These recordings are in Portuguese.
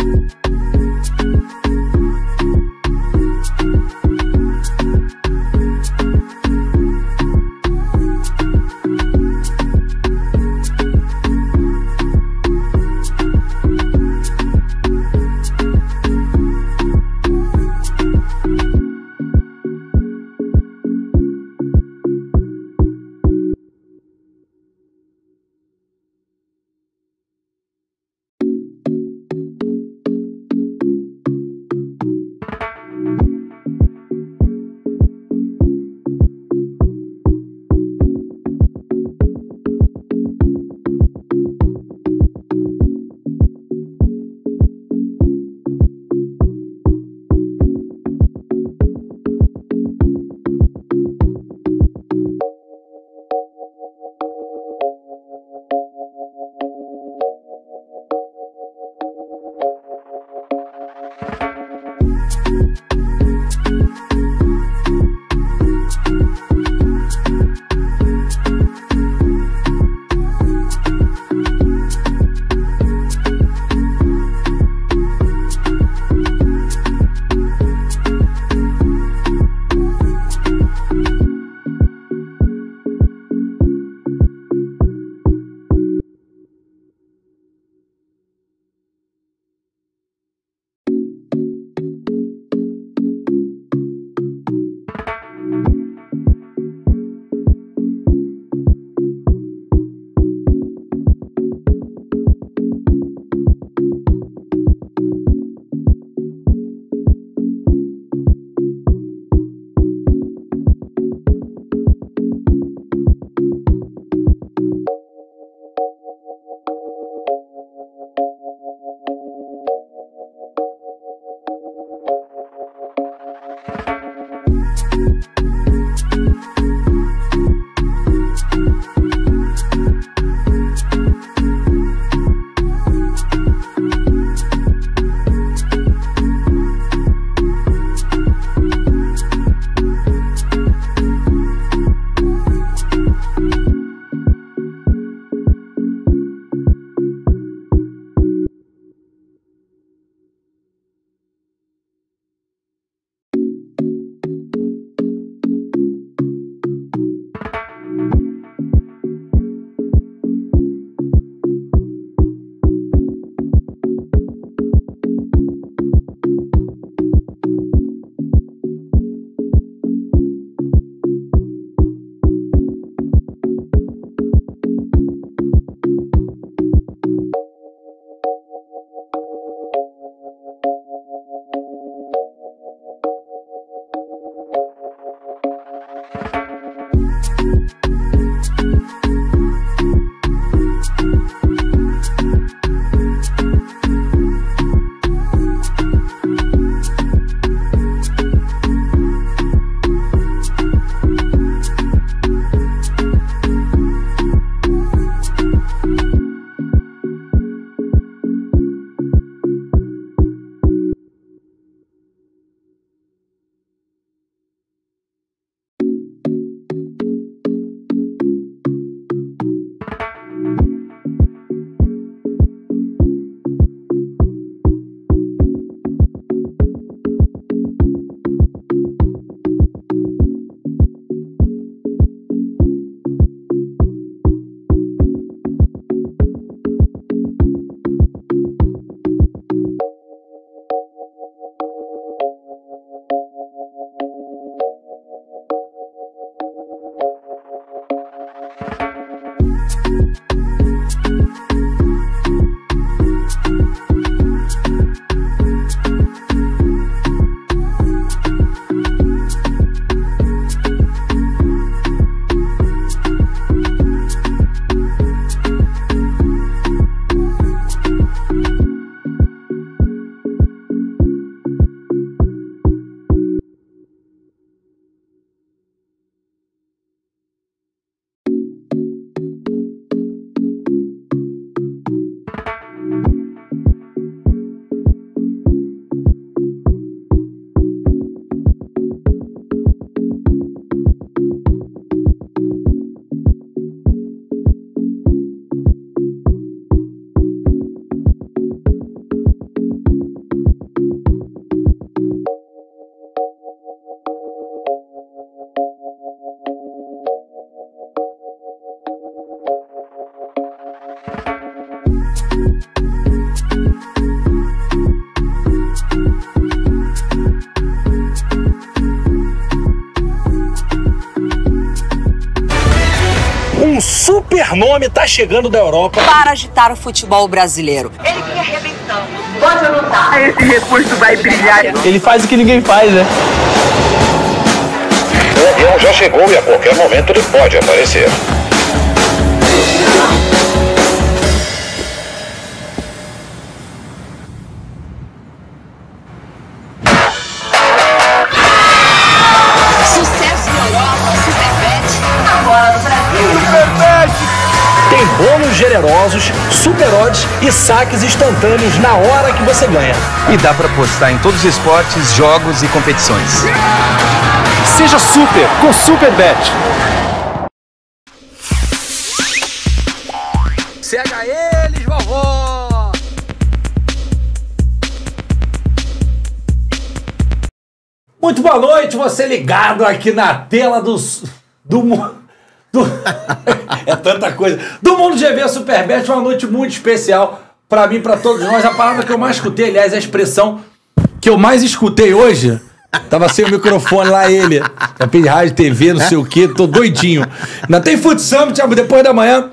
thank you chegando da Europa para agitar o futebol brasileiro. Ele vinha arrebentando. Pode anotar. Esse recurso vai brilhar. Ele faz o que ninguém faz, né? O é, avião já chegou e a qualquer momento ele pode aparecer. e saques instantâneos na hora que você ganha. E dá para apostar em todos os esportes, jogos e competições. Seja super com Superbet. Cega eles, vovó! Muito boa noite, você ligado aqui na tela dos, do mundo. Do... é tanta coisa. Do Mundo GV Superbet, uma noite muito especial para mim, para todos nós. A palavra que eu mais escutei, aliás, a expressão que eu mais escutei hoje. Tava sem o microfone lá, ele. Tapete é rádio, TV, não sei o quê, tô doidinho. Ainda tem Food Summit, depois da manhã.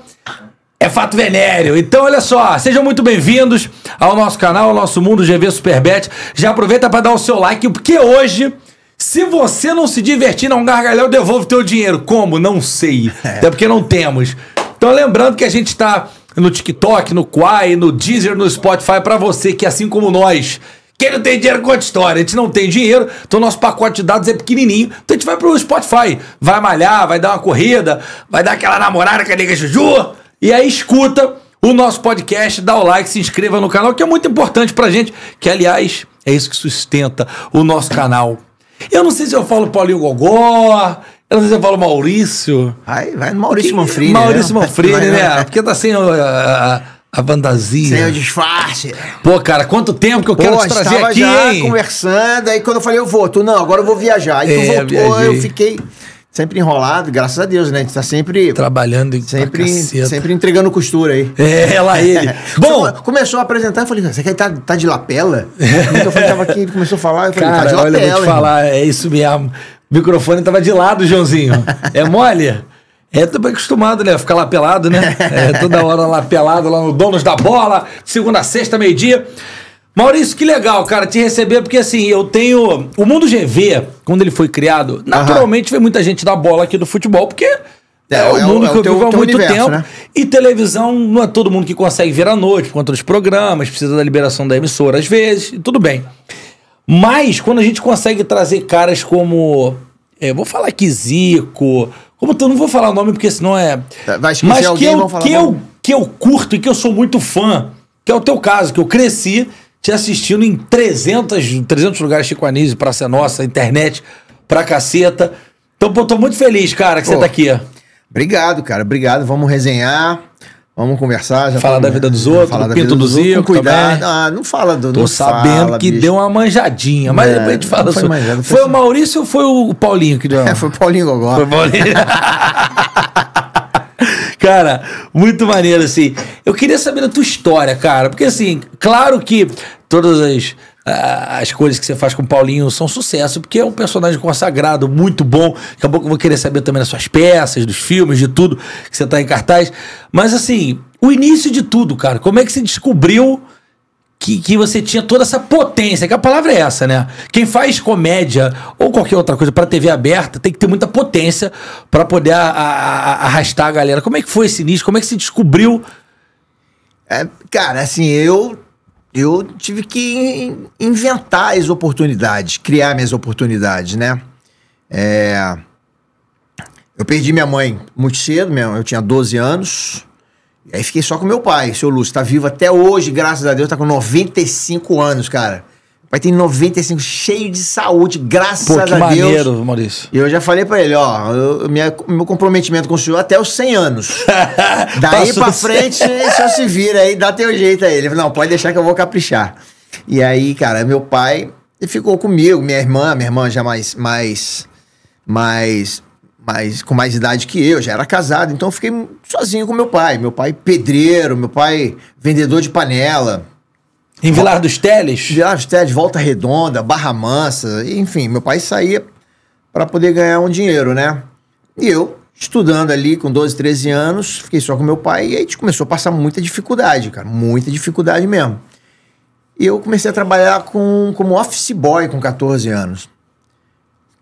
É fato venéreo. Então, olha só, sejam muito bem-vindos ao nosso canal, ao nosso mundo GV Superbet. Já aproveita para dar o seu like, porque hoje se você não se divertir, não gargalhar, devolve teu dinheiro. Como? Não sei. É. Até porque não temos. Então, lembrando que a gente está no TikTok, no Quai, no Deezer, no Spotify, para você que, assim como nós, quem não tem dinheiro conta história. A gente não tem dinheiro, então nosso pacote de dados é pequenininho. Então a gente vai pro Spotify, vai malhar, vai dar uma corrida, vai dar aquela namorada que liga é Juju, e aí escuta o nosso podcast, dá o like, se inscreva no canal, que é muito importante a gente, que aliás, é isso que sustenta o nosso canal. Eu não sei se eu falo Paulinho Gogó, eu não sei se eu falo Maurício. Vai, vai no Maurício Manfrini. Maurício né? Manfrini, né? Porque tá sem a, a, a, Sem o disfarce. Pô, cara, quanto tempo que eu Pô, quero te trazer aqui, já hein? conversando, aí quando eu falei, eu vou, tu, não, agora eu vou viajar. Aí tu é, voltou, viajei. eu fiquei sempre enrolado, graças a Deus, né? A gente tá sempre. Trabalhando em sempre, sempre entregando costura aí. É, ela é ele. Bom, começou a apresentar, eu falei, você quer tá, tá de lapela? É. então eu tava aqui, ele começou a falar, eu falei, Cara, tá de olha, lapela. Olha, eu vou te falar, é isso mesmo. O microfone tava de lado, Joãozinho. É mole? É, tô bem acostumado, né? Ficar lá pelado, né? É, toda hora lá pelado, lá no Donos da Bola, segunda, sexta, meio-dia. Maurício, que legal, cara, te receber, porque assim, eu tenho. O Mundo GV, quando ele foi criado, naturalmente veio muita gente da bola aqui do futebol, porque é, é o mundo é o, é que eu vivo há muito universo, tempo. Né? E televisão não é todo mundo que consegue ver à noite, por conta dos programas, precisa da liberação da emissora às vezes, e tudo bem. Mas quando a gente consegue trazer caras como. É, vou falar aqui Zico. Como eu não vou falar o nome, porque senão é. Tá, vai Mas que alguém, falar que, eu, que eu curto e que eu sou muito fã, que é o teu caso, que eu cresci te assistindo em 300, 300 lugares, Chico Anísio, Praça Nossa, internet, pra caceta. Então, pô, tô muito feliz, cara, que pô, você tá aqui. Obrigado, cara. Obrigado. Vamos resenhar. Vamos conversar, já da vida dos outros, fala do pinto do Zico, cuidado. Ah, não fala do Tô não sabendo fala, que bicho. deu uma manjadinha, mas é, depois a gente fala foi, manjado, foi assim. o Maurício ou foi o Paulinho que deu? Uma... É, foi o Paulinho agora. Foi o Paulinho. Cara, muito maneiro, assim. Eu queria saber da tua história, cara. Porque, assim, claro que todas as as coisas que você faz com o Paulinho são sucesso, porque é um personagem consagrado, muito bom. Daqui a pouco eu vou querer saber também das suas peças, dos filmes, de tudo que você está em cartaz. Mas assim, o início de tudo, cara, como é que você descobriu que, que você tinha toda essa potência, que a palavra é essa, né? Quem faz comédia ou qualquer outra coisa para TV aberta tem que ter muita potência para poder a, a, a arrastar a galera. Como é que foi esse nicho? Como é que se descobriu? É, cara, assim, eu eu tive que inventar as oportunidades, criar minhas oportunidades, né? É... Eu perdi minha mãe muito cedo, eu tinha 12 anos. Aí fiquei só com meu pai, seu Lúcio. Tá vivo até hoje, graças a Deus, tá com 95 anos, cara. O pai tem 95, cheio de saúde, graças Pô, que a maneiro, Deus. maneiro, Maurício. E eu já falei para ele, ó, eu, minha, meu comprometimento com o senhor até os 100 anos. Tá Daí para frente, o senhor se vira aí, dá teu jeito aí. Ele falou, não, pode deixar que eu vou caprichar. E aí, cara, meu pai ficou comigo, minha irmã, minha irmã já mais, mais, mais mais, com mais idade que eu, já era casado, então eu fiquei sozinho com meu pai. Meu pai pedreiro, meu pai vendedor de panela. Em Vilar dos Teles? Vilar dos Teles, Volta Redonda, Barra Mansa, enfim, meu pai saía para poder ganhar um dinheiro, né? E eu, estudando ali com 12, 13 anos, fiquei só com meu pai e aí a gente começou a passar muita dificuldade, cara, muita dificuldade mesmo. E eu comecei a trabalhar com, como office boy com 14 anos.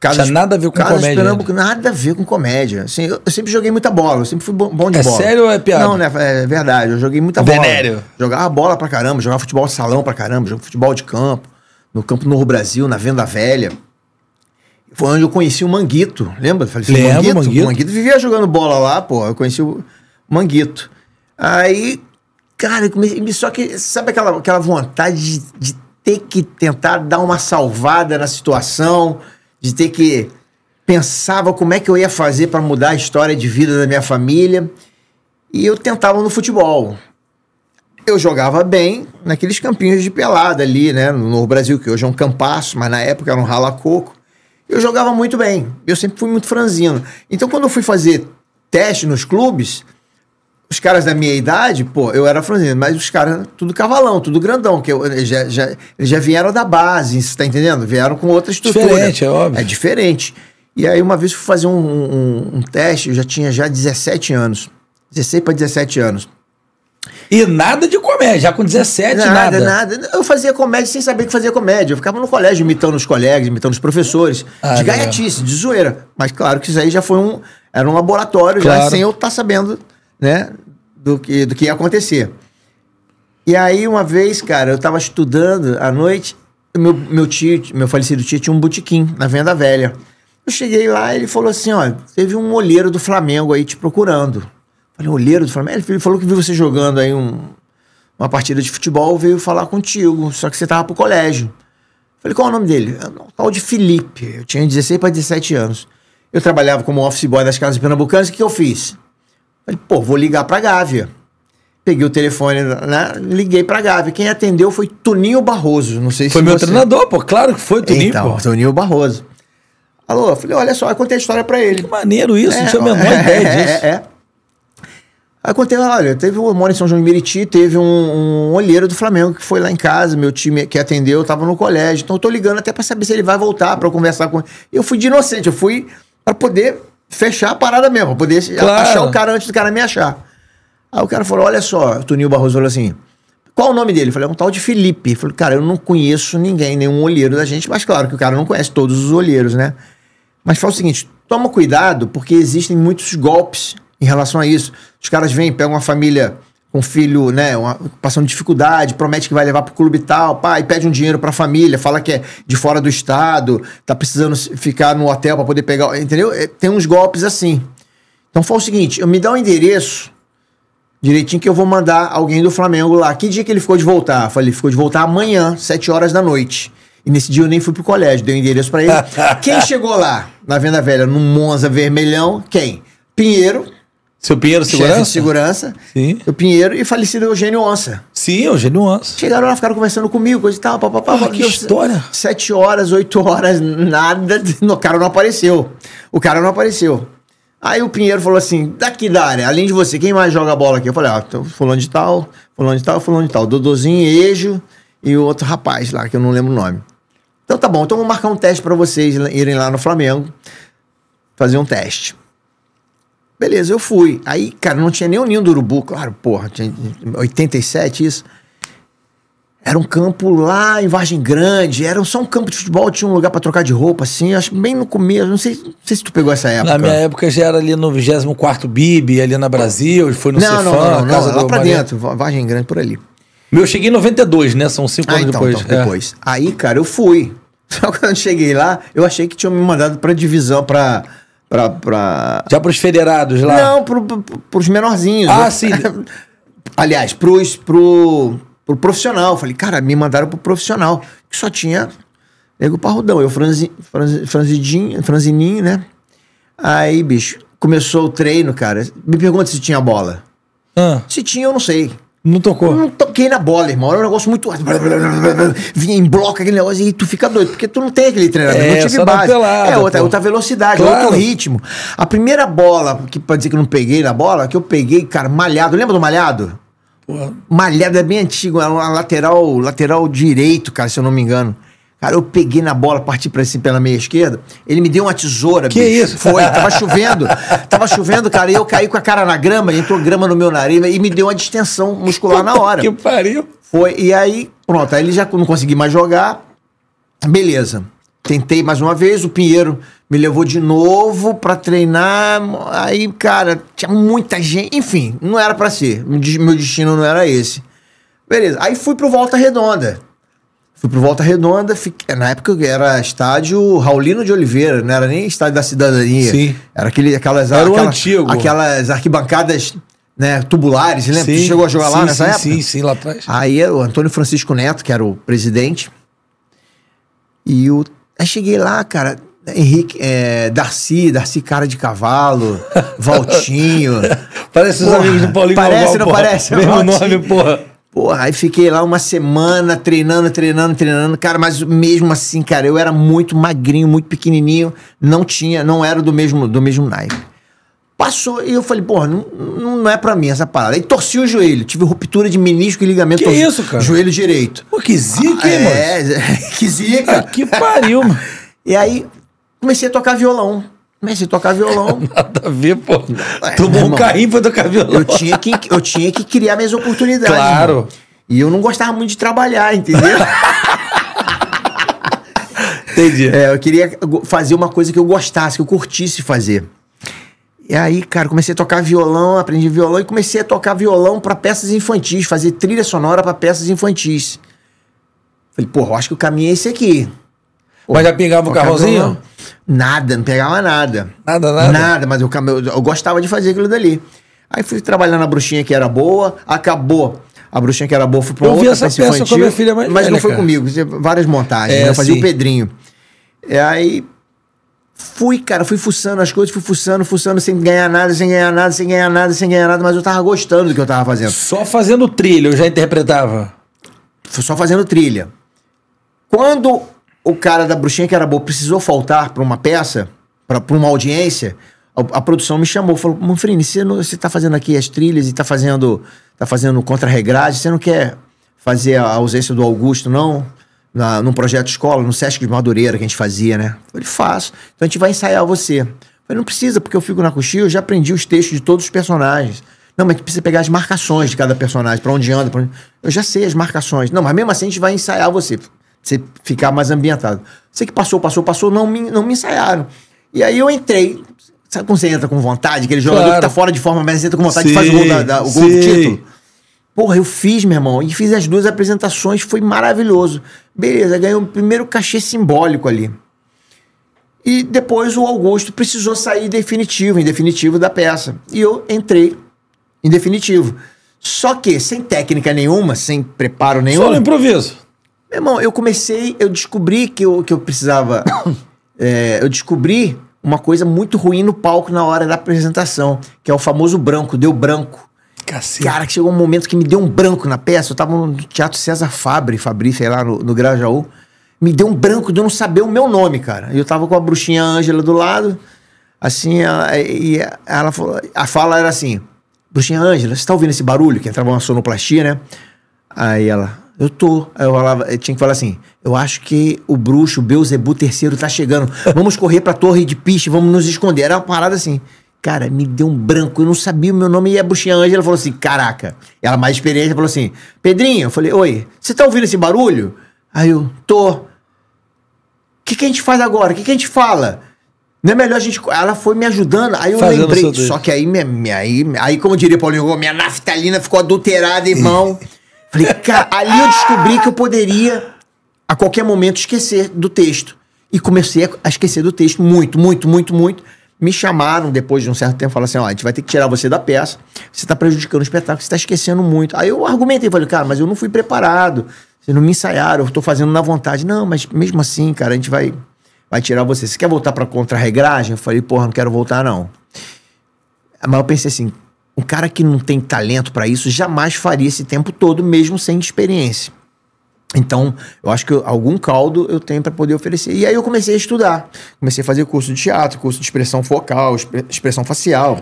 Casa Tinha nada a ver com, casa comédia. Pernambuco, nada a ver com comédia. Assim, eu, eu sempre joguei muita bola, eu sempre fui bom, bom de é bola. É sério ou é piada? Não, né? É verdade, eu joguei muita bola. Venério. Jogava bola pra caramba, jogava futebol de salão pra caramba, jogava futebol de campo, no Campo Novo Brasil, na Venda Velha. Foi onde eu conheci o Manguito, lembra? falei, lembra Manguito? Manguito. O Manguito vivia jogando bola lá, pô, eu conheci o Manguito. Aí, cara, comecei, só que sabe aquela, aquela vontade de, de ter que tentar dar uma salvada na situação de ter que pensava como é que eu ia fazer para mudar a história de vida da minha família. E eu tentava no futebol. Eu jogava bem naqueles campinhos de pelada ali, né? No Brasil, que hoje é um campaço, mas na época era um rala-coco. Eu jogava muito bem. Eu sempre fui muito franzino. Então, quando eu fui fazer teste nos clubes, os caras da minha idade, pô, eu era franzino, mas os caras tudo cavalão, tudo grandão, que eu, eles, já, já, eles já vieram da base, você tá entendendo? Vieram com outra estrutura. Diferente, é óbvio. É diferente. E aí uma vez fui fazer um, um, um teste, eu já tinha já 17 anos, 16 para 17 anos. E nada de comédia, já com 17, nada. Nada, nada. Eu fazia comédia sem saber que fazia comédia. Eu ficava no colégio imitando os colegas, imitando os professores, ah, de gaiatice, de zoeira. Mas claro que isso aí já foi um... Era um laboratório claro. já, sem eu estar tá sabendo né? Do que, do que ia acontecer. E aí, uma vez, cara, eu tava estudando à noite, meu, meu tio, meu falecido tio, tinha um botequim na Venda Velha. Eu cheguei lá ele falou assim: ó, teve um olheiro do Flamengo aí te procurando. falei, olheiro do Flamengo? Ele falou que viu você jogando aí um, uma partida de futebol, veio falar contigo, só que você tava pro colégio. falei, qual é o nome dele? O é tal de Felipe. Eu tinha 16 para 17 anos. Eu trabalhava como office boy das casas pernambucanas. O que, que eu fiz? Falei, pô, vou ligar pra Gávea. Peguei o telefone, né? Liguei pra Gávea. Quem atendeu foi Toninho Barroso. Não sei se Foi meu você... treinador, pô. Claro que foi Toninho, então, pô. Toninho Barroso. Alô, eu falei, olha só, eu contei a história pra ele. Que maneiro isso, é, não tinha a menor é, ideia é, disso. É, é. Aí eu contei, olha, teve um Moro em São João de Meriti, teve um, um, olheiro do Flamengo que foi lá em casa, meu time que atendeu, Tava no colégio. Então eu tô ligando até para saber se ele vai voltar para conversar com Eu fui de inocente, eu fui para poder fechar a parada mesmo, poder claro. achar o cara antes do cara me achar. Aí o cara falou: Olha só, o Tunil Barroso falou assim: Qual o nome dele? Eu falei: É um tal de Felipe. Eu falei: Cara, eu não conheço ninguém, nenhum olheiro da gente, mas claro que o cara não conhece todos os olheiros, né? Mas fala o seguinte: toma cuidado, porque existem muitos golpes em relação a isso. Os caras vêm, pegam uma família um filho, né, uma, passando dificuldade, promete que vai levar pro clube tal, pai, pede um dinheiro pra família, fala que é de fora do estado, tá precisando ficar no hotel para poder pegar, entendeu? É, tem uns golpes assim. Então fala o seguinte, eu me dá o um endereço direitinho que eu vou mandar alguém do Flamengo lá. Que dia que ele ficou de voltar? Eu falei, ficou de voltar amanhã, 7 horas da noite. E nesse dia eu nem fui pro colégio, dei o um endereço para ele. quem chegou lá na Venda Velha, no Monza Vermelhão? Quem? Pinheiro, seu Pinheiro Segurança? Chefe de segurança. Sim. O Pinheiro e falecido Eugênio Onça. Sim, Eugênio Onça. Chegaram lá, ficaram conversando comigo, coisa e tal, papapá. Porra, ah, que história. Sete horas, oito horas, nada. O cara não apareceu. O cara não apareceu. Aí o Pinheiro falou assim: daqui da área, além de você, quem mais joga bola aqui? Eu falei: ah, então, fulano de tal, fulano de tal, fulano de tal. Dodozinho, Ejo e o outro rapaz lá, que eu não lembro o nome. Então tá bom, então vou marcar um teste para vocês irem lá no Flamengo fazer um teste. Beleza, eu fui. Aí, cara, não tinha nem o ninho do urubu, claro, porra, tinha 87 isso. Era um campo lá em Vargem Grande, era só um campo de futebol, tinha um lugar para trocar de roupa, assim, acho que bem no começo, não sei, não sei se tu pegou essa época. Na minha época já era ali no 24º BIB, ali na Brasil, foi no não, Cefã, não, não, não, casa não, lá pra Maria. dentro, Vargem Grande, por ali. Meu, eu cheguei em 92, né, são cinco ah, anos então, depois. Então, é. depois. Aí, cara, eu fui. Só quando eu cheguei lá, eu achei que tinham me mandado pra divisão, pra Pra, pra... Já pros federados lá? Não, pro, pro, pros menorzinhos. Ah, sim. Aliás, pros, pro, pro profissional. Falei, cara, me mandaram pro profissional, que só tinha nego parrudão. Eu, franzi, franzi, franzidinho, franzininho, né? Aí, bicho, começou o treino, cara. Me pergunta se tinha bola. Ah. Se tinha, eu não sei. Não tocou. não toquei na bola, irmão. Era um negócio muito. Vinha em bloco aquele negócio e tu fica doido, porque tu não tem aquele treinamento. É, não tive base. Pelada, é outra, outra velocidade, claro. outro ritmo. A primeira bola, que pra dizer que eu não peguei na bola, que eu peguei, cara, malhado. Lembra do malhado? Malhado é bem antigo, era é uma lateral, lateral direito, cara, se eu não me engano. Cara, eu peguei na bola, parti pra cima pela meia esquerda. Ele me deu uma tesoura, que bicho. isso? Foi, tava chovendo. tava chovendo, cara, e eu caí com a cara na grama, entrou grama no meu nariz e me deu uma distensão muscular na hora. que pariu. Foi, e aí, pronto, aí ele já não consegui mais jogar. Beleza. Tentei mais uma vez, o Pinheiro me levou de novo para treinar. Aí, cara, tinha muita gente. Enfim, não era para ser. Meu destino não era esse. Beleza. Aí fui pro Volta Redonda. Fui pro Volta Redonda, fiquei, na época era estádio Raulino de Oliveira, não era nem estádio da cidadania. Sim. Era aquele, aquelas, era aquela, antigo. aquelas arquibancadas né, tubulares, lembra? Sim. Você chegou a jogar sim, lá nessa sim, época? Sim, sim, lá atrás. Aí é o Antônio Francisco Neto, que era o presidente, e o. Aí cheguei lá, cara, Henrique, é, Darcy, Darcy cara de cavalo, Valtinho. parece porra, os amigos do Paulinho Parece, Galvão, não porra. parece? Mesmo Valtinho. nome, porra. Porra, aí fiquei lá uma semana treinando, treinando, treinando. Cara, mas mesmo assim, cara, eu era muito magrinho, muito pequenininho. Não tinha, não era do mesmo, do mesmo naipe. Passou e eu falei, porra, não, não é pra mim essa parada. Aí torci o joelho, tive ruptura de menisco e ligamento. Que isso, cara? Joelho direito. Pô, que zica, hein, é, mano? É, que zica. Ah, que pariu, mano. e aí comecei a tocar violão comecei a tocar violão. Nada a ver, pô. É, Tomou um carrinho pra tocar violão. Eu tinha que, eu tinha que criar minhas oportunidades. Claro. E eu não gostava muito de trabalhar, entendeu? Entendi. É, eu queria fazer uma coisa que eu gostasse, que eu curtisse fazer. E aí, cara, comecei a tocar violão, aprendi violão e comecei a tocar violão para peças infantis, fazer trilha sonora para peças infantis. Falei, porra, acho que o caminho é esse aqui. Mas já pingava o carrozinho? Violão. Nada, não pegava nada. Nada, nada? Nada, mas eu, eu, eu gostava de fazer aquilo dali. Aí fui trabalhar na bruxinha que era boa, acabou. A bruxinha que era boa foi pra eu outra peça infantil. Com a minha filha mais mas velha, não foi cara. comigo, é várias montagens. É, né? eu fazia o Pedrinho. E é, aí fui, cara, fui fuçando as coisas, fui fuçando, fuçando, sem ganhar nada, sem ganhar nada, sem ganhar nada, sem ganhar nada, mas eu tava gostando do que eu tava fazendo. Só fazendo trilha, eu já interpretava. Só fazendo trilha. Quando o cara da bruxinha que era boa precisou faltar para uma peça, para uma audiência, a, a, produção me chamou, falou: Manfrini, você, não, você tá fazendo aqui as trilhas e tá fazendo, tá fazendo contra-regragem, você não quer fazer a ausência do Augusto, não? Na, num projeto escola, no Sesc de Madureira que a gente fazia, né? falei, faço. Então a gente vai ensaiar você. falei, não precisa, porque eu fico na coxinha, eu já aprendi os textos de todos os personagens. Não, mas precisa pegar as marcações de cada personagem, para onde anda, pra onde... Eu já sei as marcações. Não, mas mesmo assim a gente vai ensaiar você você ficar mais ambientado. Você que passou, passou, passou, não me, não me ensaiaram. E aí eu entrei. Sabe quando você entra com vontade? Aquele jogador claro. que tá fora de forma, mas entra com vontade e faz o gol, da, da, o gol do título. Porra, eu fiz, meu irmão. E fiz as duas apresentações, foi maravilhoso. Beleza, ganhei o primeiro cachê simbólico ali. E depois o Augusto precisou sair definitivo, em definitivo da peça. E eu entrei em definitivo. Só que sem técnica nenhuma, sem preparo nenhum. Só no improviso. Irmão, eu comecei, eu descobri que eu, que eu precisava. é, eu descobri uma coisa muito ruim no palco na hora da apresentação, que é o famoso branco, deu branco. Cacete. Cara, que chegou um momento que me deu um branco na peça. Eu tava no Teatro César Fabre, Fabri, sei lá, no, no Grajaú. Me deu um branco de eu não saber o meu nome, cara. Eu tava com a bruxinha Ângela do lado, assim, ela, e ela falou, a fala era assim: Bruxinha Ângela, você tá ouvindo esse barulho? Que entrava uma sonoplastia, né? Aí ela, eu tô. Aí eu, falava, eu tinha que falar assim: eu acho que o bruxo, o Beuzebu terceiro, tá chegando. Vamos correr pra torre de piste, vamos nos esconder. Era uma parada assim. Cara, me deu um branco, eu não sabia o meu nome. E a bruxinha Ângela falou assim: caraca. Ela mais experiente falou assim: Pedrinho, eu falei: oi, você tá ouvindo esse barulho? Aí eu, tô. O que, que a gente faz agora? O que, que a gente fala? Não é melhor a gente. Ela foi me ajudando. Aí eu Fazendo lembrei. Só que aí, minha, minha, aí, aí, como diria Paulinho, minha naftalina ficou adulterada, irmão. cara, Ali eu descobri que eu poderia, a qualquer momento, esquecer do texto. E comecei a esquecer do texto muito, muito, muito, muito. Me chamaram depois de um certo tempo, falaram assim: ó, a gente vai ter que tirar você da peça, você está prejudicando o espetáculo, você está esquecendo muito. Aí eu argumentei, falei, cara, mas eu não fui preparado, vocês não me ensaiaram, eu estou fazendo na vontade. Não, mas mesmo assim, cara, a gente vai, vai tirar você. Você quer voltar para contra-regragem? Eu falei, porra, não quero voltar, não. Mas eu pensei assim, um cara que não tem talento para isso jamais faria esse tempo todo, mesmo sem experiência. Então, eu acho que eu, algum caldo eu tenho para poder oferecer. E aí eu comecei a estudar. Comecei a fazer curso de teatro, curso de expressão focal, expre expressão facial.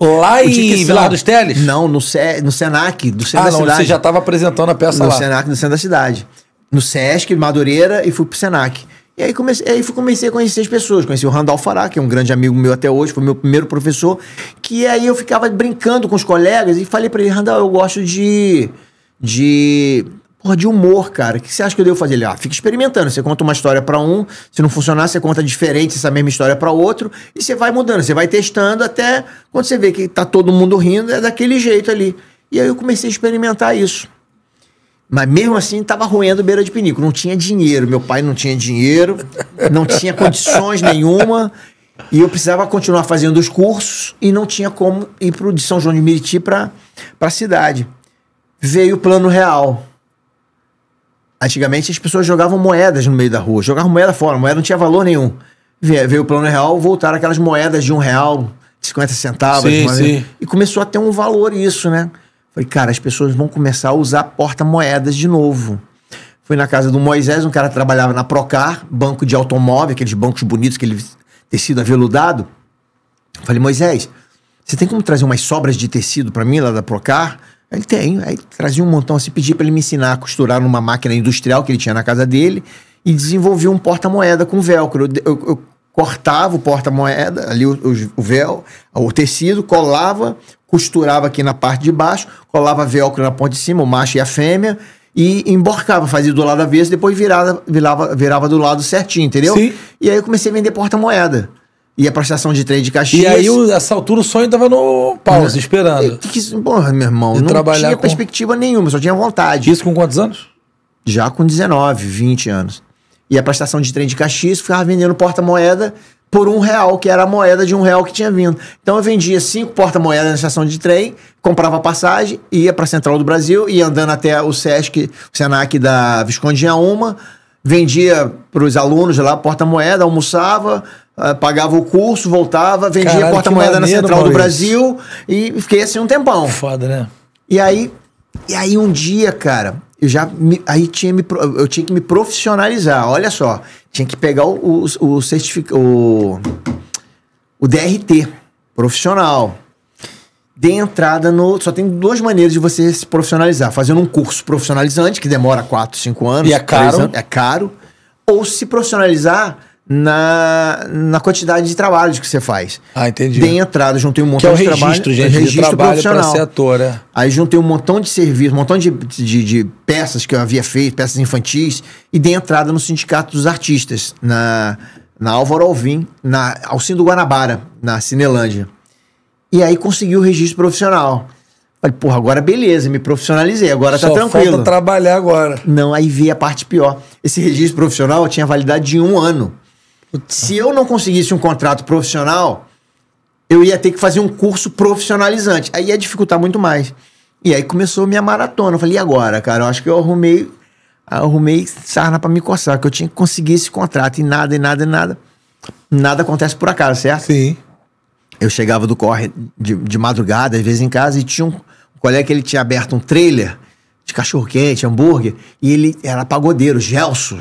Lá em Vilar dos Teles? Não, no, C, no Senac, do centro ah, da não, cidade. Você já estava apresentando a peça no lá. No Senac, no centro da cidade. No Sesc, Madureira, e fui pro Senac. E aí comecei, aí comecei a conhecer as pessoas. Conheci o Randall Fará, que é um grande amigo meu até hoje, foi meu primeiro professor. Que aí eu ficava brincando com os colegas e falei para ele, Randall, eu gosto de. de. Porra, de humor, cara. O que você acha que eu devo fazer? Ele, ah, fica experimentando. Você conta uma história para um, se não funcionar, você conta diferente essa mesma história para outro, e você vai mudando, você vai testando até quando você vê que tá todo mundo rindo, é daquele jeito ali. E aí eu comecei a experimentar isso. Mas mesmo assim estava roendo beira de pinico. Não tinha dinheiro. Meu pai não tinha dinheiro, não tinha condições nenhuma. E eu precisava continuar fazendo os cursos e não tinha como ir pro, de São João de Meriti para a cidade. Veio o plano real. Antigamente as pessoas jogavam moedas no meio da rua, jogavam moeda fora, moeda não tinha valor nenhum. Veio, veio o plano real, voltaram aquelas moedas de um real, 50 centavos, sim, sim. e começou a ter um valor isso, né? Falei, cara, as pessoas vão começar a usar porta-moedas de novo. Fui na casa do Moisés, um cara que trabalhava na Procar, banco de automóvel, aqueles bancos bonitos que ele tecido aveludado. Falei, Moisés, você tem como trazer umas sobras de tecido para mim lá da Procar? Ele tem. Aí trazia um montão assim, pedi para ele me ensinar a costurar numa máquina industrial que ele tinha na casa dele e desenvolvi um porta-moeda com velcro. Eu, eu, eu cortava o porta-moeda, ali o, o, o véu, o tecido, colava, costurava aqui na parte de baixo, colava velcro na ponte de cima, o macho e a fêmea, e emborcava, fazia do lado avesso, depois virava, virava, virava do lado certinho, entendeu? Sim. E aí eu comecei a vender porta-moeda. Ia pra estação de trem de Caxias. E aí, nessa altura, o sonho tava no pause, esperando. E, é, que, porra, meu irmão, de não tinha com... perspectiva nenhuma, só tinha vontade. Isso com quantos anos? Já com 19, 20 anos. Ia pra estação de trem de Caxias, ficava vendendo porta-moeda por um real, que era a moeda de um real que tinha vindo. Então eu vendia cinco porta-moedas na estação de trem, comprava passagem, ia para a Central do Brasil, ia andando até o Sesc, o Senac da Visconde de Auma, vendia para os alunos lá porta-moeda, almoçava, ah, pagava o curso, voltava, vendia porta-moeda na Central do Brasil e fiquei assim um tempão. Foda, né? E aí, e aí um dia, cara, eu já me, aí tinha me, eu tinha que me profissionalizar. Olha só, tinha que pegar o, o, o certificado, o, o DRT profissional. de entrada no. Só tem duas maneiras de você se profissionalizar: fazendo um curso profissionalizante, que demora 4, 5 anos. E é caro. Anos, é caro. Ou se profissionalizar na, na quantidade de trabalhos que você faz. Ah, entendi. Dei entrada, juntei um montão que é o de registro, trabalho. Gente, registro, de trabalho profissional ser ator, é. Aí juntei um montão de serviços um montão de, de, de, peças que eu havia feito, peças infantis, e dei entrada no Sindicato dos Artistas, na, na Álvaro Alvim, na Alcindo Guanabara, na Cinelândia. E aí consegui o registro profissional. Falei, porra, agora beleza, me profissionalizei, agora tá Só tá tranquilo. Falta trabalhar agora. Não, aí veio a parte pior. Esse registro profissional tinha validade de um ano. Se eu não conseguisse um contrato profissional, eu ia ter que fazer um curso profissionalizante. Aí ia dificultar muito mais. E aí começou minha maratona. Eu falei, e agora, cara? Eu acho que eu arrumei, arrumei sarna para me coçar, que eu tinha que conseguir esse contrato. E nada, e nada, e nada. Nada acontece por acaso, certo? Sim. Eu chegava do corre de, de madrugada, às vezes em casa, e tinha um, um colega que ele tinha aberto um trailer de cachorro-quente, hambúrguer, e ele era pagodeiro, Gelson,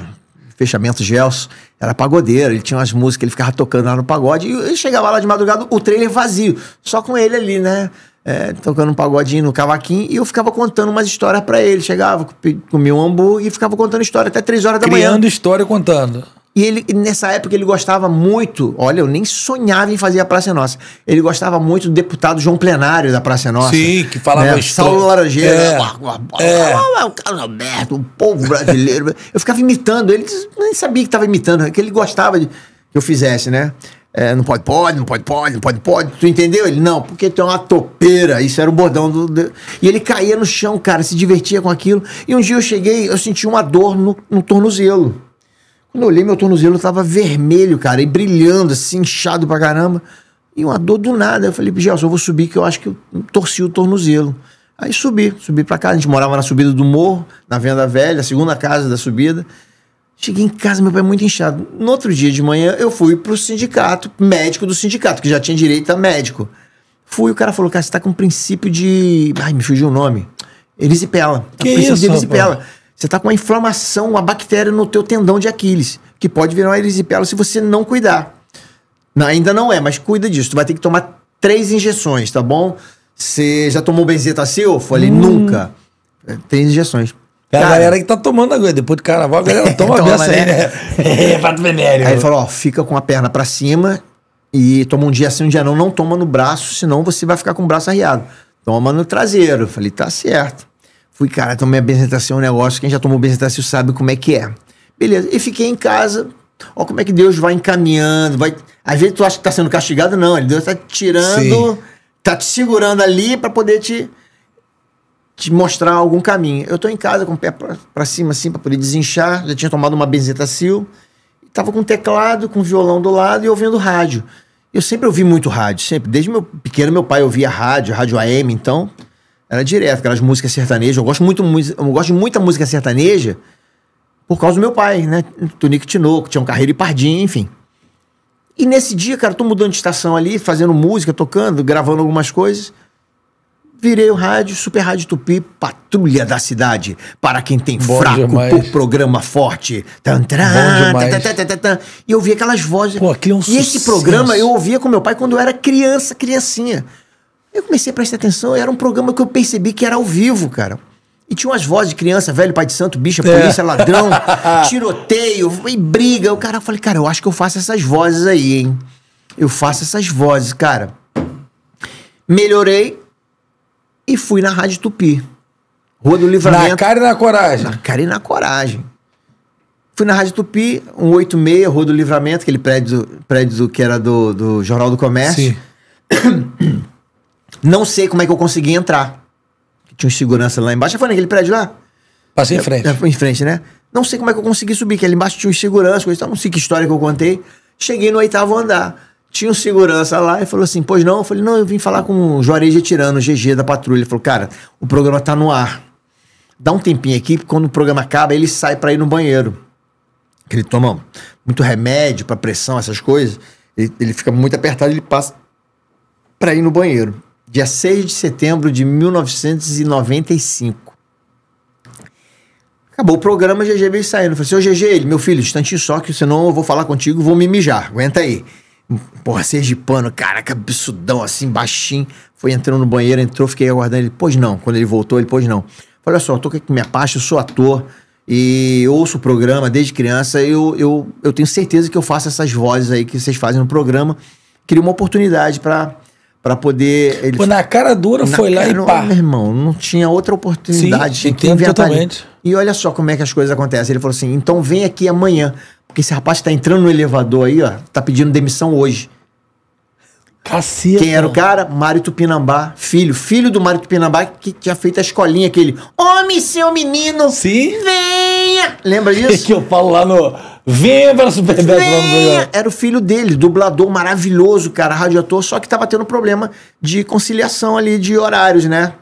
fechamento Gelson. Era pagodeiro, ele tinha umas músicas, ele ficava tocando lá no pagode. E eu chegava lá de madrugada, o trailer vazio. Só com ele ali, né? É, tocando um pagodinho no cavaquinho. E eu ficava contando umas histórias para ele. Chegava, comia um hambúrguer e ficava contando história até três horas da Criando manhã. Criando história contando. E ele, nessa época, ele gostava muito. Olha, eu nem sonhava em fazer a Praça Nossa. Ele gostava muito do deputado João Plenário da Praça Nossa. Sim, que falava né? Saulo Laranjeira. O é, é. Carlos Alberto, o povo brasileiro. eu ficava imitando. Ele nem sabia que estava imitando, que ele gostava de, que eu fizesse, né? É, não pode, pode, não pode, pode, não pode, pode. Tu entendeu? Ele, não, porque tem é uma topeira. Isso era o bordão do, do, E ele caía no chão, cara, se divertia com aquilo. E um dia eu cheguei, eu senti uma dor no, no tornozelo. Quando eu olhei, meu tornozelo tava vermelho, cara, e brilhando, assim, inchado pra caramba. E uma dor do nada. Eu falei, Gelson, eu vou subir que eu acho que eu torci o tornozelo. Aí subi, subi pra casa. A gente morava na subida do morro, na Venda Velha, a segunda casa da subida. Cheguei em casa, meu pai muito inchado. No outro dia de manhã, eu fui pro sindicato, médico do sindicato, que já tinha direito a médico. Fui, o cara falou, cara, você tá com um princípio de... Ai, me fugiu o nome. Erisipela. Tá que isso, de Erisipela. Você está com uma inflamação, uma bactéria no teu tendão de Aquiles, que pode virar uma erisipela se você não cuidar. Não, ainda não é, mas cuida disso. Tu vai ter que tomar três injeções, tá bom? Você já tomou benzetacil? Falei, hum. nunca. É, três injeções. É cara, a galera que tá tomando agora, depois do carnaval, a galera toma, toma dessa né? aí, né? né? é, venério. Aí ele falou, ó, fica com a perna para cima e toma um dia assim, um dia não, não toma no braço, senão você vai ficar com o braço arriado. Toma no traseiro. falei, tá certo. Fui, cara, tomei a benzetacil tá é um negócio, quem já tomou benzetacil tá sabe como é que é. Beleza, e fiquei em casa. Olha como é que Deus vai encaminhando, vai... Às vezes tu acha que tá sendo castigado, não. Deus tá te tirando, Sim. tá te segurando ali para poder te, te mostrar algum caminho. Eu tô em casa com o pé pra, pra cima, assim, pra poder desinchar. Já tinha tomado uma benzetacil. Tava com um teclado, com um violão do lado e ouvindo rádio. Eu sempre ouvi muito rádio, sempre. Desde meu pequeno, meu pai ouvia rádio, rádio AM, então... Era é direto, aquelas músicas sertanejas. Eu gosto muito, eu gosto de muita música sertaneja por causa do meu pai, né? Tonico Tinoco, tinha um carreiro e pardinho, enfim. E nesse dia, cara, tô mudando de estação ali, fazendo música, tocando, gravando algumas coisas. Virei o rádio, Super Rádio Tupi, patrulha da cidade, para quem tem Bom fraco demais. por programa forte. Tan, taran, tan, tan, E eu ouvia aquelas vozes. Pô, é um e sucesso. esse programa eu ouvia com meu pai quando eu era criança, criancinha. Eu comecei a prestar atenção, era um programa que eu percebi que era ao vivo, cara. E tinha umas vozes de criança, velho, pai de santo, bicha, é. polícia, é. ladrão, tiroteio e briga. O cara, eu falei, cara, eu acho que eu faço essas vozes aí, hein? Eu faço essas vozes, cara. Melhorei e fui na Rádio Tupi. Rua do Livramento. Na cara e na coragem. Na cara e na coragem. Fui na Rádio Tupi, 186, Rua do Livramento, aquele prédio, prédio que era do, do Jornal do Comércio. Sim. Não sei como é que eu consegui entrar. Tinha um segurança lá embaixo. Já foi naquele prédio lá? Passei em é, frente. É, em frente, né? Não sei como é que eu consegui subir, que ali embaixo tinha um segurança, coisa, não sei que história que eu contei. Cheguei no oitavo andar. Tinha um segurança lá e falou assim: Pois não? Eu falei: Não, eu vim falar com o Juarez Tirano, GG da patrulha. Ele falou: Cara, o programa tá no ar. Dá um tempinho aqui, porque quando o programa acaba, ele sai para ir no banheiro. Que ele toma muito remédio para pressão, essas coisas. Ele, ele, fica muito apertado, ele passa para ir no banheiro dia 6 de setembro de 1995. Acabou o programa, o GG veio saindo. falei assim, ô GG, ele, meu filho, instantinho só, que senão eu vou falar contigo vou me mijar. Aguenta aí. Porra, sergipano, caraca, absurdão, assim, baixinho. Foi entrando no banheiro, entrou, fiquei aguardando ele. Pois não. Quando ele voltou, ele, pois não. Falei, olha só, eu tô aqui com minha pasta, eu sou ator e ouço o programa desde criança. Eu, eu, eu tenho certeza que eu faço essas vozes aí que vocês fazem no programa. Queria uma oportunidade para para poder. Ele... Pô, na cara dura na foi lá e pá. Meu irmão, não tinha outra oportunidade. Sim, entendo totalmente. E olha só como é que as coisas acontecem. Ele falou assim: então vem aqui amanhã, porque esse rapaz está entrando no elevador aí, ó, tá pedindo demissão hoje. Caceta. Quem era o cara? Mário Tupinambá, filho. Filho do Mário Tupinambá que tinha feito a escolinha, aquele. Homem, seu menino! Sim! Venha! Lembra disso? que eu falo lá no. Venha para Superbet! Venha! Era o filho dele, dublador maravilhoso, cara, radioator, só que tava tendo problema de conciliação ali de horários, né?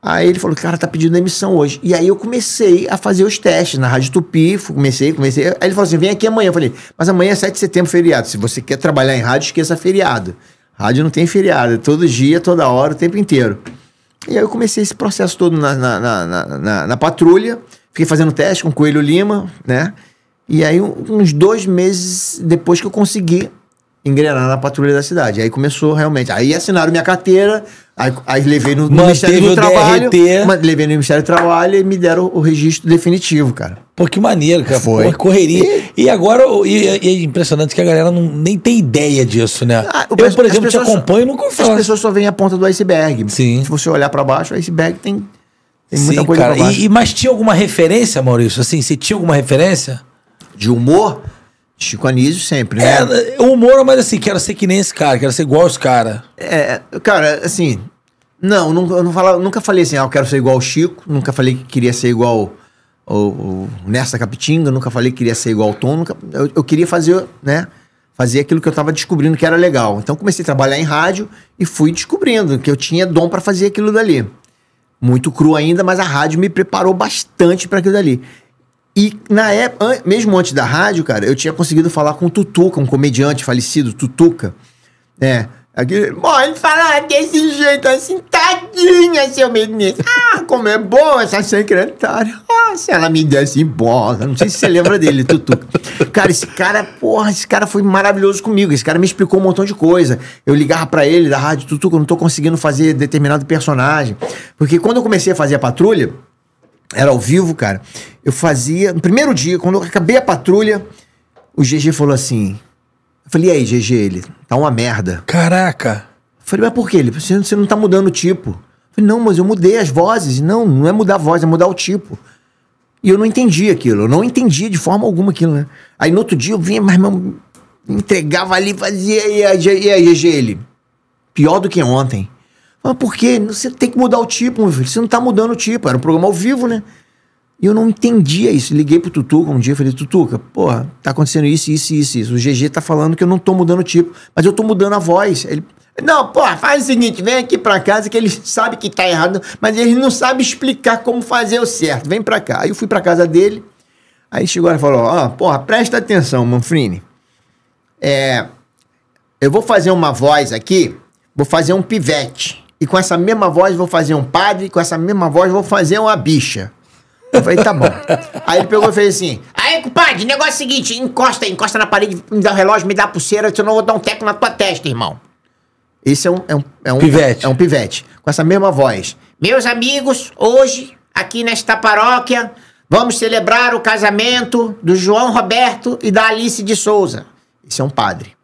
Aí ele falou, cara, tá pedindo emissão hoje. E aí eu comecei a fazer os testes na Rádio Tupi, comecei, comecei. Aí ele falou assim, vem aqui amanhã. Eu falei, mas amanhã é 7 de setembro, feriado. Se você quer trabalhar em rádio, esqueça feriado. Rádio não tem feriado, é todo dia, toda hora, o tempo inteiro. E aí eu comecei esse processo todo na, na, na, na, na patrulha, fiquei fazendo teste com o Coelho Lima, né? E aí, uns dois meses depois que eu consegui engrenar na patrulha da cidade. Aí começou realmente. Aí assinaram minha carteira, aí, aí levei no, no Ministério do Trabalho. DRT. Levei no Ministério do Trabalho e me deram o registro definitivo, cara. Pô, que maneiro, cara. Foi. Pô, correria. E, e agora, e, e, é impressionante que a galera não, nem tem ideia disso, né? Ah, eu, por exemplo, te acompanho e não confio. As pessoas só veem a ponta do iceberg. Sim. Se você olhar para baixo, o iceberg tem, tem muita Sim, coisa cara. E, mas tinha alguma referência, Maurício? Assim, você tinha alguma referência? De humor? Chico Anísio sempre, né? É, o é humor, mas assim, quero ser que nem esse cara, quero ser igual aos caras. É, cara, assim, não, não, eu não falava, nunca falei assim, ah, eu quero ser igual ao Chico, nunca falei que queria ser igual ao, ao, Nesta Capitinga, nunca falei que queria ser igual ao Tom, nunca, eu, eu, queria fazer, né, fazer aquilo que eu tava descobrindo que era legal. Então comecei a trabalhar em rádio e fui descobrindo que eu tinha dom para fazer aquilo dali. Muito cru ainda, mas a rádio me preparou bastante para aquilo dali. E na época, mesmo antes da rádio, cara, eu tinha conseguido falar com o Tutuca, um comediante falecido, Tutuca. É. Aquele, bom, ele fala desse jeito, assim, tadinha, seu menino. Ah, como é bom essa secretária. Ah, se ela me desse bola. Não sei se você lembra dele, Tutuca. Cara, esse cara, porra, esse cara foi maravilhoso comigo. Esse cara me explicou um montão de coisa. Eu ligava para ele da rádio, Tutuca, eu não tô conseguindo fazer determinado personagem. Porque quando eu comecei a fazer a patrulha, era ao vivo, cara. Eu fazia. No primeiro dia, quando eu acabei a patrulha, o GG falou assim. Eu falei, e aí, GG, ele? Tá uma merda. Caraca! Eu falei, mas por quê? Ele você não tá mudando o tipo. Eu falei, não, mas eu mudei as vozes. Não, não é mudar a voz, é mudar o tipo. E eu não entendi aquilo. Eu não entendia de forma alguma aquilo, né? Aí no outro dia eu vinha, mas meu, entregava ali, fazia, e aí, e aí, GG, ele? Pior do que ontem. Mas por quê? Você tem que mudar o tipo, meu filho. Você não tá mudando o tipo. Era um programa ao vivo, né? E eu não entendia isso. Liguei pro Tutuca um dia e falei, Tutuca, porra, tá acontecendo isso, isso, isso, isso. O GG tá falando que eu não tô mudando o tipo, mas eu tô mudando a voz. Ele, não, porra, faz o seguinte, vem aqui pra casa que ele sabe que tá errado, mas ele não sabe explicar como fazer o certo. Vem pra cá. Aí eu fui pra casa dele, aí chegou e falou, ó, ah, porra, presta atenção, Manfrini. É, eu vou fazer uma voz aqui, vou fazer um pivete e com essa mesma voz vou fazer um padre, e com essa mesma voz vou fazer uma bicha. Eu falei, tá bom. Aí ele pegou e fez assim: Aí, compadre, negócio é o seguinte: encosta, encosta na parede, me dá o relógio, me dá a pulseira, senão eu vou dar um teco na tua testa, irmão. Esse é um, é um, é um pivete. É um pivete. Com essa mesma voz. Meus amigos, hoje, aqui nesta paróquia, vamos celebrar o casamento do João Roberto e da Alice de Souza. Esse é um padre.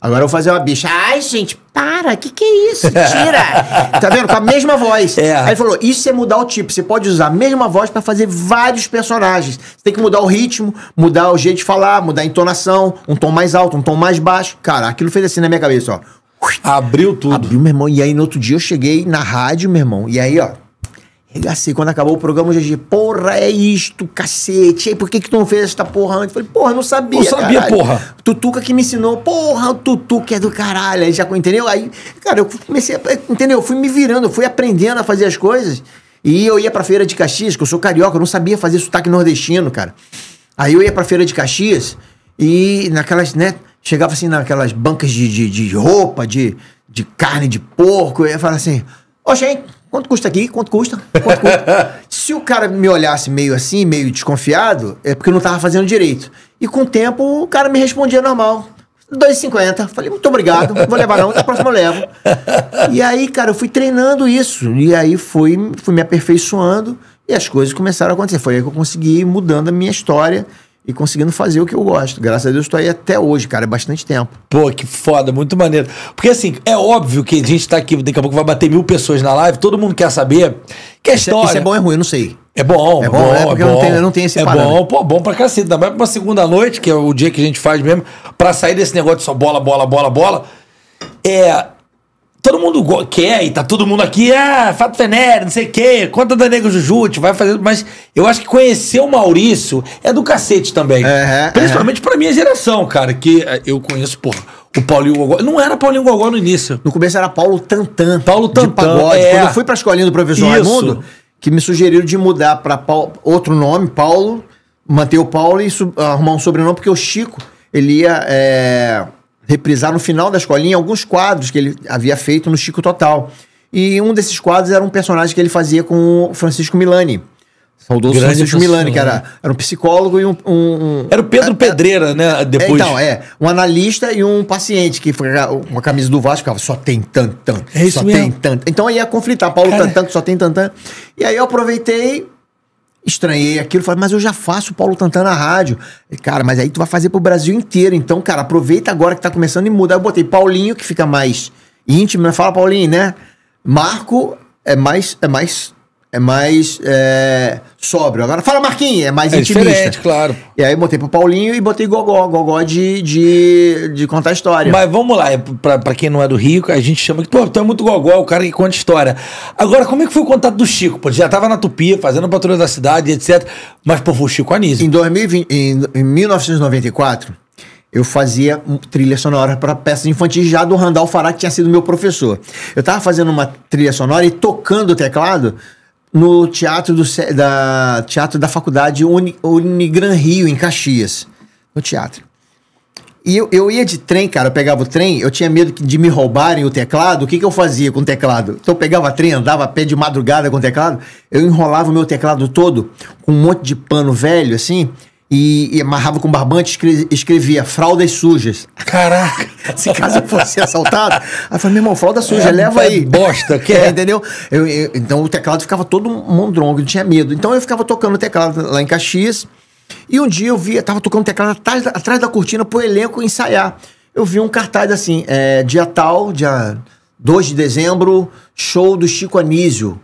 Agora eu vou fazer uma bicha. Ai, gente, para, que que é isso? Tira! tá vendo? Com a mesma voz. É. Aí falou, isso é mudar o tipo. Você pode usar a mesma voz para fazer vários personagens. Você tem que mudar o ritmo, mudar o jeito de falar, mudar a entonação, um tom mais alto, um tom mais baixo. Cara, aquilo fez assim na minha cabeça, ó. Abriu tudo. Abriu, meu irmão. E aí, no outro dia, eu cheguei na rádio, meu irmão. E aí, ó, Regacei. É assim, quando acabou o programa, o GG, porra, é isto, cacete. aí, por que que tu não fez esta porra antes? Eu falei, porra, não sabia, Não sabia, caralho. porra. Tutuca que me ensinou, porra, o Tutuca é do caralho. Aí já, entendeu? Aí, cara, eu comecei, a, entendeu? Eu fui me virando, fui aprendendo a fazer as coisas. E eu ia pra Feira de Caxias, que eu sou carioca, eu não sabia fazer sotaque nordestino, cara. Aí eu ia pra Feira de Caxias e naquelas, né, chegava assim naquelas bancas de, de, de roupa, de, de carne de porco, eu ia falar assim, ô gente... Quanto custa aqui? Quanto custa? Quanto custa? Se o cara me olhasse meio assim, meio desconfiado, é porque eu não estava fazendo direito. E com o tempo, o cara me respondia normal. 2,50. Falei, muito obrigado, não vou levar não, da próxima eu levo. E aí, cara, eu fui treinando isso. E aí fui, fui me aperfeiçoando e as coisas começaram a acontecer. Foi aí que eu consegui ir mudando a minha história e conseguindo fazer o que eu gosto. Graças a Deus estou aí até hoje, cara, é bastante tempo. Pô, que foda, muito maneiro. Porque assim, é óbvio que a gente tá aqui, daqui a pouco vai bater mil pessoas na live, todo mundo quer saber que é história. Isso é, é bom ou é ruim, eu não sei. É bom, é bom, bom é porque é bom. Eu, não é tenho, eu não tenho esse É parâmetro. bom, pô, bom pra cacete. Ainda mais pra uma segunda noite, que é o dia que a gente faz mesmo, pra sair desse negócio de só bola, bola, bola, bola. É, todo mundo quer e tá todo mundo aqui, ah, Fato Fenério, não sei o quê, conta da Nego Jujute, tipo, vai fazer. Mas eu acho que conhecer o Maurício é do cacete também. Uhum, Principalmente uhum. pra minha geração, cara, que eh, eu conheço, porra. O Paulinho Gogó. Não era Paulinho Gogó no início. No começo era Paulo Tantan. Paulo Tantan. De pagode. É. Quando eu fui pra escolinha do professor Isso. Raimundo, que me sugeriram de mudar pra Paulo, outro nome, Paulo, manter o Paulo e arrumar um sobrenome, porque o Chico, ele ia. É reprisar no final da escolinha alguns quadros que ele havia feito no Chico Total. E um desses quadros era um personagem que ele fazia com o Francisco Milani. Saudoso Grande Francisco Milani, que era, era um psicólogo e um. um era o Pedro Pedreira, né? É, depois. então, é. Um analista e um paciente, que foi uma camisa do Vasco, ficava só tem tantan. É isso só mesmo. tem tantan. Então aí ia conflitar. Paulo Tantan, que só tem tantan. E aí eu aproveitei estranhei aquilo, falei, mas eu já faço Paulo Tantan na rádio. E, cara, mas aí tu vai fazer pro Brasil inteiro. Então, cara, aproveita agora que tá começando e muda. Aí eu botei Paulinho, que fica mais íntimo, né? Fala Paulinho, né? Marco é mais, é mais é mais é, sóbrio. Agora fala Marquinhos, é mais é intimista. Diferente, claro. E aí botei pro Paulinho e botei Gogó, Gogó de, de, de contar história. Mas vamos lá, é pra, quem não é do Rio, a gente chama que, pô, tu é muito Gogó, o cara que conta história. Agora, como é que foi o contato do Chico? Pô, já tava na Tupi, fazendo patrulha da cidade, etc. Mas, pô, foi o Chico Anísio. Em, 2020, em, em 1994, eu fazia trilha sonora para peças infantis já do Randall Fará, que tinha sido meu professor. Eu tava fazendo uma trilha sonora e tocando o teclado no teatro, do, da, teatro da faculdade Uni, Unigran Rio, em Caxias. No teatro. E eu, eu ia de trem, cara, eu pegava o trem, eu tinha medo de me roubarem o teclado. O que, que eu fazia com o teclado? Então eu pegava trem, andava a pé de madrugada com o teclado, eu enrolava o meu teclado todo com um monte de pano velho, assim, e, e amarrava com barbante e escrevia fraldas sujas. Caraca! Se caso eu fosse assaltado, aí eu falei, meu irmão, fralda suja, é, leva é aí. Bosta, que é, é, entendeu? Eu, eu, então o teclado ficava todo mondrongo, eu tinha medo. Então eu ficava tocando o teclado lá em Caxias. E um dia eu via, tava tocando teclado atrás, atrás da cortina pro elenco ensaiar. Eu vi um cartaz assim, é, dia tal, dia 2 de dezembro, show do Chico Anísio.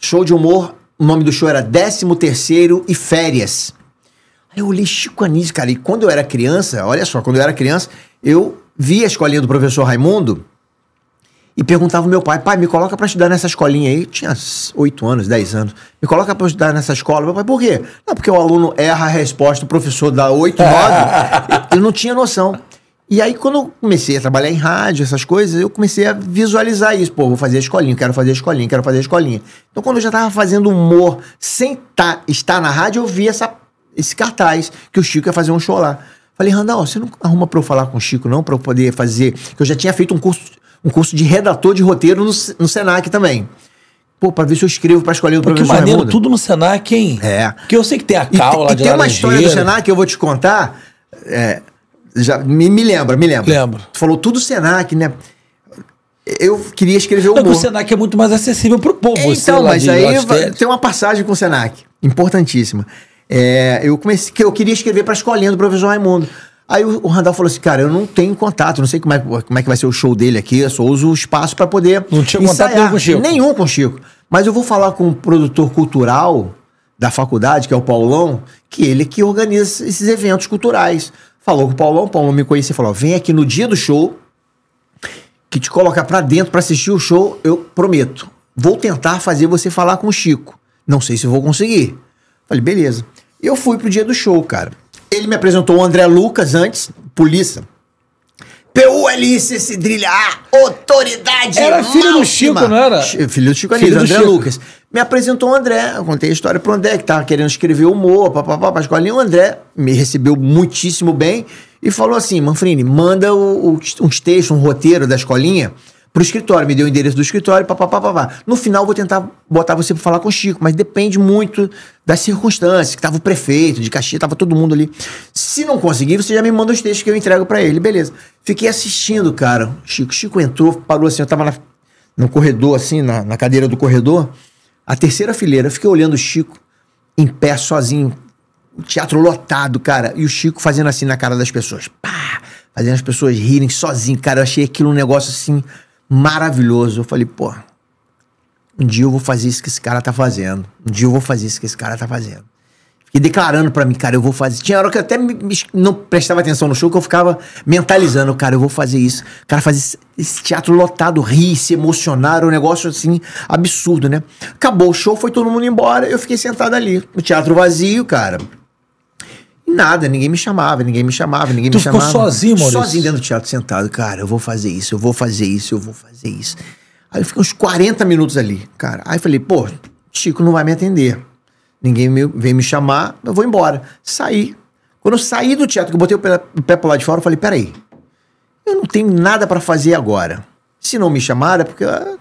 Show de humor, o nome do show era 13 terceiro e férias. Aí eu olhei Chico Anísio, cara. E quando eu era criança, olha só, quando eu era criança, eu vi a escolinha do professor Raimundo e perguntava ao meu pai, pai, me coloca para estudar nessa escolinha aí. Eu tinha 8 anos, 10 anos. Me coloca para estudar nessa escola. Meu pai, por quê? Não, porque o aluno erra a resposta, o professor dá 8, 9. eu não tinha noção. E aí, quando eu comecei a trabalhar em rádio, essas coisas, eu comecei a visualizar isso. Pô, vou fazer a escolinha, quero fazer a escolinha, quero fazer a escolinha. Então, quando eu já tava fazendo humor sem tá, estar na rádio, eu vi essa esse cartaz que o Chico ia fazer um show lá. Falei, Randall, você não arruma pra eu falar com o Chico, não, pra eu poder fazer. Que eu já tinha feito um curso, um curso de redator de roteiro no, no Senac também. Pô, pra ver se eu escrevo pra escolher o Pô, professor. Que maneiro, tudo no Senac, hein? É. Porque eu sei que tem a cal lá e de E tem uma história do Senac que eu vou te contar. É, já, me, me lembra, me lembra. Lembro. Tu falou tudo Senac, né? Eu queria escrever um. o Senac é muito mais acessível pro povo. É, então, mas aí tem uma passagem com o Senac, importantíssima é, eu comecei que eu queria escrever para a escolinha do professor Raimundo. Aí o, o Randall falou assim, cara, eu não tenho contato, não sei como é, como é que vai ser o show dele aqui, eu só uso o espaço para poder. Não tinha ensaiar. contato nenhum com o Chico. Nenhum com o Chico. Mas eu vou falar com o um produtor cultural da faculdade, que é o Paulão, que ele que organiza esses eventos culturais. Falou com o Paulão, o Paulão me conheceu e falou: vem aqui no dia do show, que te coloca pra dentro para assistir o show, eu prometo. Vou tentar fazer você falar com o Chico. Não sei se vou conseguir. Falei, beleza. Eu fui pro dia do show, cara. Ele me apresentou o André Lucas antes, polícia. PULIC Cidrilha A, autoridade Era máxima. filho do Chico, não era? Ch filho do Chico Anísio, André Chico. Lucas. Me apresentou o André, eu contei a história pro André, que tava querendo escrever humor, papapá, escolinha. O André me recebeu muitíssimo bem e falou assim, Manfrini, manda o, o, uns textos, um roteiro da escolinha pro escritório, me deu o endereço do escritório, papapá. Pá, No final, vou tentar botar você para falar com o Chico, mas depende muito das circunstâncias, que tava o prefeito de Caxias, tava todo mundo ali. Se não conseguir, você já me manda os textos que eu entrego para ele, beleza. Fiquei assistindo, cara. Chico, Chico entrou, parou assim, eu tava na, no corredor, assim, na, na cadeira do corredor, a terceira fileira, fiquei olhando o Chico em pé, sozinho, o teatro lotado, cara, e o Chico fazendo assim na cara das pessoas, pá, fazendo as pessoas rirem sozinho, cara, eu achei aquilo um negócio assim maravilhoso. Eu falei, pô, um dia eu vou fazer isso que esse cara tá fazendo. Um dia eu vou fazer isso que esse cara tá fazendo. Fiquei declarando para mim, cara, eu vou fazer. Tinha hora que eu até me, me, não prestava atenção no show, que eu ficava mentalizando, cara, eu vou fazer isso. O cara fazer esse, esse teatro lotado, rir, se emocionar, um negócio assim, absurdo, né? Acabou o show, foi todo mundo embora, eu fiquei sentado ali, no teatro vazio, cara. Nada, ninguém me chamava, ninguém me chamava, ninguém tu me chamava. Ficou sozinho, Maurício? Sozinho dentro do teatro, sentado. Cara, eu vou fazer isso, eu vou fazer isso, eu vou fazer isso. Aí eu fiquei uns 40 minutos ali, cara. Aí falei, pô, Chico não vai me atender. Ninguém me, veio me chamar, eu vou embora. Saí. Quando eu saí do teatro, que eu botei o pé, o pé de fora, eu falei, peraí, eu não tenho nada para fazer agora. Se não me chamaram, é porque ah,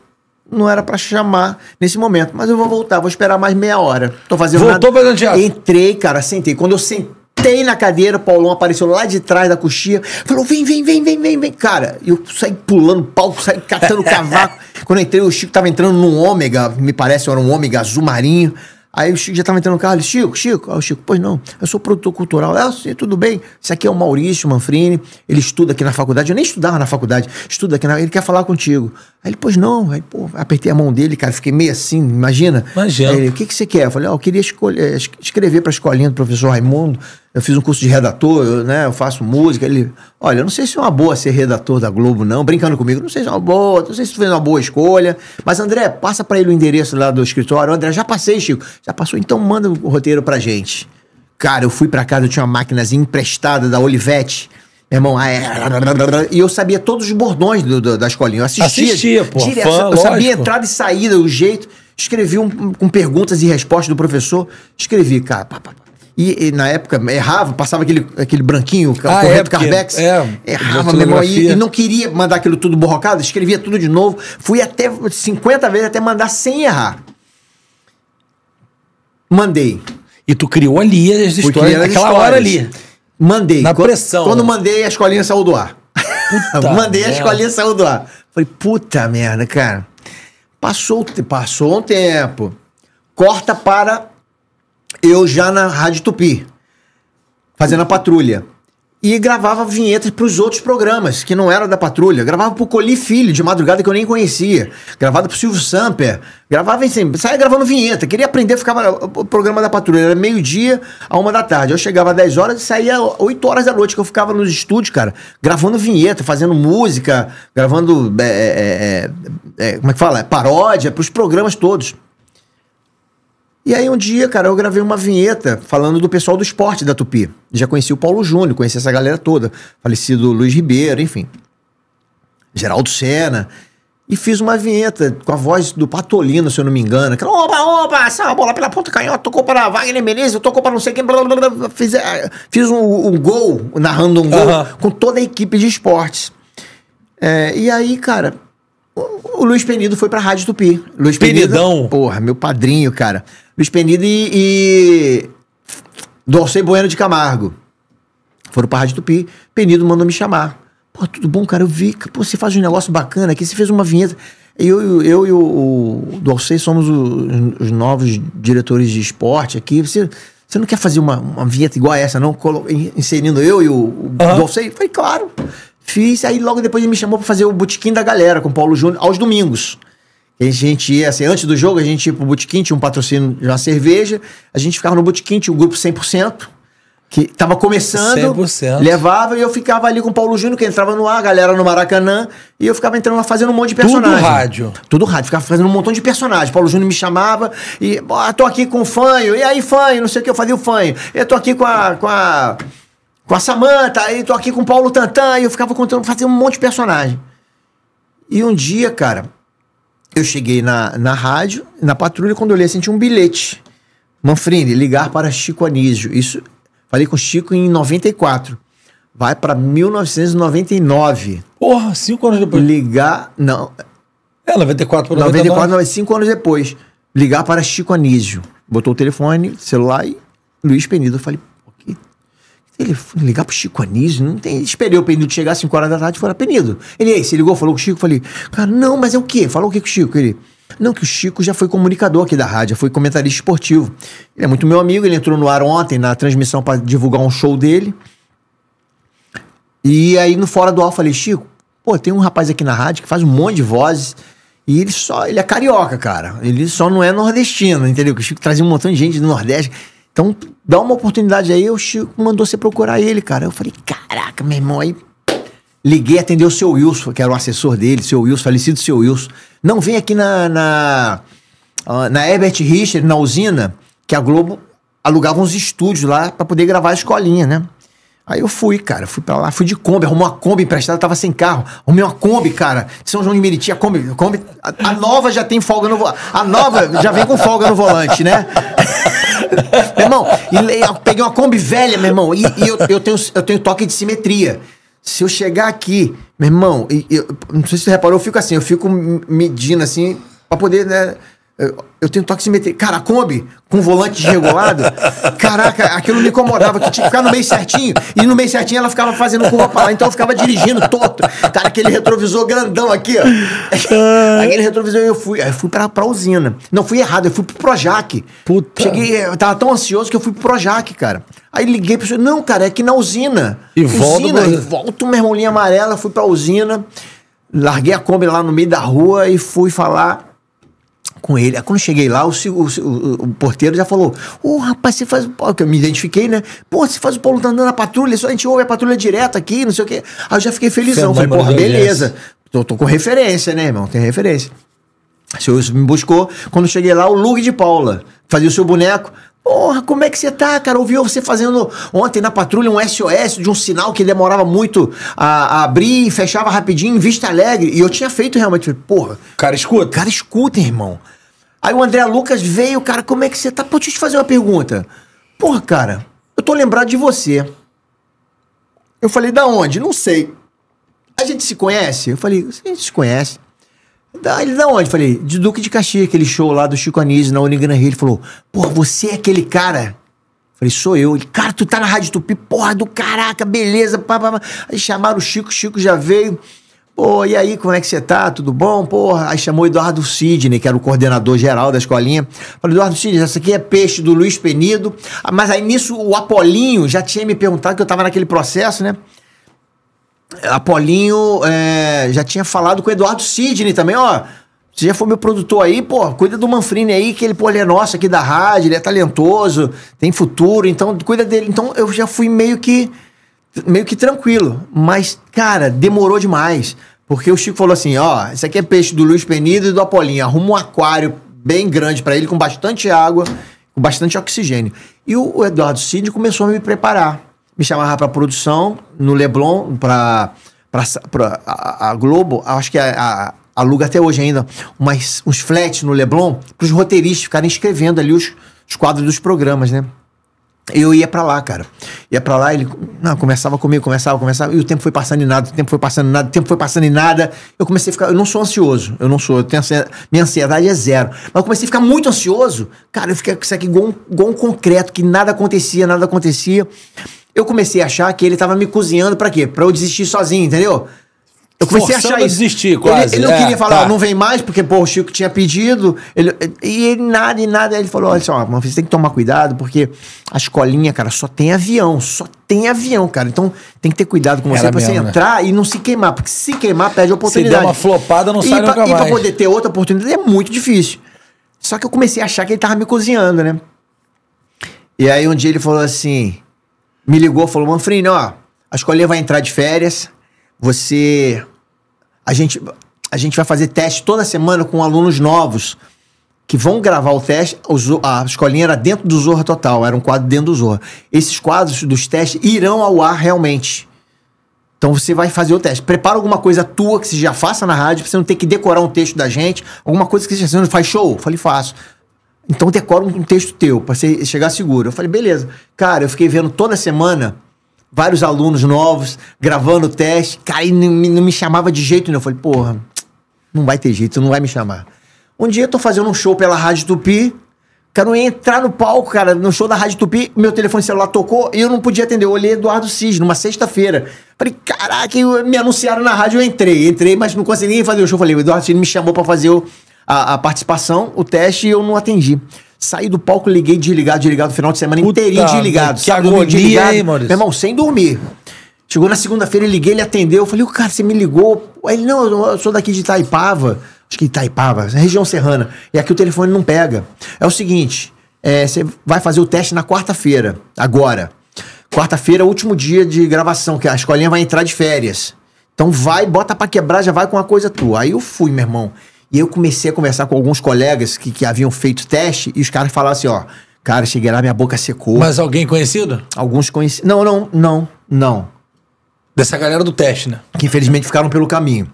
não era para chamar nesse momento. Mas eu vou voltar, vou esperar mais meia hora. Tô fazendo Voltou nada. Voltou teatro. Entrei, cara, sentei. Quando eu sentei, sentei na cadeira, o Paulão apareceu lá de trás da coxinha, falou: vem, vem, vem, vem, vem, vem. Cara, eu saí pulando palco, saí catando cavaco. Quando eu entrei, o Chico tava entrando num ômega, me parece, era um ômega azul marinho. Aí o Chico já tava entrando no carro, Chico, Chico, ah, o Chico, pois não, eu sou produtor cultural. Ah, sim, tudo bem. Isso aqui é o Maurício Manfrini, ele estuda aqui na faculdade, eu nem estudava na faculdade, estuda aqui na. Ele quer falar contigo. Aí ele, pois não, aí, pô, apertei a mão dele, cara, fiquei meio assim, imagina. Imagina. ele, o que, que você quer? Eu falei, ah, eu queria escolher, escrever pra escolinha do professor Raimundo eu fiz um curso de redator, eu, né? Eu faço música. Ele, olha, não sei se é uma boa ser redator da Globo, não, brincando comigo, não sei se é uma boa, não sei se tu fez uma boa escolha. Mas, André, passa para ele o endereço lá do escritório. André, já passei, Chico. Já passou, então manda o roteiro pra gente. Cara, eu fui para casa, eu tinha uma máquinazinha emprestada da Olivetti. Meu irmão, e eu sabia todos os bordões do, do, da escolinha. Eu assistia. Assistia, pô. Direto, fã, eu sabia lógico. entrada e saída, o jeito. Escrevi um, com perguntas e respostas do professor. Escrevi, cara, pá, pá, e, e, na época errava, passava aquele, aquele branquinho, ah, correto é, Carbex. É, errava mesmo. E, e, não queria mandar aquilo tudo borrocado, escrevia tudo de novo. Fui até 50 vezes até mandar sem errar. Mandei. E tu criou ali as histórias, naquela hora ali. Mandei. Na quando, pressão. Quando mandei, a escolinha saiu do ar. mandei, merda. a escolinha saiu do ar. Falei, puta merda, cara. Passou, passou um tempo. Corta para eu já na Rádio Tupi, fazendo a patrulha. E gravava vinhetas para os outros programas, que não era da patrulha. Gravava pro Coli Filho, de madrugada, que eu nem conhecia. Gravava pro Silvio Samper. Gravava em sempre. Saia gravando vinheta. Queria aprender, ficava. O programa da patrulha era meio-dia a uma da tarde. Eu chegava às 10 horas e saía 8 horas da noite, que eu ficava nos estúdios, cara, gravando vinheta, fazendo música, gravando. É, é, é, é, é como é que fala? É paródia, pros programas todos. E aí um dia, cara, eu gravei uma vinheta falando do pessoal do esporte da Tupi. Já conheci o Paulo Júnior, conheci essa galera toda. Falecido Luiz Ribeiro, enfim. Geraldo Senna. E fiz uma vinheta com a voz do Patolino, se eu não me engano. Aquela, opa, opa, essa bola pela ponta canhota, tocou para Wagner Menezes, tocou para não sei quem, blá, blá, blá. Fiz, eh, fiz um, um, gol, narrando um gol, com toda a equipe de esportes. É, e aí, cara, o, o Luiz Penido foi pra Rádio Tupi. Luiz Penidão? Penido, porra, meu padrinho, cara. Luiz Penido e, e Dorcei Bueno de Camargo. Foram para a Rádio Tupi. Penido mandou me chamar. Pô, tudo bom, cara? Eu vi que pô, você faz um negócio bacana aqui, você fez uma vinheta. Eu, eu, eu e o, o Dorcei somos o, os novos diretores de esporte aqui. Você, você não quer fazer uma, uma vinheta igual a essa, não? Colo inserindo eu e o, o uhum. Dorcei? Falei, claro. Fiz. Aí logo depois ele me chamou para fazer o Botequim da Galera com o Paulo Júnior aos domingos a gente ia, assim, antes do jogo, a gente ia pro Botequim, tinha um patrocínio de uma cerveja. A gente ficava no Botequim, tinha o um grupo 100%, que tava começando. 100%. Levava e eu ficava ali com o Paulo Júnior, que entrava no ar, a galera no Maracanã. E eu ficava entrando lá fazendo um monte de personagem. Tudo rádio. Tudo rádio. Ficava fazendo um montão de personagem. Paulo Júnior me chamava e, ah, tô aqui com o Fanho. E aí, Fanho, não sei o que, eu fazia o Fanho. Eu tô aqui com a... Com a com a Samanta, aí tô aqui com o Paulo Tantan, e eu ficava contando, fazia um monte de personagem. E um dia, cara, eu cheguei na, na rádio, na patrulha, quando eu li, senti assim, um bilhete. Manfrini, ligar para Chico Anísio. Isso, falei com Chico em 94. Vai para 1999. Porra, cinco anos depois. Ligar, não. É, 94 para 99. 94, cinco anos depois. Ligar para Chico Anísio. Botou o telefone, celular e Luiz Penido. Eu falei, ele ligar pro Chico Anísio, não tem. esperei o Penido chegar às 5 horas da tarde e falar, Penido. Ele aí, se ligou, falou com o Chico? Falei, cara, não, mas é o quê? Falou o quê com o Chico? Ele. Não, que o Chico já foi comunicador aqui da rádio, foi comentarista esportivo. Ele é muito meu amigo, ele entrou no ar ontem na transmissão para divulgar um show dele. E aí no Fora do Ar eu falei, Chico, pô, tem um rapaz aqui na rádio que faz um monte de vozes. E ele só, ele é carioca, cara. Ele só não é nordestino, entendeu? Que o Chico trazia um montão de gente do Nordeste. Então, dá uma oportunidade aí. O Chico mandou você procurar ele, cara. Eu falei, caraca, meu irmão, aí liguei, atendeu o seu Wilson, que era o assessor dele, seu Wilson, falecido seu Wilson. Não, vem aqui na, na, na Herbert Richard, na usina, que a Globo alugava uns estúdios lá para poder gravar a escolinha, né? Aí eu fui, cara, fui pra lá, fui de Kombi, arrumou uma Kombi emprestada, tava sem carro. Arrumei uma Kombi, cara, de São João de Meriti, a Kombi, a, Kombi, a, a nova já tem folga no volante. A nova já vem com folga no volante, né? meu irmão, e, peguei uma Kombi velha, meu irmão, e, e eu, eu, tenho, eu tenho toque de simetria. Se eu chegar aqui, meu irmão, e, eu, não sei se você reparou, eu fico assim, eu fico medindo assim, pra poder, né? Eu tenho toximetria. Cara, a Kombi, com volante desregulado, caraca, aquilo me incomodava, que tinha que ficar no meio certinho. E no meio certinho ela ficava fazendo curva pra lá, então eu ficava dirigindo torto. Cara, aquele retrovisor grandão aqui, ó. Aquele retrovisor, eu fui, eu fui pra, pra usina. Não, fui errado, eu fui pro Projac. Puta. Cheguei, eu tava tão ansioso que eu fui pro Projac, cara. Aí liguei pro não, cara, é que na usina. E volto. Usina, e volto, meu irmão, linha amarela, fui pra usina, larguei a Kombi lá no meio da rua e fui falar com ele. quando cheguei lá, o, o, o, o porteiro já falou: Ô oh, rapaz, você faz. o que eu me identifiquei, né? Pô, você faz o Paulo tá andando na patrulha, só a gente ouve a patrulha direto aqui, não sei o quê. Aí eu já fiquei é felizão. Falei, porra, beleza. Tô, tô com referência, né, irmão? Tem referência. O senhor me buscou. Quando cheguei lá, o Lug de Paula fazia o seu boneco. Porra, como é que você tá, cara? Ouviu você fazendo ontem na patrulha um SOS de um sinal que demorava muito a, a abrir, fechava rapidinho em Vista Alegre. E eu tinha feito realmente. Porra. Cara, escuta. Cara, escuta, irmão. Aí o André Lucas veio, cara, como é que você tá? Pô, deixa eu te fazer uma pergunta. Porra, cara, eu tô lembrado de você. Eu falei, da onde? Não sei. A gente se conhece? Eu falei, a gente se conhece. Da, ele da onde? Falei, de Duque de Caxias, aquele show lá do Chico Anísio, na Unigran Rio. Ele falou, porra, você é aquele cara? Falei, sou eu. Ele, cara, tu tá na Rádio Tupi, porra do caraca, beleza. Pá, pá, pá. Aí chamaram o Chico, o Chico já veio. Pô, e aí, como é que você tá? Tudo bom? Porra, aí chamou o Eduardo Sidney, que era o coordenador geral da escolinha. Falei, Eduardo Sidney, essa aqui é peixe do Luiz Penido. Ah, mas aí nisso o Apolinho já tinha me perguntado, que eu tava naquele processo, né? Apolinho é, já tinha falado com o Eduardo Sidney também, ó. Você já foi meu produtor aí, pô, cuida do Manfrini aí, que ele, pô, ele é nosso aqui da rádio, ele é talentoso, tem futuro, então cuida dele. Então eu já fui meio que meio que tranquilo. Mas, cara, demorou demais. Porque o Chico falou assim: ó, esse aqui é peixe do Luiz Penido e do Apolinho. Arruma um aquário bem grande para ele, com bastante água, com bastante oxigênio. E o Eduardo Sidney começou a me preparar me chamava para produção no Leblon, para a, a Globo, acho que a, a, aluga até hoje ainda umas, uns flats no Leblon para os roteiristas ficarem escrevendo ali os, os quadros dos programas, né? Eu ia para lá, cara. Ia para lá, ele não, começava comigo, começava, começava, e o tempo foi passando em nada, o tempo foi passando em nada, o tempo foi passando em nada. Eu comecei a ficar, eu não sou ansioso, eu não sou, eu tenho ansiedade, minha ansiedade é zero. Mas eu comecei a ficar muito ansioso. Cara, eu fiquei com isso aqui igual um, igual um concreto, que nada acontecia, nada acontecia eu comecei a achar que ele tava me cozinhando para quê? Pra eu desistir sozinho, entendeu? Eu comecei Forçando a achar desistir, quase. Ele, ele não é, queria falar, tá. não vem mais, porque, pô, o Chico tinha pedido. Ele, e ele nada, e nada. Ele falou, olha só, mas você tem que tomar cuidado, porque a escolinha, cara, só tem avião, só tem avião, cara. Então tem que ter cuidado com você Era pra mesmo, você né? entrar né? e não se queimar, porque se queimar, perde a oportunidade. Se der uma flopada, não e sai pra, nunca mais. E pra poder ter outra oportunidade é muito difícil. Só que eu comecei a achar que ele tava me cozinhando, né? E aí um dia ele falou assim me ligou, falou: Manfrinho, ó, a escolinha vai entrar de férias, você. A gente, a gente vai fazer teste toda semana com alunos novos que vão gravar o teste. a escolinha era dentro do Zorra Total, era um quadro dentro do Zorra. Esses quadros dos testes irão ao ar realmente. Então você vai fazer o teste. Prepara alguma coisa tua que você já faça na rádio, pra você não ter que decorar um texto da gente, alguma coisa que você já faz show? Falei, faço. Então decora um texto teu, para você chegar seguro. Eu falei, beleza. Cara, eu fiquei vendo toda semana vários alunos novos, gravando teste. Cara, e não, não me chamava de jeito nenhum. Eu falei, porra, não vai ter jeito, não vai me chamar. Um dia eu tô fazendo um show pela Rádio Tupi, quero entrar no palco, cara, no show da Rádio Tupi, meu telefone celular tocou e eu não podia atender. Eu olhei Eduardo Cis, numa sexta-feira. Falei, caraca, me anunciaram na rádio, eu entrei. Entrei, mas não consegui nem fazer o show. Falei, o Eduardo Cis me chamou para fazer o, a, a participação, o teste, e eu não atendi. Saí do palco, liguei, desligado, desligado, final de semana inteirinho desligado. Que sábado, agonia, desligado, hein, Maurício? Meu irmão, sem dormir. Chegou na segunda-feira, liguei, ele atendeu. Eu falei, o cara, você me ligou? ele, não, eu sou daqui de Itaipava. Acho que Itaipava, região serrana. E aqui o telefone não pega. É o seguinte, é, você vai fazer o teste na quarta-feira, agora. Quarta-feira, é último dia de gravação, que a escolinha vai entrar de férias. Então vai, bota para quebrar, já vai com a coisa tua. Aí eu fui, meu irmão. E eu comecei a conversar com alguns colegas que, que haviam feito teste e os caras falaram assim: ó, cara, cheguei lá, minha boca secou. Mas alguém conhecido? Alguns conhecidos. Não, não, não, não. Dessa galera do teste, né? Que infelizmente ficaram pelo caminho.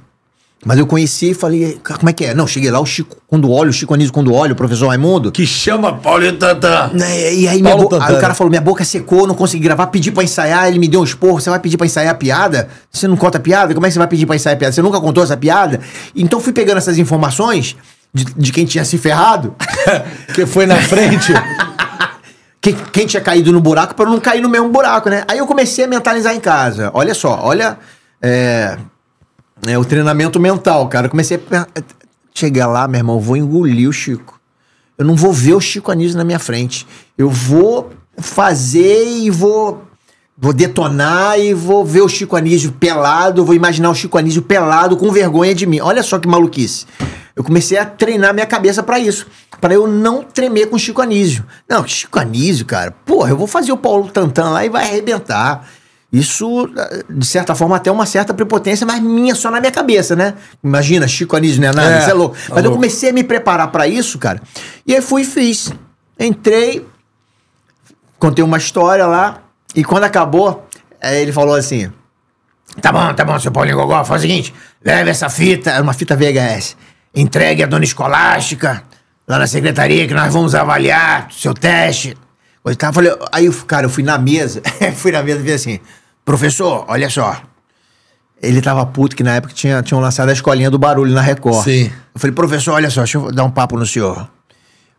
Mas eu conheci e falei, como é que é? Não, cheguei lá, o Chico quando olho, o Chico Anísio quando olho, o professor Raimundo. Que chama Paulo Tantan. Né, e aí, aí, o cara né? falou: minha boca secou, não consegui gravar, pedi pra ensaiar, ele me deu um esporro, você vai pedir pra ensaiar a piada? Você não conta piada? Como é que você vai pedir pra ensaiar a piada? Você nunca contou essa piada? Então fui pegando essas informações de, de quem tinha se ferrado. que foi na frente. que, quem tinha caído no buraco pra não cair no mesmo buraco, né? Aí eu comecei a mentalizar em casa. Olha só, olha. É é o treinamento mental, cara. Eu comecei a chegar lá, meu irmão, eu vou engolir o Chico. Eu não vou ver o Chico Anísio na minha frente. Eu vou fazer e vou vou detonar e vou ver o Chico Anísio pelado, vou imaginar o Chico Anísio pelado com vergonha de mim. Olha só que maluquice. Eu comecei a treinar minha cabeça para isso, para eu não tremer com o Chico Anísio. Não, Chico Anísio, cara. Porra, eu vou fazer o Paulo Tantan lá e vai arrebentar. Isso, de certa forma, até uma certa prepotência, mas minha, só na minha cabeça, né? Imagina, Chico Anísio, né? Nada, é, isso é louco. Tá mas é louco. eu comecei a me preparar para isso, cara. E aí fui e fiz. Entrei, contei uma história lá, e quando acabou, ele falou assim: Tá bom, tá bom, seu Paulinho Gogó, faz o seguinte: leve essa fita, era uma fita VHS, entregue a dona escolástica, lá na secretaria, que nós vamos avaliar seu teste. Eu tava, falei, aí, cara, eu fui na mesa, fui na mesa e vi assim, Professor, olha só. Ele tava puto que na época tinha, tinham lançado a escolinha do barulho na Record. Sim. Eu falei, professor, olha só, deixa eu dar um papo no senhor.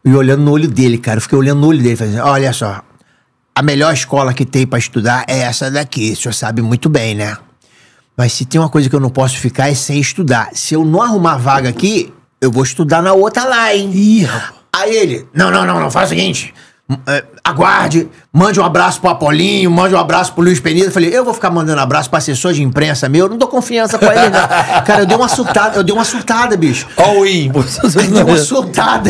E olhando no olho dele, cara. Eu fiquei olhando no olho dele, fazendo, assim, olha só. A melhor escola que tem para estudar é essa daqui. O senhor sabe muito bem, né? Mas se tem uma coisa que eu não posso ficar é sem estudar. Se eu não arrumar vaga aqui, eu vou estudar na outra lá, hein? Ih, Aí ele, não, não, não, não, faz o seguinte. É, aguarde, mande um abraço pro Apolinho, mande um abraço pro Luiz Penido Eu falei, eu vou ficar mandando abraço pra assessor de imprensa meu, não dou confiança pra ele, não. Cara, eu dei uma surtada, eu dei uma surtada, bicho. All in. dei uma surtada.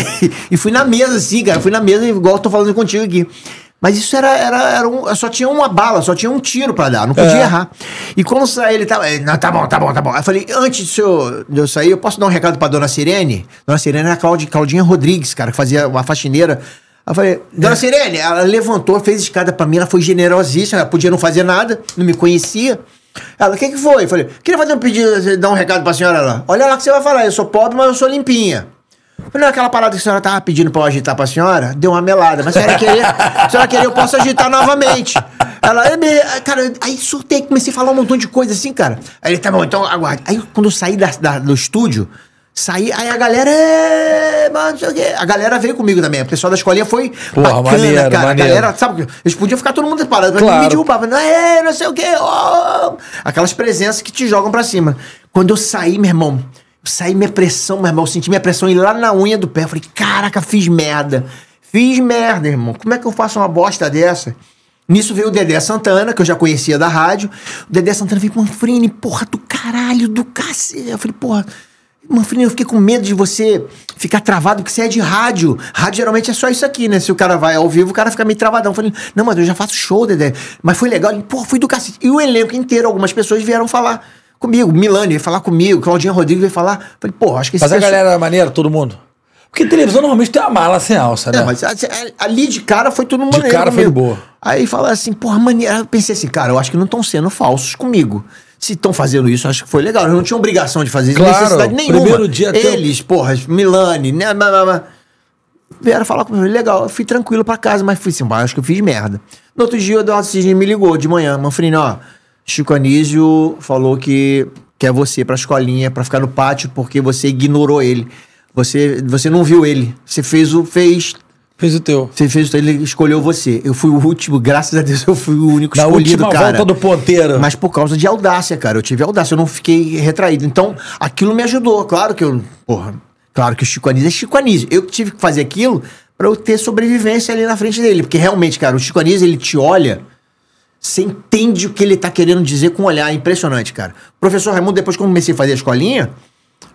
E fui na mesa, assim, cara. Fui na mesa, igual eu tô falando contigo aqui. Mas isso era, era, era um, só tinha uma bala, só tinha um tiro para dar, não podia é. errar. E quando saí, ele tava, não, tá bom, tá bom, tá bom. Eu falei, antes de eu, de eu sair, eu posso dar um recado pra dona Sirene? Dona Sirene era a Claudinha Rodrigues, cara, que fazia uma faxineira eu falei, Dona né? Sirene, ela levantou, fez escada pra mim, ela foi generosíssima, ela podia não fazer nada, não me conhecia. Ela, o que, que foi? Eu falei, queria fazer um pedido, dar um recado pra senhora lá. Olha lá que você vai falar, eu sou pobre, mas eu sou limpinha. Não aquela parada que a senhora tava pedindo pra eu agitar pra senhora? Deu uma melada. Mas se a senhora querer, se eu posso agitar novamente. Ela, é, ah, cara, aí surtei, comecei a falar um montão de coisa assim, cara. Aí ele, tá bom, então aguarde. Aí quando eu saí da, da do estúdio, Saí, aí a galera quê. A galera veio comigo também. O pessoal da escolinha foi Porra, bacana, maneiro, cara. Maneiro. A galera, sabe, eles podiam ficar todo mundo parado, claro. mas me derrubava, não é, não sei o quê. Oh! Aquelas presenças que te jogam pra cima. Quando eu saí, meu irmão, eu saí minha pressão, meu irmão, eu senti minha pressão ir lá na unha do pé. Eu falei, caraca, fiz merda. Fiz merda, irmão. Como é que eu faço uma bosta dessa? Nisso veio o Dedé Santana, que eu já conhecia da rádio. O Dedé Santana veio, com Manfrini, porra do caralho, do cacete. Eu falei, porra. Manfrinho, eu fiquei com medo de você ficar travado, porque você é de rádio. Rádio geralmente é só isso aqui, né? Se o cara vai ao vivo, o cara fica meio travadão. Eu falei, não, mas eu já faço show, Dedé. Mas foi legal. Ele, Pô, fui do cacete. E o elenco inteiro, algumas pessoas vieram falar comigo. Milani veio falar comigo, Claudinha Rodrigues veio falar. Eu falei, pô, acho que esse Mas a galera era maneira, todo mundo? Porque televisão normalmente tem uma mala sem alça, é, né? É, mas ali de cara foi tudo maneiro. De cara comigo. foi boa. Aí fala assim, porra, maneira. Eu pensei assim, cara, eu acho que não estão sendo falsos comigo. Se estão fazendo isso, acho que foi legal. Eu não tinha obrigação de fazer isso, claro, necessidade nenhuma. Primeiro dia Eles, porra, Milani, né? Vieram falar comigo, legal, eu fui tranquilo pra casa, mas fui assim, acho que eu fiz merda. No outro dia, o Eduardo Sidney me ligou de manhã, Manfrino, ó, Chico Anísio falou que quer você pra escolinha, pra ficar no pátio, porque você ignorou ele. Você, você não viu ele. Você fez o. fez Fez o teu. Você fez o teu, ele escolheu você. Eu fui o último, graças a Deus, eu fui o único Na escolhido, última cara. volta do ponteiro. Mas por causa de audácia, cara. Eu tive audácia, eu não fiquei retraído. Então, aquilo me ajudou. Claro que eu. Porra, claro que o Chico Anísio é Chico Anísio. Eu tive que fazer aquilo para eu ter sobrevivência ali na frente dele. Porque realmente, cara, o Chico Anísio, ele te olha. Você entende o que ele tá querendo dizer com um olhar. É impressionante, cara. O professor Raimundo, depois que eu comecei a fazer a escolinha,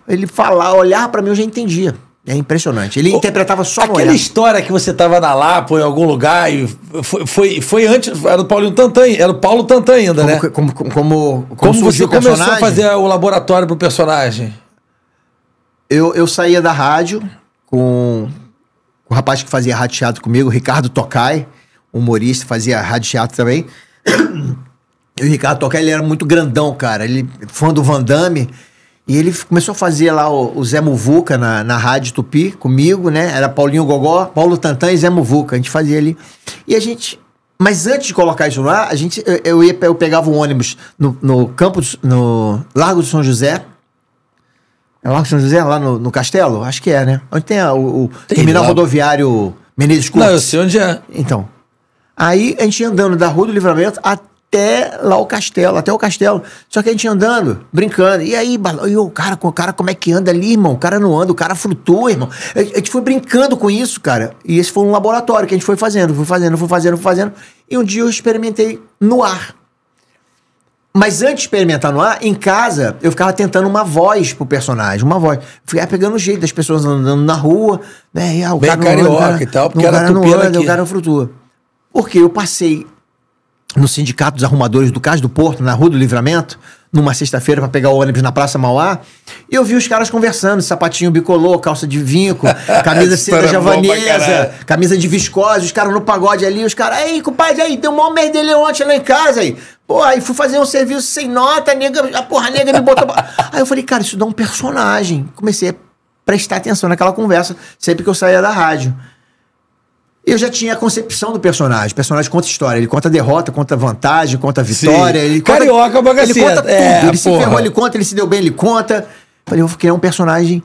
ele falar, olhar para mim, eu já entendia. É impressionante. Ele o, interpretava só Aquela olhar. história que você tava na Lapa em algum lugar e foi, foi, foi antes. Era o Paulinho Tantan, era o Paulo Tantan ainda, como, né? Como, como, como, como você começou a fazer o laboratório pro personagem? Eu, eu saía da rádio com o rapaz que fazia rádio teatro comigo, Ricardo Tocai, humorista, fazia rádio teatro também. E o Ricardo Tocai, ele era muito grandão, cara. Ele, fã do Van Damme. E ele começou a fazer lá o, o Zé Muvuca na, na Rádio Tupi comigo, né? Era Paulinho Gogó, Paulo Tantan e Zé Muvuca. A gente fazia ali. E a gente. Mas antes de colocar isso lá a gente, eu, ia, eu pegava um ônibus no, no campo, no Largo do São José, é Largo de São José, lá no, no, Castelo? Acho que é, né? Onde tem a, o, o tem terminal lá. rodoviário Menezes Curtis. Não, eu sei onde é. Então. Aí a gente ia andando da Rua do Livramento até até lá o castelo, até o castelo. Só que a gente andando, brincando. E aí, e o cara, o cara, como é que anda ali, irmão? O cara não anda, o cara flutua, irmão. A gente foi brincando com isso, cara. E esse foi um laboratório que a gente foi fazendo, foi fazendo, foi fazendo, foi fazendo. E um dia eu experimentei no ar. Mas antes de experimentar no ar, em casa, eu ficava tentando uma voz pro personagem, uma voz. ficava pegando o jeito das pessoas andando na rua, né? E, ah, o Bem cara carioca anda, cara, e tal, porque era cara não anda, aqui. o cara não flutua. Porque eu passei no Sindicato dos Arrumadores do Cais do Porto, na Rua do Livramento, numa sexta-feira para pegar o ônibus na Praça Mauá, eu vi os caras conversando, sapatinho bicolor, calça de vinco, camisa seda é javanesa, camisa de viscose, os caras no pagode ali, os caras, aí, compadre, aí, deu um maior merdelho ontem lá em casa, aí. pô aí fui fazer um serviço sem nota, a nega, a porra, nega me botou... aí eu falei, cara, isso dá um personagem. Comecei a prestar atenção naquela conversa, sempre que eu saía da rádio eu já tinha a concepção do personagem. O personagem conta história. Ele conta derrota, conta vantagem, conta vitória. Ele conta, Carioca, bagaceiro. Ele conta é, tudo. É, ele porra. se ferrou, ele conta, ele se deu bem, ele conta. Falei, eu vou criar um personagem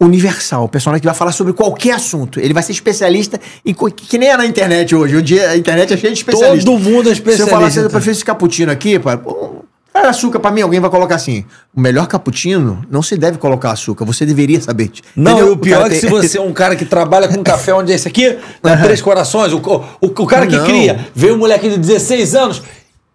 universal. Um personagem que vai falar sobre qualquer assunto. Ele vai ser especialista em... Que nem é na internet hoje. Hoje a internet é cheia de especialistas. Todo mundo é especialista. Se eu falasse, eu prefiro esse cappuccino aqui, Pô, é açúcar para mim, alguém vai colocar assim: o melhor cappuccino não se deve colocar açúcar, você deveria saber. Não, o pior o é que tem... se você é um cara que trabalha com café onde é esse aqui, na né, Três Corações, o, o, o cara que não. cria, veio um moleque de 16 anos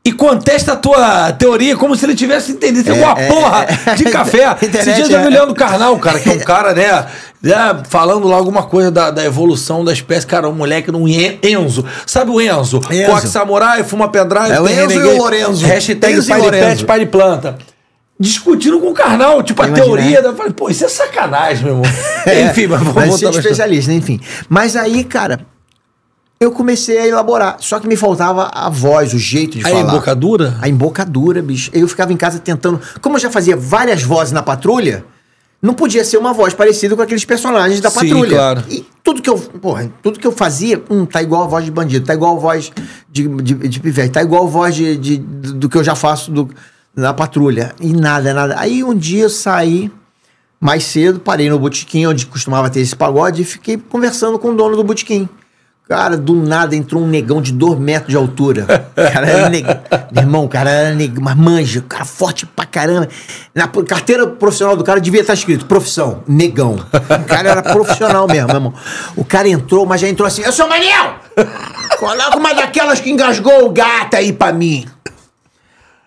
e contesta a tua teoria como se ele tivesse entendido. Tem é, uma é, é, porra é, de café. Esse dia eu vi é- Leandro Carnal, cara, que é um cara, né, né? falando lá alguma coisa da, da, evolução da espécie. Cara, um moleque num Enzo. Sabe o Enzo? Enzo. Coque Samurai, Fuma Pendrive, é, o Enzo Renegade. e o Lorenzo. Hashtag Enzo pai de pet, pai de planta discutindo com o Carnal, tipo, a teoria. Da... pô, isso é sacanagem, meu irmão. é, enfim, mas vamos mas é voltar. especialista, né, enfim. Mas aí, cara, eu comecei a elaborar. Só que me faltava a voz, o jeito de a falar. A embocadura? A embocadura, bicho. Eu ficava em casa tentando. Como eu já fazia várias vozes na patrulha, não podia ser uma voz parecida com aqueles personagens da patrulha. Sim, claro. E tudo que eu. Porra, tudo que eu fazia, hum, tá igual a voz de bandido, tá igual a voz de, de, de pivete, tá igual a voz de, de, do que eu já faço do, na patrulha. E nada, nada. Aí um dia eu saí mais cedo, parei no botequim onde costumava ter esse pagode e fiquei conversando com o dono do botequim. Cara, do nada entrou um negão de dois metros de altura. Cara, era negão. Meu irmão, cara, era negão, mas manja, cara forte pra caramba. Na carteira profissional do cara devia estar escrito profissão, negão. O cara era profissional mesmo, meu irmão. O cara entrou, mas já entrou assim: Eu sou Maniel? Coloca uma daquelas que engasgou o gato aí pra mim.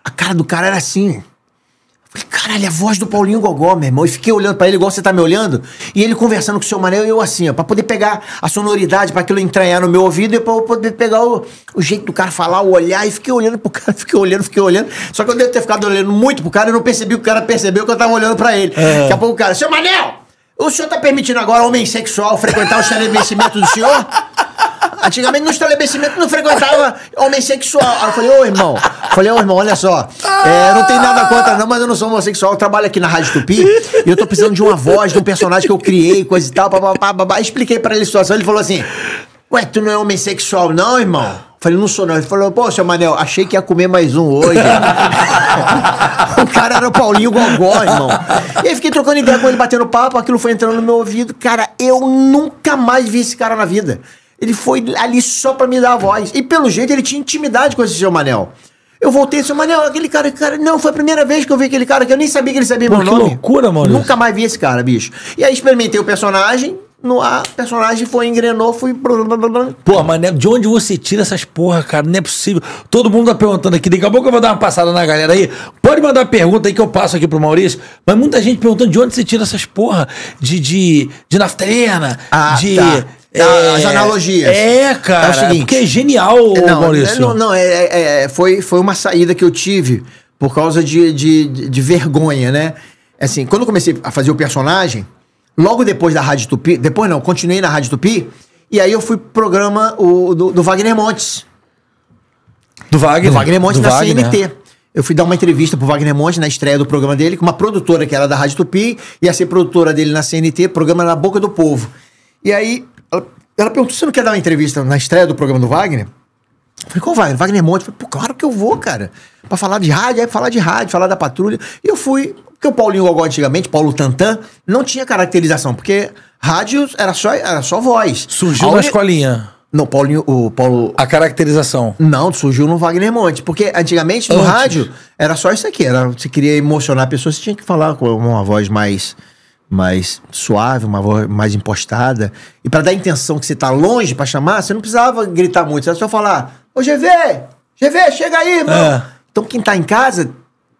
A cara do cara era assim. Caralho, é a voz do Paulinho Gogó, meu irmão. E fiquei olhando para ele igual você tá me olhando. E ele conversando com o seu Manel e eu assim, ó, pra poder pegar a sonoridade, para aquilo entranhar no meu ouvido e pra eu poder pegar o, o, jeito do cara falar, o olhar. E fiquei olhando pro cara, fiquei olhando, fiquei olhando. Só que eu devo ter ficado olhando muito pro cara e não percebi que o cara percebeu que eu tava olhando para ele. É. Daqui a pouco o cara, seu Manel, o senhor tá permitindo agora homem sexual frequentar o estabelecimento do senhor? Antigamente no estabelecimento não frequentava homem sexual. Aí eu falei, ô irmão, falei, ô irmão, olha só, é, não tem nada contra não, mas eu não sou homossexual, eu trabalho aqui na Rádio Tupi e eu tô precisando de uma voz, de um personagem que eu criei, coisa e tal, babá, babá. Expliquei pra ele a situação, ele falou assim, ué, tu não é homem sexual não, irmão? Falei, não sou não. Ele falou, pô, seu Manel, achei que ia comer mais um hoje. o cara era o Paulinho Gogó, irmão. E aí fiquei trocando ideia com ele, batendo papo, aquilo foi entrando no meu ouvido. Cara, eu nunca mais vi esse cara na vida. Ele foi ali só para me dar a voz. E pelo jeito ele tinha intimidade com esse seu Manel. Eu voltei e disse, Manel, aquele cara, cara. Não, foi a primeira vez que eu vi aquele cara que eu nem sabia que ele sabia Pô, meu que nome. Que loucura, mano. Nunca mais vi esse cara, bicho. E aí experimentei o personagem. No a personagem foi, engrenou, fui. Pô, Manel. de onde você tira essas porra, cara? Não é possível. Todo mundo tá perguntando aqui. Daqui a pouco eu vou dar uma passada na galera aí. Pode mandar pergunta aí que eu passo aqui pro Maurício. Mas muita gente perguntando de onde você tira essas porra de, de, de naftalina, ah, de. Tá é, as analogias. É, cara. É o seguinte, porque é genial, é, não, Maurício. Não, não é, é, é, foi, foi uma saída que eu tive por causa de, de, de vergonha, né? Assim, quando eu comecei a fazer o personagem, logo depois da Rádio Tupi, depois não, continuei na Rádio Tupi, e aí eu fui programa o, do, do Wagner Montes. Do Wagner? Do Wagner Montes do na Wagner. CNT. Eu fui dar uma entrevista pro Wagner Montes na estreia do programa dele, com uma produtora que era da Rádio Tupi, ia ser produtora dele na CNT, programa Na Boca do Povo. E aí ela perguntou: você não quer dar uma entrevista na estreia do programa do Wagner? Eu falei, qual Wagner? Wagner Monte. Eu falei, pô, claro que eu vou, cara. Pra falar de rádio, é aí falar de rádio, falar da patrulha. E eu fui, porque o Paulinho Gogó antigamente, Paulo Tantan, não tinha caracterização, porque rádio era só, era só voz. Surgiu na escolinha. Não, Paulinho, o Paulo. A caracterização. Não, surgiu no Wagner Monte. Porque antigamente no Antes. rádio era só isso aqui. Era, você queria emocionar a pessoa, você tinha que falar com uma voz mais mais suave, uma voz mais impostada. E para dar a intenção que você tá longe para chamar, você não precisava gritar muito, você era só falar: Ô GV, GV, chega aí, irmão. É. Então quem tá em casa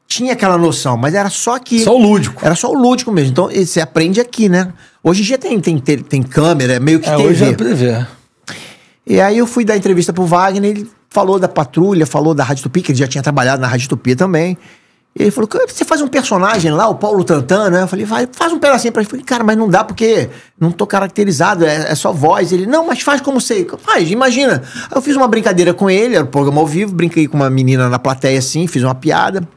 tinha aquela noção, mas era só aqui. Só o lúdico. Era só o lúdico mesmo. Então você aprende aqui, né? Hoje em dia tem, tem, tem, tem câmera, é meio que é, TV. Hoje é TV. E aí eu fui dar entrevista pro Wagner, ele falou da patrulha, falou da Rádio Tupi, que ele já tinha trabalhado na Rádio Tupi também ele falou, você faz um personagem lá, o Paulo Tantan, né? Eu falei, faz, faz um pedacinho pra ele. Eu falei, cara, mas não dá porque não tô caracterizado, é, é só voz. Ele, não, mas faz como sei. Faz, imagina. Aí eu fiz uma brincadeira com ele, era um programa ao vivo, brinquei com uma menina na plateia assim, fiz uma piada.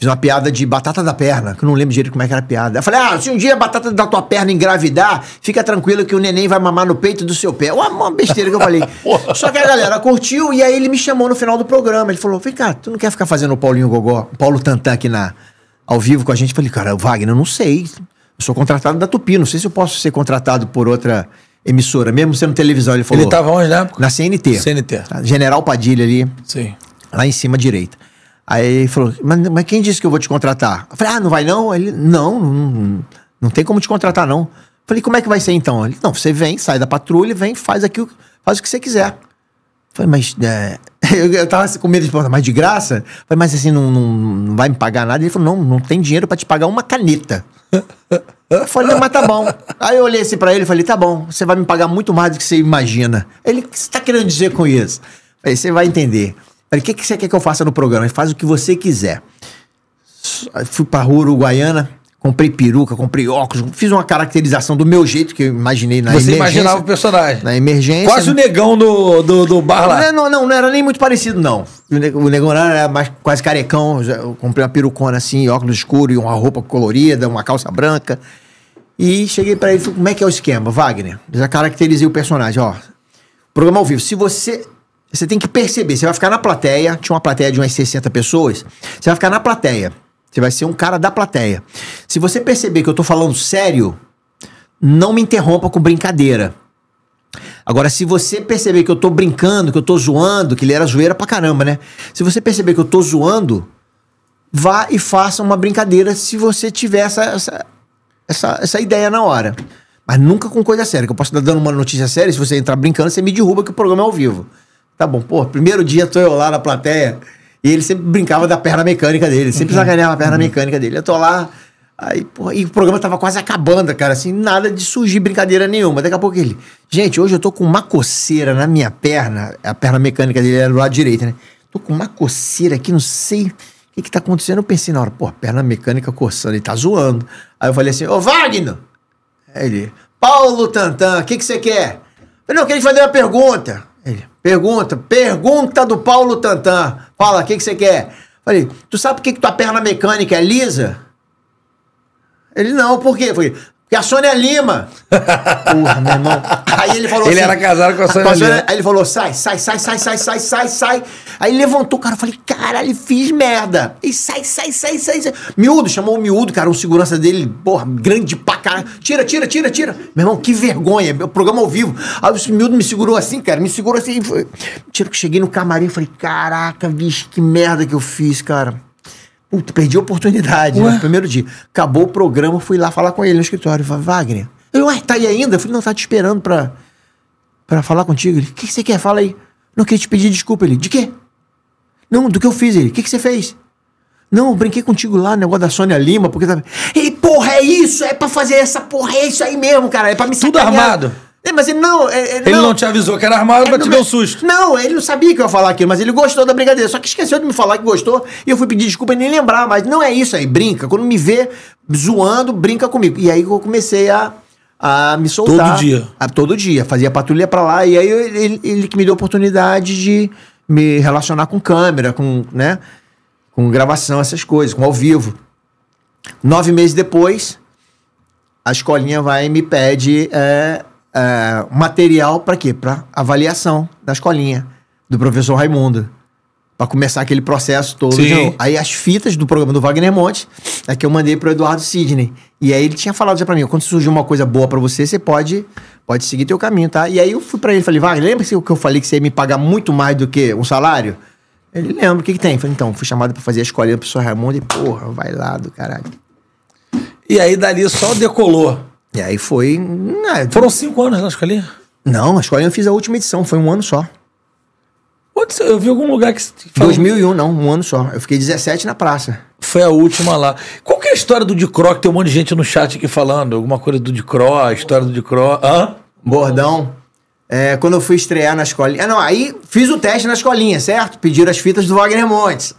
Fiz uma piada de batata da perna, que eu não lembro direito como é que era a piada. Eu falei, ah, se um dia a batata da tua perna engravidar, fica tranquilo que o neném vai mamar no peito do seu pé. Uma, uma besteira que eu falei. Só que a galera curtiu e aí ele me chamou no final do programa. Ele falou, vem cá, tu não quer ficar fazendo o Paulinho Gogó, Paulo Tantan aqui na, ao vivo com a gente? Eu falei, cara, Wagner, eu não sei. Eu sou contratado da Tupi, não sei se eu posso ser contratado por outra emissora, mesmo sendo televisão. Ele falou. Ele tava onde na época? Na CNT. CNT. General Padilha ali. Sim. Lá em cima à direita. Aí ele falou, mas, mas, quem disse que eu vou te contratar? Eu falei, ah, não vai não? Ele, não, não, não tem como te contratar não. Eu falei, como é que vai ser então? Ele, não, você vem, sai da patrulha, vem, faz aqui, faz o que você quiser. Eu falei, mas é... eu, eu tava com medo de perguntar, mas de graça? Eu falei, mas assim, não, não, não vai me pagar nada? Ele falou, não, não tem dinheiro para te pagar uma caneta. Eu falei, mas tá bom. Aí eu olhei assim pra ele e falei, tá bom, você vai me pagar muito mais do que você imagina. Ele, o que você tá querendo dizer com isso? Aí você vai entender. Falei, o que, que você quer que eu faça no programa? Ele faz o que você quiser. Fui pra rua Uruguaiana, comprei peruca, comprei óculos, fiz uma caracterização do meu jeito que eu imaginei na Você emergência. Você imaginava o personagem. Na emergência. Quase o negão do, do, do bar lá. Não, não, não era nem muito parecido, não. O negão era mais, quase carecão, eu comprei uma perucona assim, óculos escuros e uma roupa colorida, uma calça branca. E cheguei para ele e falei, como é que é o esquema, Wagner? já caracterizei o personagem, ó. Programa ao vivo. Se você você tem que perceber. Você vai ficar na plateia. Tinha uma plateia de umas 60 pessoas. Você vai ficar na plateia. Você vai ser um cara da plateia. Se você perceber que eu tô falando sério, não me interrompa com brincadeira. Agora, se você perceber que eu tô brincando, que eu tô zoando, que ele era zoeira pra caramba, né? Se você perceber que eu tô zoando, vá e faça uma brincadeira se você tiver essa, essa, essa, essa ideia na hora. Mas nunca com coisa séria, que eu posso estar dando uma notícia séria, se você entrar brincando, você me derruba que o programa é ao vivo. Tá bom, pô, primeiro dia tô eu lá na plateia. E ele sempre brincava da perna mecânica dele, sempre uhum. sacaneava a perna uhum. mecânica dele. Eu tô lá, aí, porra, e o programa tava quase acabando, cara, assim, nada de surgir brincadeira nenhuma. Daqui a pouco ele, gente, hoje eu tô com uma coceira na minha perna, a perna mecânica dele era do lado direito, né? Tô com uma coceira aqui, não sei o que que tá acontecendo. Eu pensei na hora, pô, perna mecânica coçando, ele tá zoando. Aí eu falei assim, ô Wagner! Aí ele, Paulo Tantan, o que que você quer? Eu falei, não, eu queria te fazer uma pergunta. Ele, pergunta, pergunta do Paulo Tantan. Fala, o que, que você quer? Falei, tu sabe por que, que tua perna mecânica é lisa? Ele, não, por quê? Falei, e a Sônia Lima. Porra, meu irmão. Aí ele falou ele assim. Ele era casado com a Sônia, a Sônia Lima. Aí ele falou: sai, sai, sai, sai, sai, sai, sai, sai. Aí levantou, o cara. Eu falei: caralho, fiz merda. E sai, sai, sai, sai, sai. Miúdo, chamou o miúdo, cara. Um segurança dele, porra, grande pra caralho. Tira, tira, tira, tira. Meu irmão, que vergonha. Meu programa ao vivo. Aí o miúdo me segurou assim, cara. Me segurou assim. Tira que cheguei no camarim. Falei: caraca, bicho, que merda que eu fiz, cara. Puta, perdi a oportunidade no né? primeiro dia. Acabou o programa, fui lá falar com ele no escritório. Falei, Wagner. Eu, ué, tá aí ainda? Eu falei, não, tá te esperando pra, pra falar contigo. Ele, o que, você quer? Fala aí. Não, queria te pedir desculpa. Ele, de quê? Não, do que eu fiz. Ele, o que, você fez? Não, brinquei contigo lá, negócio da Sônia Lima, porque tava. Tá- Ei, porra, é isso! É pra fazer essa porra, é isso aí mesmo, cara. É pra me Tudo sacanear. armado. É, mas ele não, é, é ele não. Ele não, te avisou que era armado, é, te dar um susto. Não, ele não sabia que eu ia falar aquilo, mas ele gostou da brincadeira. Só que esqueceu de me falar que gostou e eu fui pedir desculpa e nem lembrar. Mas não é isso aí, brinca. Quando me vê zoando, brinca comigo. E aí eu comecei a, a me soltar. Todo dia. A, todo dia. Fazia patrulha pra lá. E aí eu, ele, ele que me deu a oportunidade de me relacionar com câmera, com, né? Com gravação, essas coisas, com ao vivo. Nove meses depois, a escolinha vai e me pede. É, é, material para quê? Para avaliação da escolinha, do professor Raimundo. Para começar aquele processo todo. Sim. Aí as fitas do programa do Wagner Monte é que eu mandei pro Eduardo Sidney. E aí ele tinha falado já para mim: quando surgiu uma coisa boa para você, você pode pode seguir teu caminho, tá? E aí eu fui para ele e falei: Wagner, lembra que eu falei que você ia me pagar muito mais do que um salário? Ele lembra, o que, que tem? Eu falei, então, fui chamado para fazer a escolinha pro professor Raimundo e, porra, vai lá do caralho. E aí dali só decolou. E aí foi. Ah, Foram cinco anos né, na escolinha? Não, a escolinha eu fiz a última edição, foi um ano só. eu vi algum lugar que. Falou... 2001, não, um ano só. Eu fiquei 17 na praça. Foi a última lá. Qual que é a história do Dicró? Que tem um monte de gente no chat aqui falando. Alguma coisa do Dicró, a história do Dicró. Hã? Bordão. É, quando eu fui estrear na escolinha. Ah, não, aí fiz o teste na escolinha, certo? Pediram as fitas do Wagner Montes.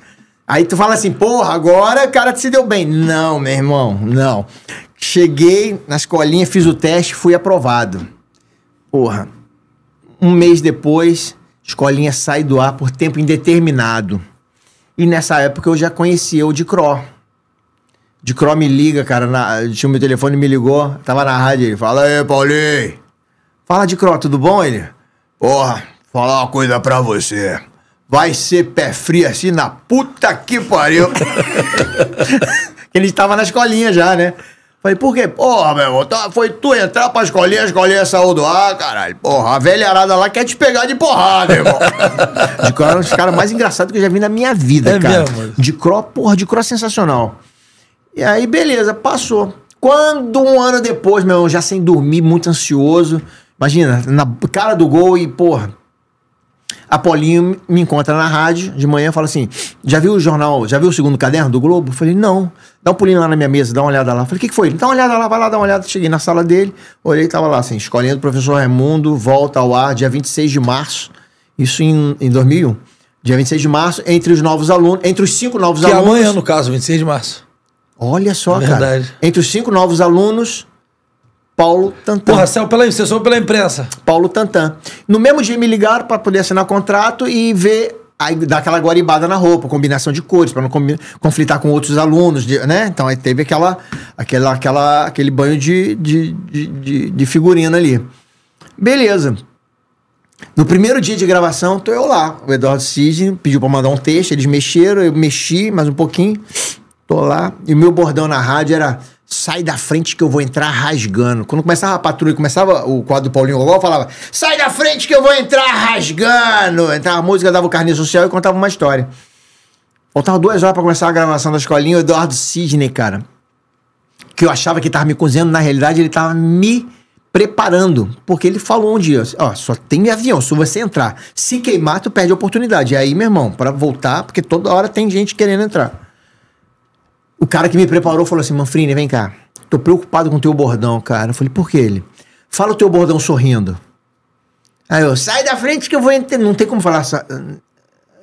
Aí tu fala assim, porra, agora o cara se deu bem. Não, meu irmão, não. Cheguei na escolinha, fiz o teste, fui aprovado. Porra. Um mês depois, escolinha sai do ar por tempo indeterminado. E nessa época eu já conhecia o de Cro. De Cro me liga, cara. Na, tinha o meu telefone, me ligou. Tava na rádio. Ele fala aí, Paulinho. Fala de Cro, tudo bom? Ele? Porra, falar uma coisa pra você. Vai ser pé frio assim na puta que pariu. ele estava na escolinha já, né? Falei, por quê? Porra, meu irmão, tá, foi tu entrar pra escolinha, a escolinha saiu do ar, ah, caralho. Porra, a arada lá quer te pegar de porrada, irmão. de Cro era é um dos caras mais engraçados que eu já vi na minha vida, é cara. Mesmo? De Cro, porra, de Cro sensacional. E aí, beleza, passou. Quando um ano depois, meu irmão, já sem dormir, muito ansioso. Imagina, na cara do gol e, porra, a Polinho me encontra na rádio de manhã e fala assim: já viu o jornal, já viu o segundo caderno do Globo? Eu falei, não. Dá um pulinho lá na minha mesa, dá uma olhada lá. Eu falei, o que, que foi? dá uma olhada lá, vai lá, dá uma olhada. Cheguei na sala dele, olhei, e tava lá assim, escolhendo o professor Raimundo, volta ao ar, dia 26 de março, isso em, em 2001. Dia 26 de março, entre os novos alunos, entre os cinco novos que alunos. Que amanhã, no caso, 26 de março. Olha só, é cara. Entre os cinco novos alunos, Paulo Tantan. Porra, saiu pela, você soube pela imprensa. Paulo Tantan. No mesmo dia me ligaram para poder assinar contrato e ver aí dá aquela guaribada na roupa, combinação de cores, para não conflitar com outros alunos, né? Então aí teve aquela, aquela, aquela, aquele banho de, de, de, de figurina ali. Beleza. No primeiro dia de gravação, tô eu lá. O Eduardo Sidney pediu para mandar um texto, eles mexeram, eu mexi mais um pouquinho. Tô lá. E o meu bordão na rádio era sai da frente que eu vou entrar rasgando. Quando começava a patrulha, começava o quadro do Paulinho Loló, falava, sai da frente que eu vou entrar rasgando. Entrava a música, dava o carnê social e contava uma história. Faltava duas horas para começar a gravação da escolinha, o Eduardo Sidney, cara, que eu achava que tava me cozinhando, na realidade ele tava me preparando, porque ele falou um dia, ó, só tem avião, se você entrar, se queimar, tu perde a oportunidade. E aí, meu irmão, para voltar, porque toda hora tem gente querendo entrar. O cara que me preparou falou assim: Manfrini, vem cá. Tô preocupado com o teu bordão, cara. Eu falei: por que ele? Fala o teu bordão sorrindo. Aí eu, sai da frente que eu vou entender. Não tem como falar.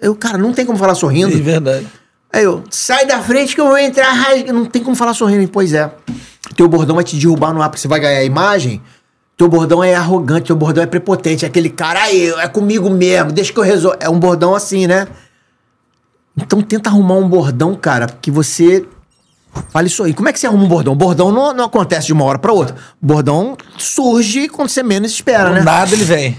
Eu, cara, não tem como falar sorrindo. É verdade. Aí eu, sai da frente que eu vou entrar rasga. Não tem como falar sorrindo. pois é. Teu bordão vai te derrubar no ar, porque você vai ganhar a imagem. Teu bordão é arrogante, teu bordão é prepotente. É aquele cara, aí, é comigo mesmo, deixa que eu resolvo. É um bordão assim, né? Então tenta arrumar um bordão, cara, que você Fala isso aí. Como é que você arruma um bordão? Bordão não, não acontece de uma hora para outra. Bordão surge quando você menos espera, Do né? Nada ele vem.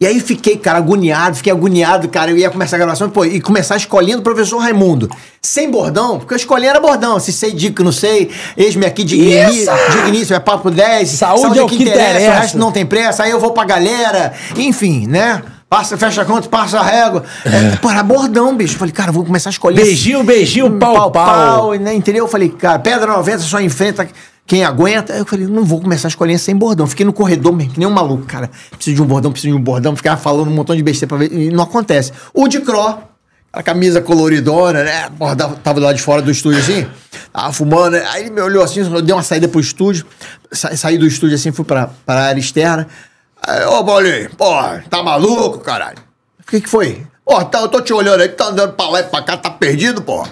E aí fiquei, cara, agoniado, fiquei agoniado, cara. Eu ia começar a gravação pô, e começar escolhendo o professor Raimundo. Sem bordão, porque eu escolhi era bordão. Se sei dica, não sei. Eis-me aqui digníssimo, digníssimo, é papo 10. Saúde, saúde é o é que, interessa, interessa. O resto não tem pressa. Aí eu vou pra galera. Enfim, né? Passa, fecha a conta, passa a régua. É. É, pô, era bordão, bicho. Eu falei, cara, vou começar a escolher. Beijinho, beijinho, pau, pau. pau, pau né, entendeu? Eu falei, cara, pedra 90 só enfrenta quem aguenta. Eu falei, não vou começar a escolher sem bordão. Fiquei no corredor mesmo, que nem um maluco, cara. Preciso de um bordão, preciso de um bordão. Ficava falando um montão de besteira pra ver. E não acontece. O de Cro, a camisa coloridona, né? Bordava, tava lá de fora do estúdio assim, tava fumando. Né? Aí ele me olhou assim, deu uma saída pro estúdio. Sa saí do estúdio assim, fui pra, pra área externa. Aí, ô Paulinho, porra, tá maluco, caralho? O que que foi? Porra, tá, eu tô te olhando aí, tá andando pra lá e pra cá, tá perdido, porra.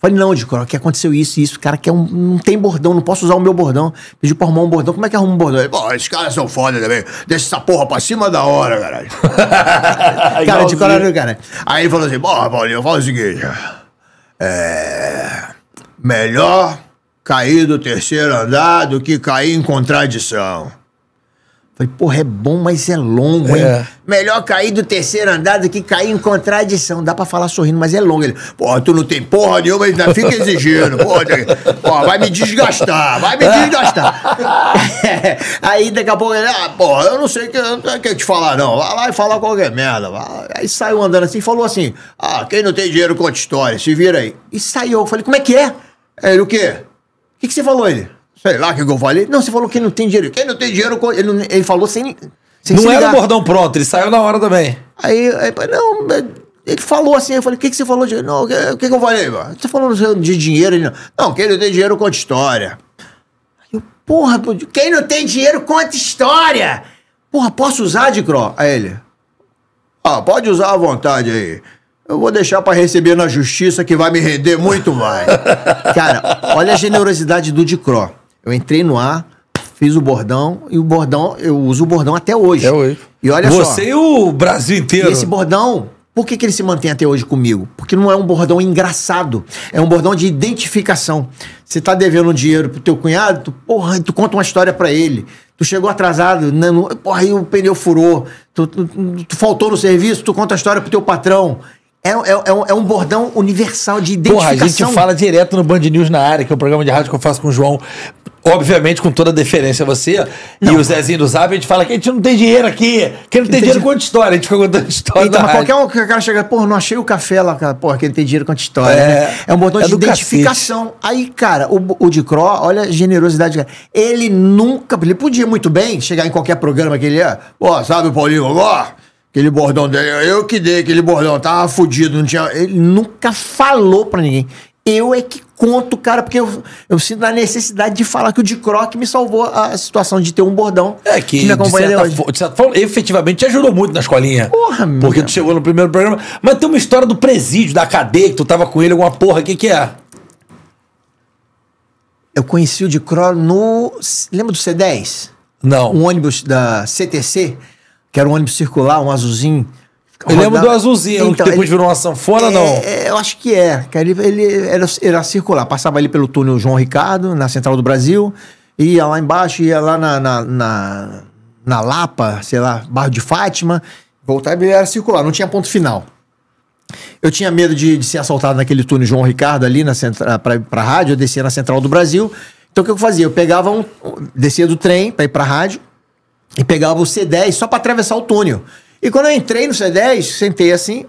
Falei, não, O que aconteceu isso e isso, cara, quer um, não tem bordão, não posso usar o meu bordão. Pedi pra arrumar um bordão, como é que arruma um bordão? Ele, pô, esses caras são foda também, deixa essa porra pra cima da hora, caralho. cara, de olha, cara. Aí ele falou assim, porra, Paulinho, falo o seguinte, é... Melhor cair do terceiro andar do que cair em contradição. Falei, porra, é bom, mas é longo, hein? É. Melhor cair do terceiro andar do que cair em contradição. Dá pra falar sorrindo, mas é longo. Ele, pô, tu não tem porra nenhuma, ainda fica exigindo. Porra, pô, vai me desgastar, vai me desgastar. É. Aí daqui a pouco ele, ah, porra, eu não sei o que, eu que te falar, não. Vai lá e fala qualquer merda. Aí saiu andando assim e falou assim: ah, quem não tem dinheiro conta história, se vira aí. E saiu. Eu falei, como é que é? Ele, o quê? O que, que você falou, ele? Sei lá o que, eu falei. Não, você falou que não tem dinheiro. Quem não tem dinheiro, ele, não, ele falou sem. sem não se era o bordão pronto, ele saiu na hora também. Aí, aí não, é, ele falou assim, eu falei, o que, que você falou de. Não, o que, que, eu falei? Mano? Você tá falou de dinheiro, ele não. Não, quem não tem dinheiro conta história. Aí eu, porra, quem não tem dinheiro conta história! Porra, posso usar de Cro? Aí ele. Ah, pode usar à vontade aí. Eu vou deixar para receber na justiça que vai me render muito mais. Cara, olha a generosidade do Dicró. Eu entrei no ar, fiz o bordão e o bordão, eu uso o bordão até hoje. Até hoje. E olha Você só. Você e o Brasil inteiro. E esse bordão, por que, que ele se mantém até hoje comigo? Porque não é um bordão engraçado, é um bordão de identificação. Você tá devendo um dinheiro pro teu cunhado, tu, porra, tu conta uma história para ele. Tu chegou atrasado, não, né, porra, aí o pneu furou. Tu, tu, tu faltou no serviço, tu conta a história pro teu patrão. É, é, é, um, é, um, bordão universal de identificação. Porra, a gente fala direto no Band News na área, que é o um programa de rádio que eu faço com o João obviamente com toda a deferência a você, não. e o Zezinho do Zap, a gente fala que a gente não tem dinheiro aqui, que não tem, dinheiro, quanto história, a gente fica contando história Então, mas qualquer um cara chega, pô, não achei o café lá, cara, pô, que não tem dinheiro, quanto história, é, né? é um botão é de identificação. Cacete. Aí, cara, o, o de Cro, olha a generosidade, cara. ele nunca, ele podia muito bem chegar em qualquer programa que ele ia, pô, sabe o Paulinho ó Aquele bordão dele, eu que dei aquele bordão, tava fudido, não tinha. Ele nunca falou pra ninguém eu é que conto, cara, porque eu, eu sinto a necessidade de falar que o de Croc me salvou a situação de ter um bordão é, que, que me acompanha de certa, de certa forma, efetivamente, te ajudou muito na escolinha. Porra, meu. Porque tu chegou no primeiro programa. Mas tem uma história do presídio, da cadeia, que tu tava com ele, alguma porra, o que que é? Eu conheci o de Croc no... Lembra do C10? Não. Um ônibus da CTC, que era um ônibus circular, um azulzinho eu lembro do azulzinho, então, que depois ele, virou uma sanfona, é, não? É, eu acho que é. ele, ele era, era, circular. Passava ali pelo túnel João Ricardo, na Central do Brasil, ia lá embaixo, ia lá na, na, na, na Lapa, sei lá, Barro de Fátima, voltava e era circular, não tinha ponto final. Eu tinha medo de, de ser assaltado naquele túnel João Ricardo ali na central, pra, pra rádio, eu descia na Central do Brasil. Então o que eu fazia? Eu pegava um. descia do trem pra ir pra rádio e pegava o C10 só pra atravessar o túnel. E quando eu entrei no C10, sentei assim,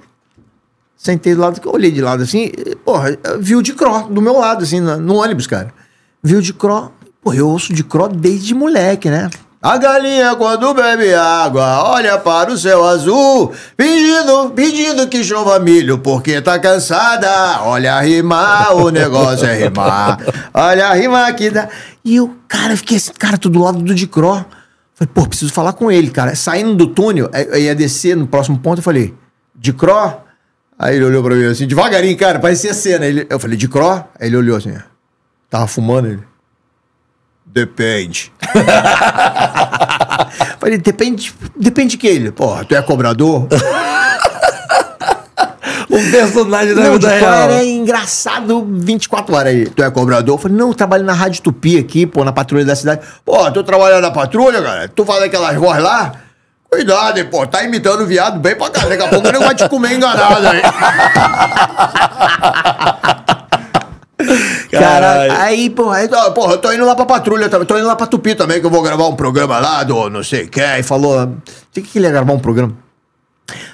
sentei do lado, olhei de lado assim, e, porra, viu de cro, do meu lado, assim, no, no ônibus, cara. Viu de cro, porra, eu ouço de cro desde moleque, né? A galinha quando bebe água olha para o céu azul, pedindo, pedindo que chova milho porque tá cansada. Olha a rimar, o negócio é rimar. Olha a rimar que dá. E eu, cara, eu fiquei assim, cara, tô do lado do Dicró. Falei, pô, preciso falar com ele, cara. Saindo do túnel, é, eu ia descer no próximo ponto, eu falei, de cró? Aí ele olhou pra mim assim, devagarinho, cara, parecia cena. Ele, eu falei, de cró? Aí ele olhou assim, tava fumando ele. Depende. falei, depende, depende de que ele? Pô, tu é cobrador? um personagem da não, vida tipo, real. Era é engraçado 24 horas aí. Tu é cobrador? Eu falei, não, eu trabalho na Rádio Tupi aqui, pô, na patrulha da cidade. Pô, tu trabalhando na patrulha, cara? Tu faz aquelas vozes lá? Cuidado, hein, pô. Tá imitando o viado bem pra cá. Daqui a pouco ele vai te comer enganado aí. Cara, aí, porra, aí, porra, eu tô indo lá pra patrulha também, tô indo lá pra Tupi também, que eu vou gravar um programa lá do não sei o que. Aí falou, tem que ele ia gravar um programa?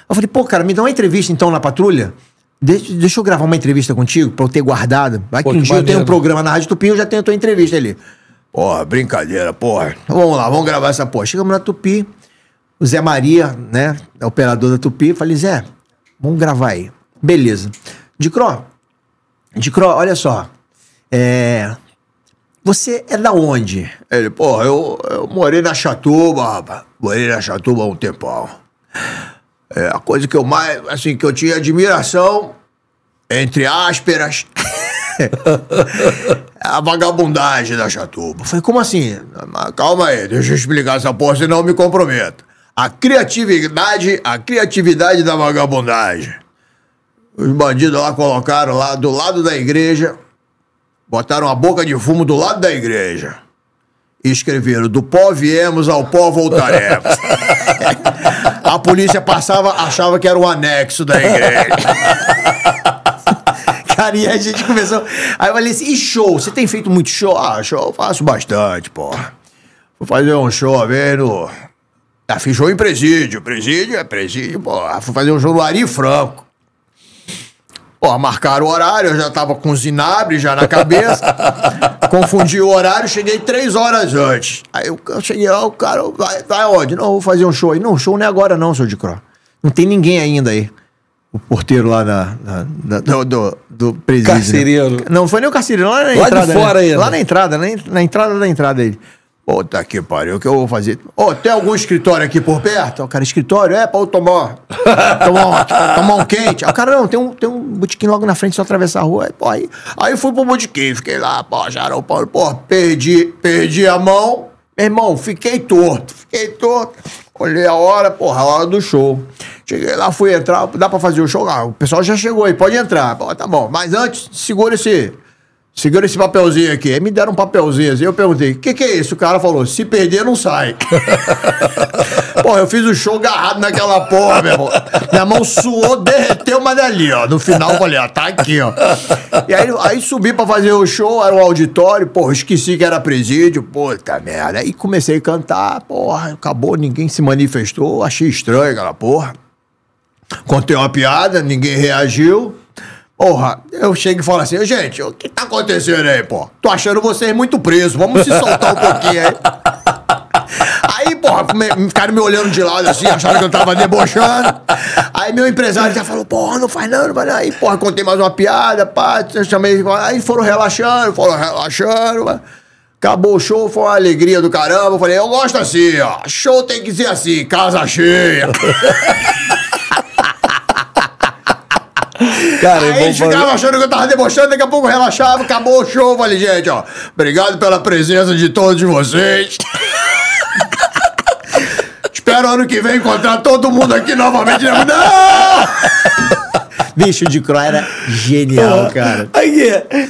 Eu falei, pô, cara, me dá uma entrevista então na patrulha. Deixa, deixa eu gravar uma entrevista contigo pra eu ter guardada. Vai que um que dia maneiro. eu tenho um programa na Rádio Tupi, eu já tenho a tua entrevista ali. Porra, brincadeira, porra. Vamos lá, vamos gravar essa porra. Chegamos na Tupi, o Zé Maria, né, é operador da Tupi, falei, Zé, vamos gravar aí. Beleza. De Cro, de Cro. olha só. É, você é da onde? Ele, porra, eu, eu morei na Chatuba, rapaz. Morei na Chatuba há um tempão. É, a coisa que eu mais, assim, que eu tinha admiração, entre ásperas é a vagabundagem da Chatuba. Falei, como assim? Ah, calma aí, deixa eu explicar essa porra, senão eu me comprometo. A criatividade, a criatividade da vagabundagem. Os bandidos lá colocaram lá do lado da igreja, botaram a boca de fumo do lado da igreja. E escreveram, do pó viemos, ao pó voltaremos. A polícia passava, achava que era o anexo da igreja. Cara, e a gente começou. Aí eu falei assim: e show? Você tem feito muito show? Ah, show eu faço bastante, pô. Vou fazer um show a tá no. Ah, fiz show em presídio. Presídio é presídio, pô. Ah, fui fazer um show no Ari Franco. Pô, marcaram o horário, eu já tava com os inabres já na cabeça. confundi o horário, cheguei três horas antes. Aí eu, eu cheguei lá, o cara, vai, vai onde? Não, vou fazer um show aí. Não, show não é agora não, seu de Cro. Não tem ninguém ainda aí. O porteiro lá da, do, do, do, presídio. Né? Carcereiro. Né? Não, foi nem o carcereiro, lá na lá entrada. Lá né? de fora né? ainda. Lá na entrada, na, na entrada da entrada dele. Puta que pariu, o que eu vou fazer? Ô, oh, tem algum escritório aqui por perto? O cara, escritório? É, pra eu tomar. Tomar um, tomar um quente. o ah, cara, não, tem um, tem um botequim logo na frente, só atravessar a rua. Aí, pô, aí, aí fui pro botequim, fiquei lá, pô, jarou, pô, pô, perdi, perdi a mão. Meu irmão, fiquei torto, fiquei torto. Olhei a hora, porra, a hora do show. Cheguei lá, fui entrar, dá pra fazer o show? Ah, o pessoal já chegou aí, pode entrar. Pô, tá bom, mas antes, segura esse Segura esse papelzinho aqui. Aí me deram um papelzinho assim. Eu perguntei, o que, que é isso? O cara falou, se perder, não sai. porra, eu fiz o show agarrado naquela porra, meu irmão. Minha mão suou, derreteu, mas é ali, ó. No final eu falei, ó, tá aqui, ó. E aí, aí subi pra fazer o show, era um auditório, porra, esqueci que era presídio, puta merda. Aí comecei a cantar, porra, acabou, ninguém se manifestou, achei estranho aquela porra. Contei uma piada, ninguém reagiu. Porra, eu chego e falo assim, gente, o que tá acontecendo aí, pô? Tô achando vocês muito presos, vamos se soltar um pouquinho aí. Aí, porra, me, ficaram me olhando de lado assim, acharam que eu tava debochando. Aí meu empresário já falou, porra, não faz não, não faz não. Aí, porra, contei mais uma piada, pá, chamei, aí foram relaxando, foram relaxando, mano. Acabou o show, foi uma alegria do caramba. Eu falei, eu gosto assim, ó. Show tem que ser assim, casa cheia. Cara, Aí eles fazer... achando que eu tava debochando, daqui a pouco relaxava, acabou o show. Falei, gente, ó, obrigado pela presença de todos vocês. Espero ano que vem encontrar todo mundo aqui novamente. Né? Não! Bicho de Croix era genial, cara. Aí,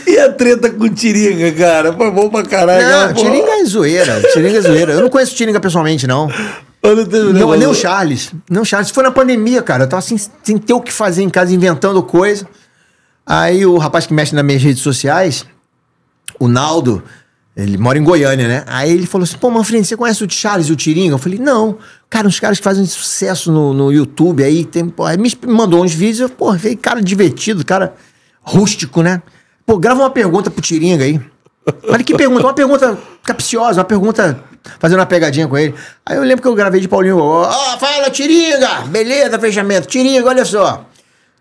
e a treta com o Tiringa, cara? Foi bom pra caralho. Não, não né, Tiringa é zoeira. Tiringa é zoeira. Eu não conheço o Tiringa pessoalmente, não. Não, nem o Charles. Não, Charles. Foi na pandemia, cara. Eu tava sem, sem ter o que fazer em casa, inventando coisa. Aí o rapaz que mexe nas minhas redes sociais, o Naldo, ele mora em Goiânia, né? Aí ele falou assim: pô, Manfred, você conhece o Charles e o Tiringa? Eu falei: não. Cara, uns caras que fazem sucesso no, no YouTube aí. Tem, pô, aí me mandou uns vídeos. Eu, pô, veio cara divertido, cara rústico, né? Pô, grava uma pergunta pro Tiringa aí. olha que pergunta? Uma pergunta capciosa, uma pergunta fazendo uma pegadinha com ele. Aí eu lembro que eu gravei de Paulinho Ó, oh, fala, Tiringa! Beleza, fechamento. Tiringa, olha só.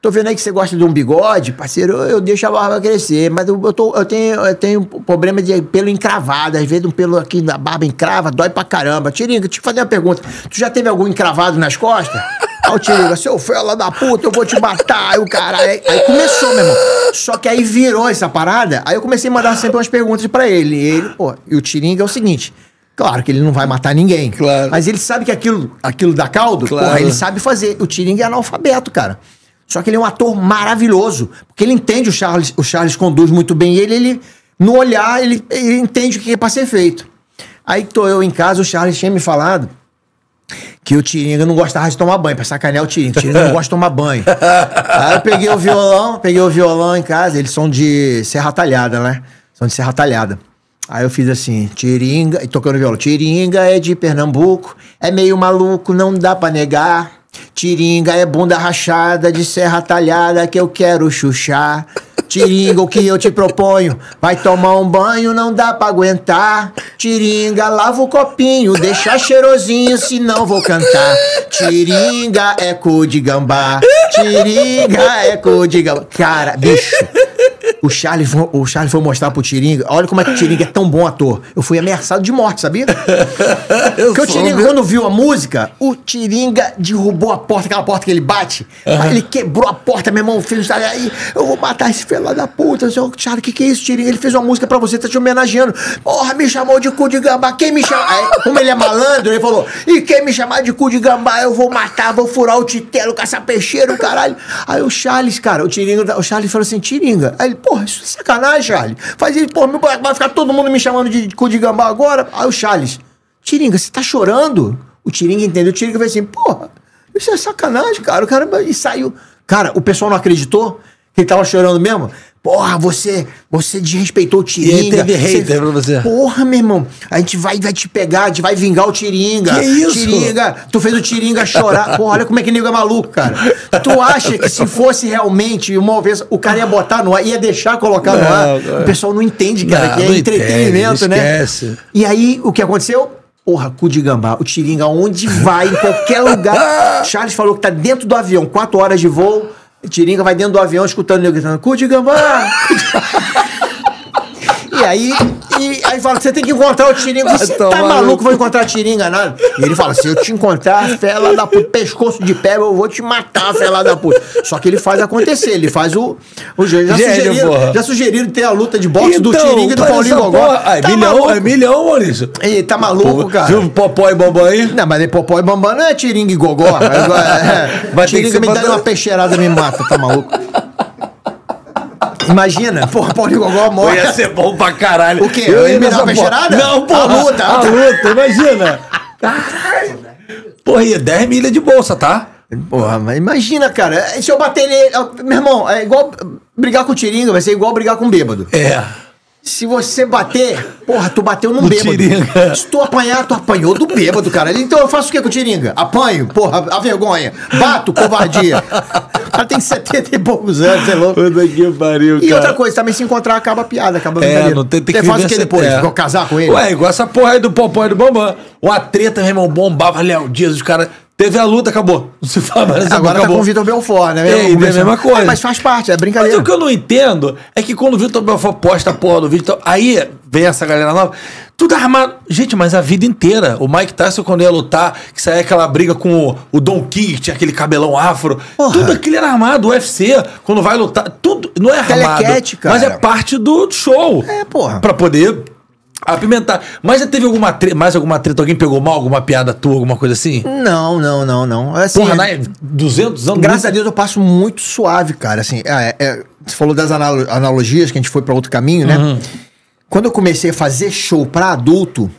Tô vendo aí que você gosta de um bigode, parceiro. Eu, eu deixo a barba crescer, mas eu, eu, tô, eu, tenho, eu tenho problema de pelo encravado. Às vezes um pelo aqui na barba encrava, dói pra caramba. Tiringa, deixa eu fazer uma pergunta. Tu já teve algum encravado nas costas? Aí o Tiringa, seu fela da puta, eu vou te matar. Aí o caralho. Aí, aí começou, meu irmão. Só que aí virou essa parada. Aí eu comecei a mandar sempre umas perguntas para ele. E ele, pô, e o Tiringa é o seguinte. Claro que ele não vai matar ninguém. Claro. Mas ele sabe que aquilo, aquilo dá caldo, claro. porra, ele sabe fazer. O Tiring é analfabeto, cara. Só que ele é um ator maravilhoso, porque ele entende o Charles, o Charles conduz muito bem ele, ele no olhar, ele, ele entende o que é pra ser feito. Aí tô eu em casa, o Charles tinha me falado que o Tiringa não gostava de tomar banho, pra sacanear o Tiringa. O Tiringa não gosta de tomar banho. Aí eu peguei o violão, peguei o violão em casa, eles são de serra talhada, né? São de serra talhada. Aí eu fiz assim, Tiringa, e tocando violão, Tiringa é de Pernambuco, é meio maluco, não dá pra negar. Tiringa é bunda rachada, de serra talhada, que eu quero chuchar. Tiringa, o que eu te proponho? Vai tomar um banho, não dá pra aguentar. Tiringa, lava o copinho, deixa cheirosinho, senão vou cantar. Tiringa é cu de gambá, tiringa é cu de gambá. Cara, bicho. O Charles, o Charles foi mostrar pro Tiringa. Olha como é que o Tiringa é tão bom ator. Eu fui ameaçado de morte, sabia? Porque o Tiringa, meu... quando viu a música, o Tiringa derrubou a porta, aquela porta que ele bate. Uhum. Aí ele quebrou a porta, meu irmão, fez aí, eu vou matar esse filho da puta. Seu Charles, o que, que é isso, Tiringa? Ele fez uma música pra você, tá te homenageando. Porra, me chamou de cu de gambá. Quem me chama? Aí, como ele é malandro, ele falou: e quem me chamar de cu de gambá, eu vou matar, vou furar o titelo, caça peixeiro, caralho. Aí o Charles, cara, o Tiringa, o Charles falou assim: Tiringa. Aí ele, pô, Porra, isso é sacanagem, Charles. Faz isso, porra, vai ficar todo mundo me chamando de, de cu de gambá agora. Aí o Charles, Tiringa, você tá chorando? O Tiringa entendeu, o Tiringa fez assim, porra, isso é sacanagem, cara. O cara e saiu. Cara, o pessoal não acreditou que ele tava chorando mesmo. Porra, você, você desrespeitou o Tiringa. E teve hater pra você. Porra, meu irmão. A gente vai, vai te pegar, a gente vai vingar o Tiringa. Que isso? Tiringa, tu fez o Tiringa chorar. Porra, olha como é que nego é maluco, cara. Tu acha que se fosse realmente uma vez, o cara ia botar no ar, ia deixar colocar não, no ar. Não. O pessoal não entende, cara, não, que é entretenimento, entende, né? Esquece. E aí, o que aconteceu? Porra, cu de gambá. O Tiringa, onde vai, em qualquer lugar. Charles falou que tá dentro do avião, quatro horas de voo. Tiringa vai dentro do avião escutando o gritando, cu de gambá! aí, e, aí fala, você tem que encontrar o Tiringa. Você tá maluco, vou encontrar Tiringa, nada. E ele fala, se eu te encontrar, fela da puta, pescoço de pé, eu vou te matar, fela da puta. Só que ele faz acontecer, ele faz o... o já, Gênio, sugeriram, já sugeriram ter a luta de boxe então, do Tiringa e do Paulinho Gogó. Tá milhão, maluco. é milhão, Maurício. E, tá maluco, Pô, cara. Viu Popó e Bambam aí? Não, mas é Popó e Bambam não é Tiringa e Gogó. É, é, tiringa me dá uma peixeirada, me mata, tá maluco. Imagina, porra, Paulinho Gogó morre. Ia ser bom pra caralho. O quê? Eu ia a peixeirada? Não, porra. A luta. A luta, imagina. Porra, ia 10 milhas de bolsa, tá? Porra, mas imagina, cara. Se eu bater nele. Meu irmão, é igual brigar com o Tiringa, vai ser igual brigar com o bêbado. É. Se você bater, porra, tu bateu num no bêbado. Tiringa. Se tu apanhar, tu apanhou do bêbado, cara. Então eu faço o que com o Tiringa? Apanho, porra, a vergonha. Bato, covardia. O cara tem 70 e poucos anos, é louco. Puta que pariu, cara. E outra coisa, também se encontrar, acaba a piada, acaba a É, não tem, tem Você que faz o que depois? É. vou Casar com ele? Ué, igual essa porra aí do Popó e do Bambam. O treta, meu irmão, bombava, Léo Dias, os caras Teve a luta, acabou. Não se fala mais. Agora tá acabou. tá com o Vitor Belfort, né? É, é a mesma coisa. É, mas faz parte, é brincadeira. Mas o que eu não entendo é que quando o Vitor Belfort posta a porra do vídeo, aí vem essa galera nova, tudo armado. Gente, mas a vida inteira. O Mike Tyson, quando ia lutar, que saía aquela briga com o, o Don King, aquele cabelão afro. Porra. Tudo aquilo era armado. O UFC, quando vai lutar, tudo não é armado. Telequete, cara. Mas é parte do show. É, porra. Pra poder Apimentar. Mas já teve alguma treta, mais alguma treta? Alguém pegou mal alguma piada tua, alguma coisa assim? Não, não, não, não. É assim, Porra, né? 200 anos. Graças a Deus eu passo muito suave, cara. Assim, é, é, você falou das analogias, que a gente foi para outro caminho, né? Uhum. Quando eu comecei a fazer show pra adulto,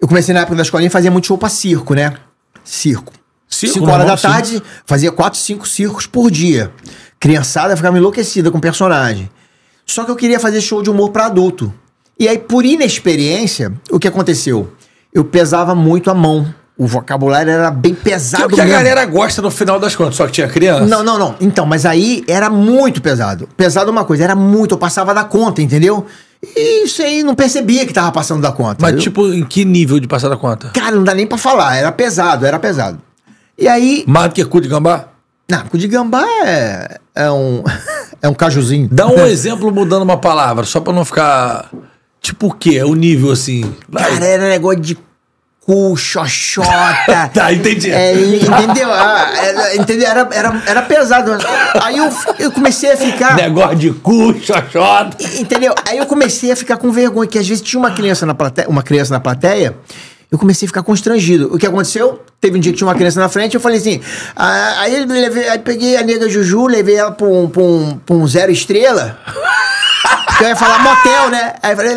eu comecei na época da escolinha e fazia muito show pra circo, né? Circo. Circo, 5 horas da tarde, fazia 4, 5 circos por dia. Criançada ficava enlouquecida com o personagem. Só que eu queria fazer show de humor para adulto. E aí, por inexperiência, o que aconteceu? Eu pesava muito a mão. O vocabulário era bem pesado. Que é o que mesmo. a galera gosta no final das contas, só que tinha criança. Não, não, não. Então, mas aí era muito pesado. Pesado uma coisa, era muito, eu passava da conta, entendeu? E isso aí não percebia que tava passando da conta. Mas, viu? tipo, em que nível de passar da conta? Cara, não dá nem pra falar. Era pesado, era pesado. E aí. Mais do que cu de gambá? Não, cu de gambá é, é um. é um cajuzinho. Dá um exemplo mudando uma palavra, só pra não ficar. Tipo o quê? É o nível assim. Vai. Cara, era negócio de cu, xoxota. tá, entendi. É, entendeu? Ah, era, entendeu? Era, era, era pesado. Aí eu, eu comecei a ficar. Negócio de cu, xoxota. Entendeu? Aí eu comecei a ficar com vergonha, que às vezes tinha uma criança na plateia, uma criança na plateia. Eu comecei a ficar constrangido. O que aconteceu? Teve um dia que tinha uma criança na frente, eu falei assim. Ah, aí, levei, aí peguei a nega Juju, levei ela pra um, pra um, pra um zero estrela. Então eu ia falar motel, né? Aí eu falei,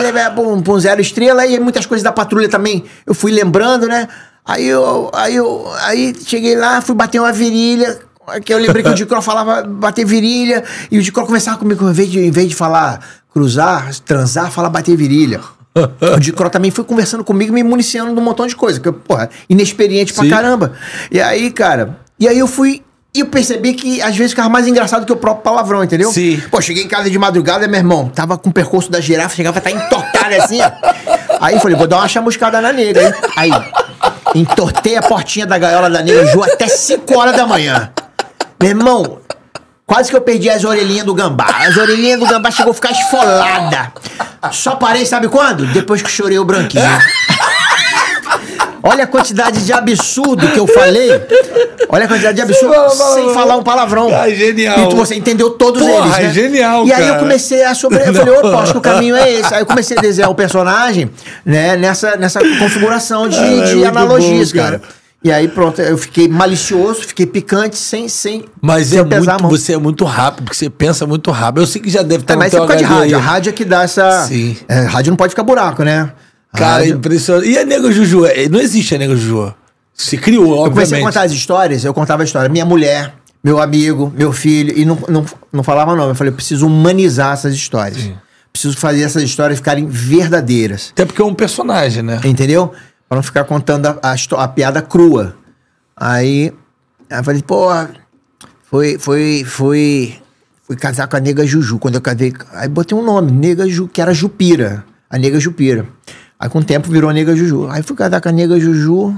um um zero estrela, e muitas coisas da patrulha também. Eu fui lembrando, né? Aí eu, aí eu, aí cheguei lá, fui bater uma virilha, que eu lembrei que o Dicró falava bater virilha, e o Dicró conversava comigo, em vez, de, em vez de falar cruzar, transar, fala bater virilha. O Dicró também foi conversando comigo, me municiando de um montão de coisa, que eu, porra, inexperiente pra Sim. caramba. E aí, cara, e aí eu fui e eu percebi que às vezes ficava mais engraçado que o próprio palavrão, entendeu? Sim. Pô, cheguei em casa de madrugada, meu irmão, tava com o percurso da girafa, chegava a tá estar entortada assim, ó. Aí falei, vou dar uma chamuscada na nega, hein? Aí, entortei a portinha da gaiola da nega Ju até 5 horas da manhã. Meu irmão, Quase que eu perdi as orelhinhas do gambá. As orelhinhas do gambá chegou a ficar esfolada. Só parei, sabe quando? Depois que chorei o branquinho. Olha a quantidade de absurdo que eu falei. Olha a quantidade de absurdo sem falar um palavrão. Ah, genial. E você entendeu todos Porra, eles, é né? É genial, E aí cara. eu comecei a sobre... Eu falei, opa, acho que o caminho é esse. Aí eu comecei a desenhar o personagem né, nessa, nessa configuração de, de é analogias, bom, cara. cara. E aí pronto, eu fiquei malicioso, fiquei picante, sem sem Mas sem é muito, você é muito rápido, porque você pensa muito rápido. Eu sei que já deve é, estar Mas no é por causa de rádio, a rádio é que dá essa... Sim. É, rádio não pode ficar buraco, né? Cara, rádio. impressionante. E a Nega Juju? É, não existe a Nega Juju. Se criou, obviamente. Eu comecei a contar as histórias, eu contava a história. Minha mulher, meu amigo, meu filho, e não, não, não falava nome. Eu falei, eu preciso humanizar essas histórias. Sim. Preciso fazer essas histórias ficarem verdadeiras. Até porque é um personagem, né? Entendeu? Pra não ficar contando a, a, a piada crua. Aí, aí eu falei, pô, foi, foi, foi, fui casar com a nega Juju. Quando eu casei, aí botei um nome, nega Ju, que era Jupira. A nega Jupira. Aí com o tempo virou Nega Juju. Aí fui casar com a Nega Juju.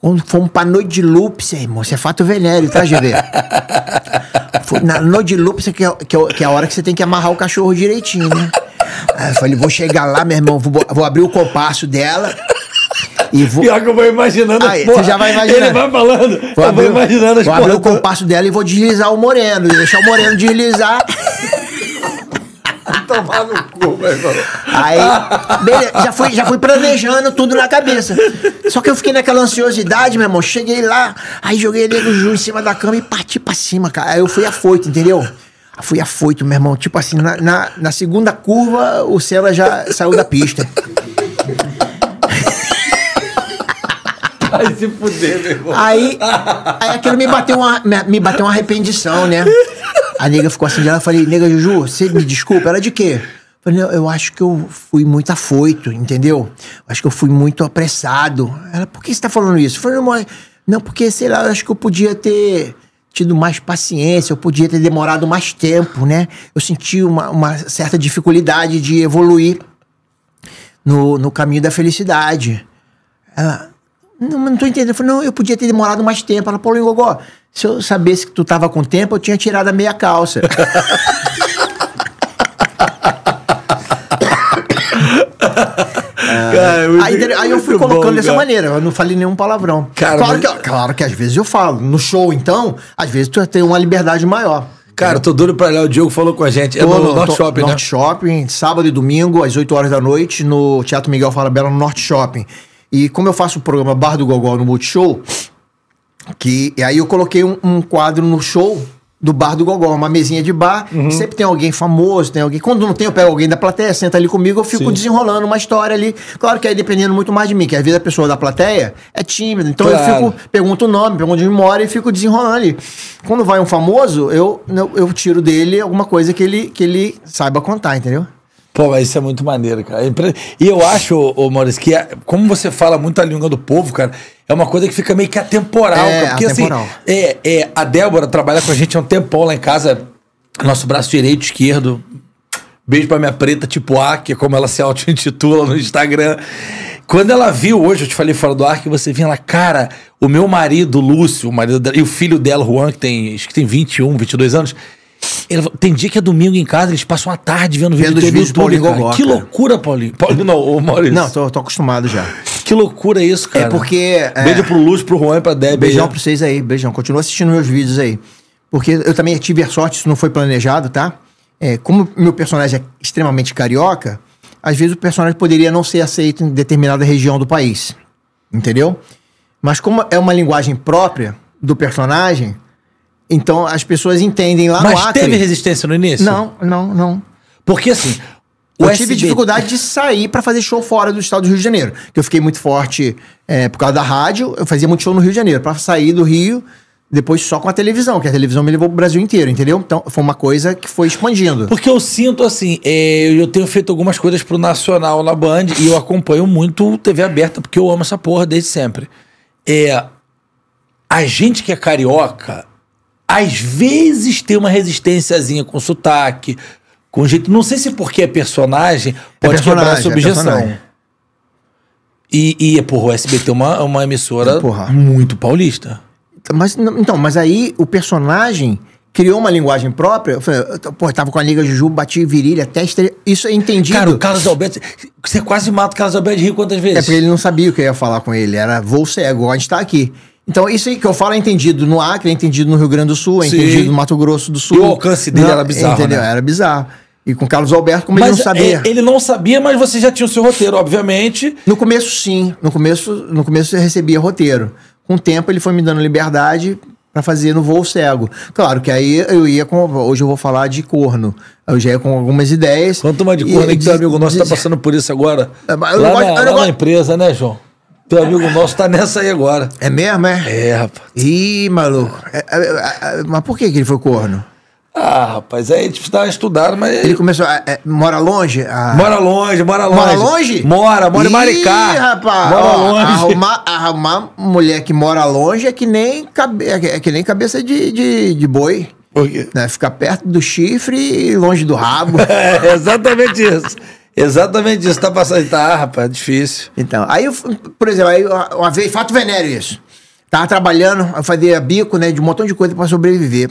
Quando fomos pra Nodilúpsia, irmão. Isso é fato venério, tá, GV? na Nodilúpsia, que é, que, é, que é a hora que você tem que amarrar o cachorro direitinho, né? Aí eu falei, vou chegar lá, meu irmão, vou, vou abrir o compasso dela. E vou... Pior que eu vou imaginando. Aí, porra, você já vai imaginando. Ele vai falando. Vou eu abrir, vou imaginando as Vou abrir o compasso dela e vou deslizar o moreno. Deixar o moreno deslizar tomar no cu, irmão Aí, beleza, já fui, já fui planejando tudo na cabeça. Só que eu fiquei naquela ansiosidade, meu irmão. Cheguei lá, aí joguei ele no Ju em cima da cama e parti pra cima, cara. Aí eu fui afoito, entendeu? Fui afoito, meu irmão. Tipo assim, na, na, na segunda curva, o Senna já saiu da pista. Vai se fuder, meu irmão. Aí, aí aquilo me bateu uma, me bateu uma arrependição, né? A nega ficou assim de ela, eu falei, nega Juju, você me desculpa, ela é de quê? Eu falei, eu acho que eu fui muito afoito, entendeu? Acho que eu fui muito apressado. Ela, por que você tá falando isso? Eu falei, não, não, porque, sei lá, eu acho que eu podia ter tido mais paciência, eu podia ter demorado mais tempo, né? Eu senti uma, uma certa dificuldade de evoluir no, no caminho da felicidade. Ela, não, não tô entendendo. Eu falei, não, eu podia ter demorado mais tempo. Ela, Paulinho Gogó, se eu sabesse que tu tava com tempo, eu tinha tirado a meia calça. Cara, é aí, aí eu fui colocando bom, dessa cara. maneira, eu não falei nenhum palavrão. Cara, claro, mas... que, claro que às vezes eu falo. No show, então, às vezes tu tem uma liberdade maior. Cara, eu tô doido pra olhar, O Diogo falou com a gente. É tô, no Norte Shopping, North né? Norte Shopping, sábado e domingo, às 8 horas da noite, no Teatro Miguel Bela, no Norte Shopping. E como eu faço o programa Bar do Gogol no Multishow, que, e aí eu coloquei um, um quadro no show do bar do Gogó, uma mesinha de bar, uhum. sempre tem alguém famoso, tem alguém. Quando não tem, eu pego alguém da plateia, senta ali comigo, eu fico Sim. desenrolando uma história ali. Claro que aí dependendo muito mais de mim, que às vezes a pessoa da plateia é tímida. Então claro. eu fico, pergunto o nome, pergunto onde mora e fico desenrolando ali. Quando vai um famoso, eu, eu, eu tiro dele alguma coisa que ele, que ele saiba contar, entendeu? Pô, mas isso é muito maneiro, cara. É e eu acho, ô Maurício, que é, como você fala muito a língua do povo, cara, é uma coisa que fica meio que atemporal. É, cara, porque assim, atemporal. assim, é, é, a Débora trabalha com a gente há um tempão lá em casa, nosso braço direito, esquerdo. Beijo pra minha preta, tipo A, que é como ela se auto-intitula no Instagram. Quando ela viu hoje, eu te falei fora do ar, que você vinha lá, cara, o meu marido, Lúcio, o marido dela, e o filho dela, Juan, que tem, acho que tem 21, 22 anos, ele, tem dia que é domingo em casa, eles passam a tarde vendo vídeo do YouTube. Paulinho Gogó, que loucura, Paulinho. Paulinho não, Maurício. Não, tô, tô acostumado já. Que loucura isso, cara. É porque. É... Beijo pro Lúcio, pro Juan, pra Deb. Beijão né? pra vocês aí, beijão. Continua assistindo meus vídeos aí. Porque eu também tive a sorte, isso não foi planejado, tá? É, como meu personagem é extremamente carioca, às vezes o personagem poderia não ser aceito em determinada região do país. Entendeu? Mas como é uma linguagem própria do personagem, então as pessoas entendem lá Mas no Acre. Mas teve resistência no início? Não, não, não. Porque assim, eu tive dificuldade de sair para fazer show fora do estado do Rio de Janeiro. Que eu fiquei muito forte é, por causa da rádio, eu fazia muito show no Rio de Janeiro. para sair do Rio, depois só com a televisão, que a televisão me levou pro Brasil inteiro, entendeu? Então foi uma coisa que foi expandindo. Porque eu sinto assim, é, eu tenho feito algumas coisas pro Nacional na Band e eu acompanho muito TV aberta, porque eu amo essa porra desde sempre. É, a gente que é carioca às vezes tem uma resistênciazinha com sotaque, com jeito. Não sei se porque é personagem, é pode é personagem, quebrar É e, e, é, porra, o SBT é uma, uma emissora é, muito paulista. Mas, então, mas aí o personagem criou uma linguagem própria. Eu falei, pô, tava com a Liga Juju, bati virilha, testa. Isso é entendido. Cara, o Carlos Alberto. Você quase mata o Carlos Alberto de rir quantas é vezes? É porque ele não sabia o que eu ia falar com ele. Era vou cego, a gente tá aqui. Então, isso aí que eu falo é entendido no Acre, é entendido no Rio Grande do Sul, é Sim. entendido no Mato Grosso do Sul. E o alcance dele não, era bizarro. Entendeu? Né? Era bizarro. E com Carlos Alberto, como mas ele não sabia. É, ele não sabia, mas você já tinha o seu roteiro, obviamente. No começo, sim. No começo, no começo você recebia roteiro. Com o tempo, ele foi me dando liberdade para fazer no voo cego. Claro que aí eu ia com. Hoje eu vou falar de corno. Eu já ia com algumas ideias. Quanto mais de corno, e, que teu amigo nosso está passando por isso agora. É, eu lá, gosto, na, lá gosto, na, empresa, né, João? Teu amigo nosso tá nessa aí agora. É mesmo, é? É, rapaz. Ih, maluco. É, é, é, é mas por que, que ele foi corno? Ah, rapaz, aí gente precisavam estudar, mas. Ele começou. A, é, mora longe? A... Mora longe, mora longe. Mora longe? Mora, mora Ih, em Maricá. Ih, rapaz. Mora ó, longe. Arrumar, arrumar mulher que mora longe é que nem, cabe, é, é que nem cabeça de, de, de boi. Por quê? Né? Ficar perto do chifre e longe do rabo. é, exatamente isso. Exatamente isso, tá passando. Tá, rapaz, difícil. Então, aí, eu, por exemplo, aí uma vez, fato venéreo isso. Tava trabalhando, eu fazia bico, né, de um montão de coisa para sobreviver.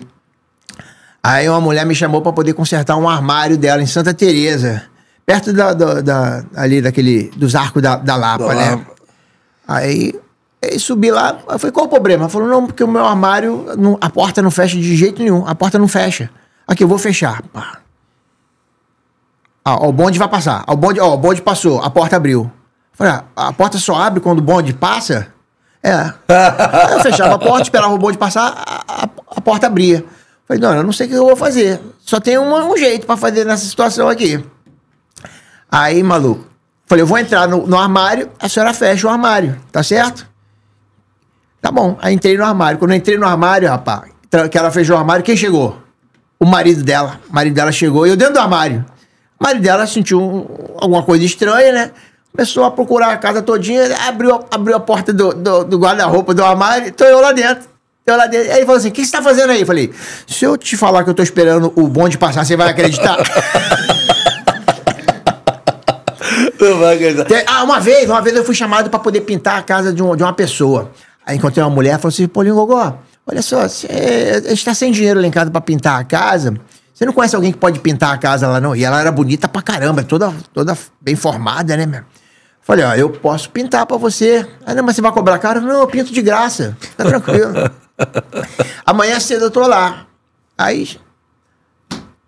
Aí uma mulher me chamou para poder consertar um armário dela em Santa Teresa, perto da, da, da ali daquele dos arcos da, da Lapa, da né? Lapa. Aí, aí subi lá, eu falei, qual o problema? falou, não, porque o meu armário, não, a porta não fecha de jeito nenhum, a porta não fecha. Aqui, eu vou fechar. Pá. Ah, ó, o bonde vai passar. Ó, o bonde, ó, o bonde passou, a porta abriu. Falei, ah, a porta só abre quando o bonde passa? É. eu fechava a porta, esperava o bonde passar, a, a, a porta abria. Falei, não, eu não sei o que eu vou fazer. Só tem um, um jeito para fazer nessa situação aqui. Aí, maluco, falei, eu vou entrar no, no, armário, a senhora fecha o armário, tá certo? Tá bom. Aí entrei no armário. Quando eu entrei no armário, rapaz, que ela fechou o armário, quem chegou? O marido dela. O marido dela chegou, eu dentro do armário. O marido dela sentiu um, alguma coisa estranha, né? Começou a procurar a casa todinha, abriu, abriu a porta do, do, do guarda-roupa, do armário, então eu lá dentro. Eu lá dentro. Aí ele falou assim: o que você tá fazendo aí? Eu falei: se eu te falar que eu tô esperando o bonde passar, você vai acreditar? Não vai acreditar. Ah, uma vez, uma vez eu fui chamado para poder pintar a casa de, um, de uma pessoa. Aí encontrei uma mulher e falou assim: Paulinho Gogó, olha só, cê, a gente tá sem dinheiro lá em casa pra pintar a casa. Você não conhece alguém que pode pintar a casa lá, não? E ela era bonita pra caramba, toda, toda bem formada, né, meu? Falei, ó, eu posso pintar pra você. Ah, não, mas você vai cobrar caro? Não, eu pinto de graça. Tá tranquilo. Amanhã cedo eu tô lá. Aí,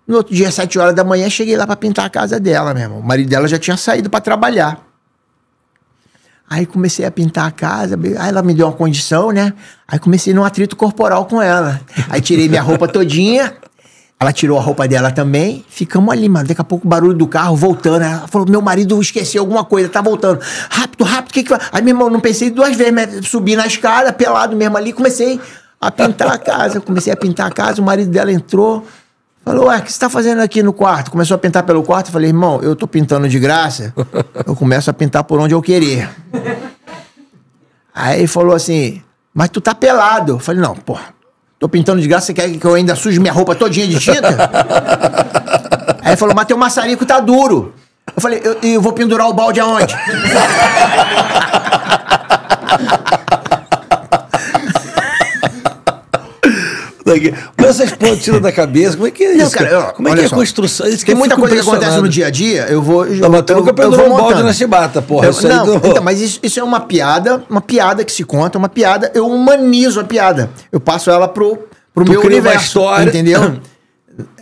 no outro dia, sete horas da manhã, cheguei lá pra pintar a casa dela, meu irmão. O marido dela já tinha saído pra trabalhar. Aí comecei a pintar a casa, aí ela me deu uma condição, né? Aí comecei num atrito corporal com ela. Aí tirei minha roupa todinha, ela tirou a roupa dela também, ficamos ali, mano. Daqui a pouco o barulho do carro voltando. Né? Ela falou: meu marido esqueceu alguma coisa, tá voltando. Rápido, rápido, o que que vai? Aí, meu irmão, não pensei duas vezes, mas né? subi na escada, pelado mesmo ali, comecei a pintar a casa. Comecei a pintar a casa, o marido dela entrou. Falou, ué, o que você tá fazendo aqui no quarto? Começou a pintar pelo quarto. falei, irmão, eu tô pintando de graça. Eu começo a pintar por onde eu querer. Aí ele falou assim, mas tu tá pelado. Eu falei, não, porra, Tô pintando de graça, você quer que eu ainda suje minha roupa todinha de tinta? Aí falou, mas teu maçarico tá duro. Eu falei, eu, eu vou pendurar o balde aonde? daqui. Mas essas pontes tiram da cabeça. Como é que é isso? Não, cara, Como é que é a construção? Isso Tem muita coisa que acontece no dia a dia. Eu vou. Eu, tá botando eu, eu, eu um balde na chibata, porra. Eu, isso não, então, mas isso, isso é uma piada, uma piada que se conta, uma piada. Eu humanizo a piada. Eu passo ela pro, pro meu universo. História. Entendeu?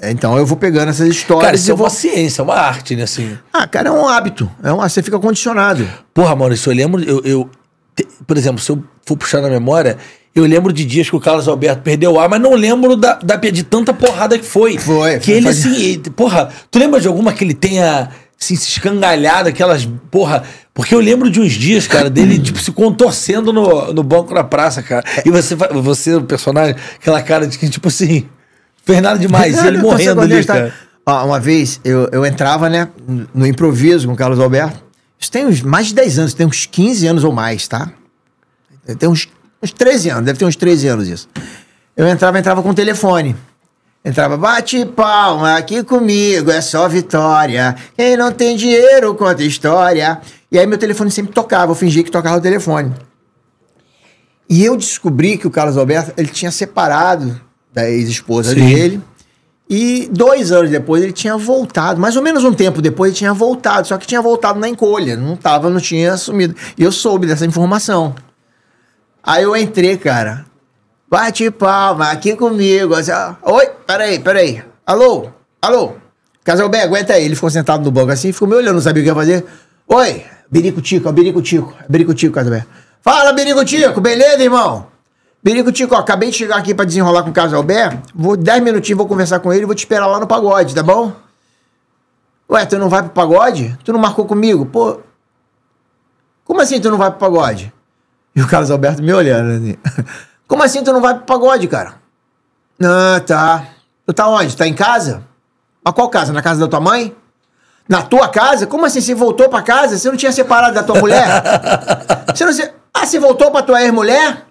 Então eu vou pegando essas histórias. Cara, isso é uma ciência, é uma arte, né? Assim. Ah, cara, é um hábito. É um... Você fica condicionado. Porra, Maurício, eu lembro. Eu, eu, Por exemplo, se eu for puxar na memória, eu lembro de dias que o Carlos Alberto perdeu o ar, mas não lembro da, da, de tanta porrada que foi. Foi. Que foi, ele, foi. assim, porra, tu lembra de alguma que ele tenha assim, se escangalhado, aquelas, porra. Porque eu lembro de uns dias, cara, dele, tipo, se contorcendo no, no banco da praça, cara. E você, você, o personagem, aquela cara de que, tipo assim, fez nada demais. e ele morrendo ali, é tá. cara. Ah, uma vez eu, eu entrava, né, no improviso com o Carlos Alberto. Isso tem uns mais de 10 anos, tem uns 15 anos ou mais, tá? Tem uns Uns 13 anos, deve ter uns 13 anos isso. Eu entrava, entrava com o telefone. Entrava, bate palma aqui comigo, é só vitória. Quem não tem dinheiro conta história. E aí meu telefone sempre tocava, eu fingia que tocava o telefone. E eu descobri que o Carlos Alberto, ele tinha separado da ex-esposa dele. E dois anos depois ele tinha voltado, mais ou menos um tempo depois ele tinha voltado, só que tinha voltado na encolha, não tava, não tinha assumido. E eu soube dessa informação. Aí eu entrei, cara. Bate palma aqui comigo. Assim, Oi, peraí, peraí. Alô, alô. Casalbé, aguenta aí. Ele ficou sentado no banco assim, ficou me olhando, não sabia o que ia fazer. Oi, Birico Tico, Birico Tico. É Birico Tico, Casalbé. Fala, Birico Tico, beleza, irmão? Birico Tico, ó, acabei de chegar aqui pra desenrolar com o Casalbé. Vou dez minutinhos, vou conversar com ele e vou te esperar lá no pagode, tá bom? Ué, tu não vai pro pagode? Tu não marcou comigo? Pô. Como assim tu não vai pro pagode? E o Carlos Alberto me olhando né? Como assim tu não vai pro pagode, cara? Ah, tá. Tu tá onde? Tá em casa? Mas qual casa? Na casa da tua mãe? Na tua casa? Como assim? Você voltou pra casa? Você não tinha separado da tua mulher? você não se... Ah, você voltou pra tua ex-mulher?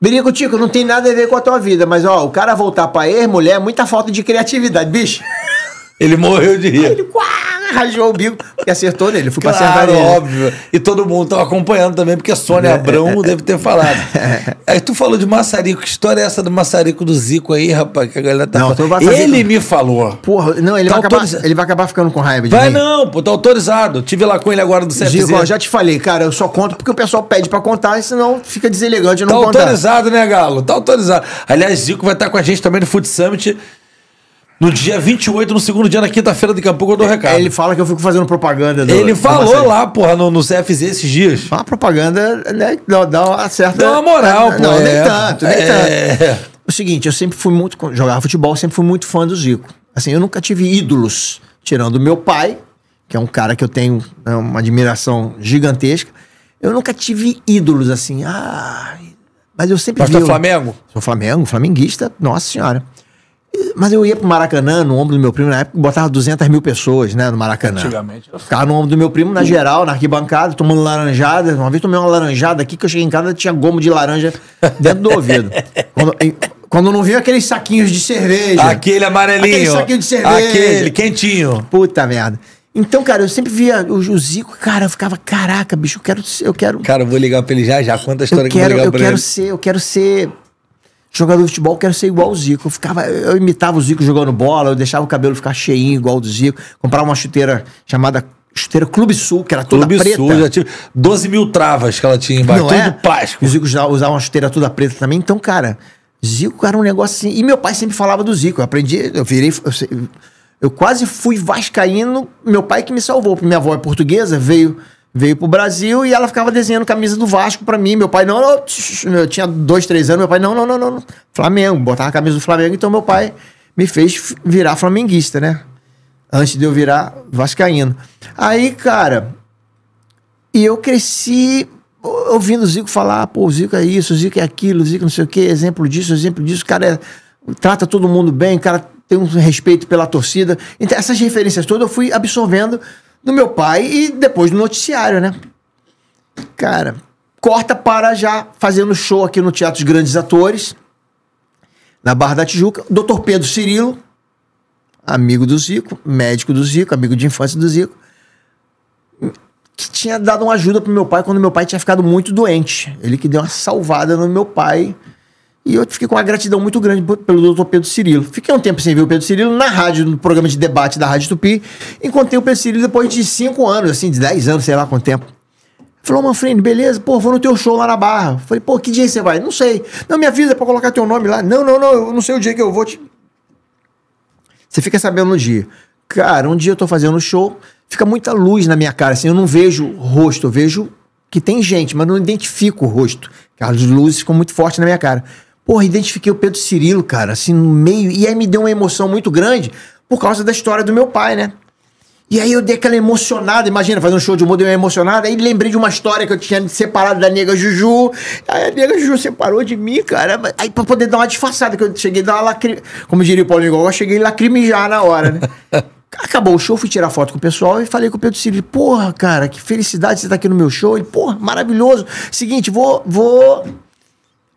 Brinco Tico, não tem nada a ver com a tua vida, mas ó, o cara voltar pra ex-mulher é muita falta de criatividade, bicho. Ele morreu de rir. Aí ele quá, rajou o bico e acertou nele. Fui claro, pra cervejaria. óbvio. E todo mundo tava acompanhando também, porque a Sônia é. Abrão deve ter falado. Aí tu falou de maçarico. Que história é essa do maçarico do Zico aí, rapaz? Que a galera tá não, falando. Ele me falou. Porra, não, ele, tá vai autoriz... acabar, ele vai acabar ficando com raiva de Vai mim. não, pô, tá autorizado. Tive lá com ele agora do CFZ. Zico, ó, já te falei, cara, eu só conto porque o pessoal pede pra contar, senão fica deselegante não tá contar. Tá autorizado, né, Galo? Tá autorizado. Aliás, Zico vai estar tá com a gente também no Food Summit no dia 28, no segundo dia, na quinta-feira, daqui a pouco eu dou o recado. Ele fala que eu fico fazendo propaganda. Do, ele falou lá, porra, no, no CFZ esses dias. A ah, propaganda né, dá, dá uma certa. Dá uma moral, pô. Não, é. nem tanto, nem é. tanto. O seguinte, eu sempre fui muito. Jogava futebol, sempre fui muito fã do Zico. Assim, eu nunca tive ídolos, tirando meu pai, que é um cara que eu tenho né, uma admiração gigantesca. Eu nunca tive ídolos assim. Ah, mas eu sempre. Mas vi, é Flamengo? Sou Flamengo, flamenguista, nossa senhora. Mas eu ia pro Maracanã, no ombro do meu primo, na época botava 200 mil pessoas, né, no Maracanã. Antigamente. Ficava no ombro do meu primo, na hum. geral, na arquibancada, tomando laranjada. Uma vez tomei uma laranjada aqui, que eu cheguei em casa tinha gomo de laranja dentro do ouvido. Quando, quando não viu aqueles saquinhos de cerveja. Aquele amarelinho. Aquele saquinho de cerveja. Aquele, quentinho. Puta merda. Então, cara, eu sempre via o, o Zico, cara, eu ficava, caraca, bicho, eu quero, eu quero... Cara, eu vou ligar pra ele já já, conta a história eu quero, que eu vou ligar eu pra quero ele. Ser, eu quero ser jogador de futebol, quero ser igual o Zico. Eu, ficava, eu imitava o Zico jogando bola, eu deixava o cabelo ficar cheinho, igual o do Zico. Comprava uma chuteira chamada chuteira Clube Sul, que era toda Clube preta. Clube Sul, já tinha 12 mil travas que ela tinha embaixo, tudo é? plástico. O Zico usava uma chuteira toda preta também, então, cara, Zico era um negócio assim. E meu pai sempre falava do Zico. Eu aprendi, eu virei... Eu, eu quase fui vascaíno, meu pai que me salvou. Minha avó é portuguesa, veio veio pro Brasil e ela ficava desenhando camisa do Vasco pra mim. Meu pai, não, não. Eu tinha dois, três anos, meu pai, não, não, não, não. Flamengo, botava a camisa do Flamengo, então meu pai me fez virar flamenguista, né? Antes de eu virar vascaíno. Aí, cara, e eu cresci ouvindo o Zico falar, ah, pô, o Zico é isso, o Zico é aquilo, o Zico não sei o quê, exemplo disso, exemplo disso, o cara é, trata todo mundo bem, o cara tem um respeito pela torcida. Então, essas referências todas eu fui absorvendo no meu pai e depois no noticiário, né? Cara, corta para já fazendo show aqui no Teatro dos Grandes Atores, na Barra da Tijuca. Dr. Pedro Cirilo, amigo do Zico, médico do Zico, amigo de infância do Zico, que tinha dado uma ajuda pro meu pai quando meu pai tinha ficado muito doente. Ele que deu uma salvada no meu pai e eu fiquei com uma gratidão muito grande pelo doutor Pedro Cirilo. Fiquei um tempo sem ver o Pedro Cirilo na rádio, no programa de debate da Rádio Tupi. Encontrei o Pedro Cirilo depois de cinco anos, assim, de dez anos, sei lá quanto tempo. Falou, Manfredo, beleza? Pô, vou no teu show lá na Barra. Falei, pô, que dia você vai? Não sei. Não, me avisa pra colocar teu nome lá. Não, não, não, eu não sei o dia que eu vou te... Você fica sabendo no dia. Cara, um dia eu tô fazendo show, fica muita luz na minha cara, assim, eu não vejo rosto, eu vejo que tem gente, mas não identifico o rosto. As luzes ficam muito fortes na minha cara. Porra, identifiquei o Pedro Cirilo, cara, assim, no meio. E aí me deu uma emoção muito grande por causa da história do meu pai, né? E aí eu dei aquela emocionada, imagina, fazer um show de humor, uma emocionada, aí lembrei de uma história que eu tinha separado da nega Juju, aí a nega Juju separou de mim, cara, aí pra poder dar uma disfarçada, que eu cheguei a dar uma lacrim... Como diria o Paulinho Igual, eu cheguei a lacrimejar na hora, né? Acabou o show, fui tirar foto com o pessoal e falei com o Pedro Cirilo, porra, cara, que felicidade você tá aqui no meu show, e porra, maravilhoso, seguinte, vou, vou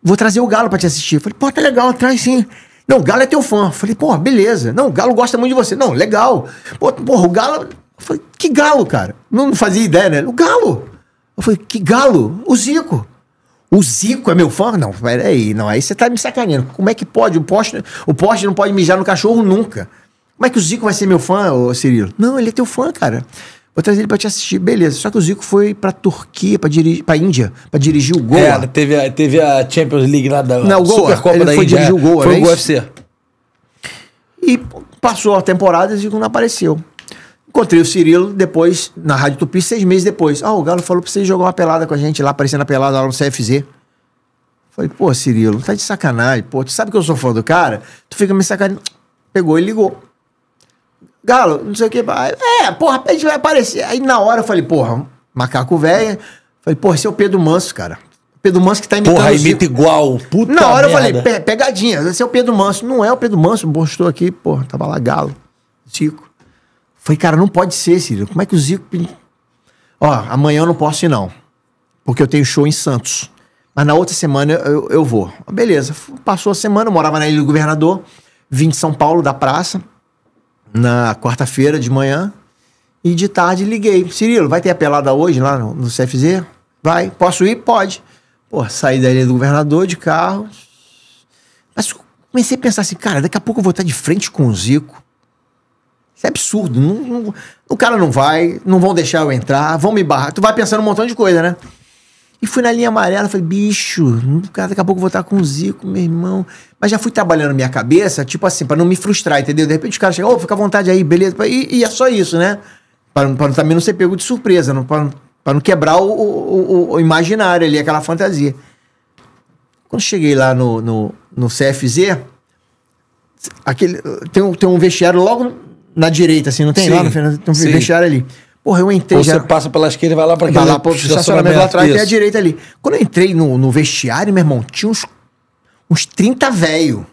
vou trazer o Galo para te assistir. falei, pô, tá legal, traz sim. Não, o Galo é teu fã. falei, pô, beleza. Não, o Galo gosta muito de você. Não, legal. Pô, porra, o Galo. Eu falei, que Galo, cara? Não, não fazia ideia, né? O Galo. Eu falei, que Galo? O Zico. O Zico é meu fã? Não, peraí, não. Aí você tá me sacaneando. Como é que pode? O poste, o poste não pode mijar no cachorro nunca. Como é que o Zico vai ser meu fã, ô Cirilo? Não, ele é teu fã, cara. Vou trazer ele pra te assistir. Beleza. Só que o Zico foi pra Turquia, pra, dirigir, pra Índia, pra dirigir o Goa. É, teve a, teve a Champions League lá da Não, o Goa. Supercopa ele da foi Índia. dirigir o é. Goa, Foi né? o é UFC. E passou a temporada e o Zico não apareceu. Encontrei o Cirilo depois, na Rádio Tupi, seis meses depois. Ah, o Galo falou pra você jogar uma pelada com a gente lá, aparecendo a pelada lá no CFZ. Falei, pô, Cirilo, tá de sacanagem, pô. Tu sabe que eu sou fã do cara? Tu fica me sacanagem. Pegou e ligou. Galo, não sei o que. É, porra, a gente vai aparecer. Aí na hora eu falei, porra, macaco velho. Falei, porra, esse é o Pedro Manso, cara. Pedro Manso que tá imitando Porra, imita igual, puta Na hora merda. eu falei, pegadinha, esse é o Pedro Manso. Não é o Pedro Manso, postou aqui, porra, tava lá Galo, Zico. Falei, cara, não pode ser, Ciro. Como é que o Zico... Ó, amanhã eu não posso ir não, porque eu tenho show em Santos. Mas na outra semana eu, eu, vou. Beleza, passou a semana, eu morava na Ilha do Governador, vim de São Paulo, da praça na quarta-feira de manhã e de tarde liguei. Cirilo, vai ter a pelada hoje lá no, no CFZ? Vai. Posso ir? Pode. Pô, saí da ilha do governador de carro. Mas comecei a pensar assim, cara, daqui a pouco eu vou estar de frente com o Zico. Isso é absurdo. Não, não, o cara não vai, não vão deixar eu entrar, vão me barrar. Tu vai pensando um montão de coisa, né? E fui na linha amarela, falei, bicho, daqui a pouco vou estar com o Zico, meu irmão. Mas já fui trabalhando minha cabeça, tipo assim, para não me frustrar, entendeu? De repente os caras chegam, ô, oh, fica à vontade aí, beleza. E, e é só isso, né? Para também não ser pego de surpresa, não, para não quebrar o, o, o, imaginário ali, aquela fantasia. Quando cheguei lá no, no, no CFZ, aquele, tem, um, tem um vestiário logo na direita, assim, não tem Sim. lá no final, Tem um Sim. vestiário ali. Porra, eu entrei. já... Você passa pela esquerda e vai lá para aquele lá, estacionamento lá atrás, e a direita ali. Quando eu entrei no, no vestiário, meu irmão, tinha uns, uns 30 velho.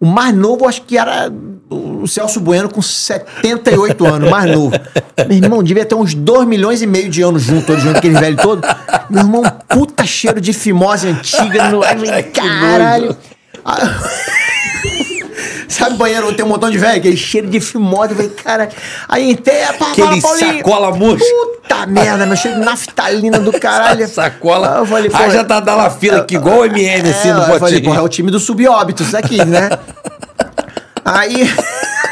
O mais novo, acho que era o Celso Bueno com 78 anos, mais novo. Meu irmão, devia ter uns 2 milhões e meio de anos junto, todos juntos, aquele velho todo. Meu irmão, puta cheiro de fimose antiga. No... Caralho. Ah, Sabe banheiro, tem um montão de velho, aquele cheiro de fimose, velho, cara. Aí entrei terra, é pá, Aquele pá, sacola murcha. Puta merda, meu cheiro de naftalina do caralho. sacola. Aí falei, Aí ah, já tá dando a fila que igual o MN, assim, não é, no botinho. Eu falei, porra, é o time do subóbito isso aqui, né? Aí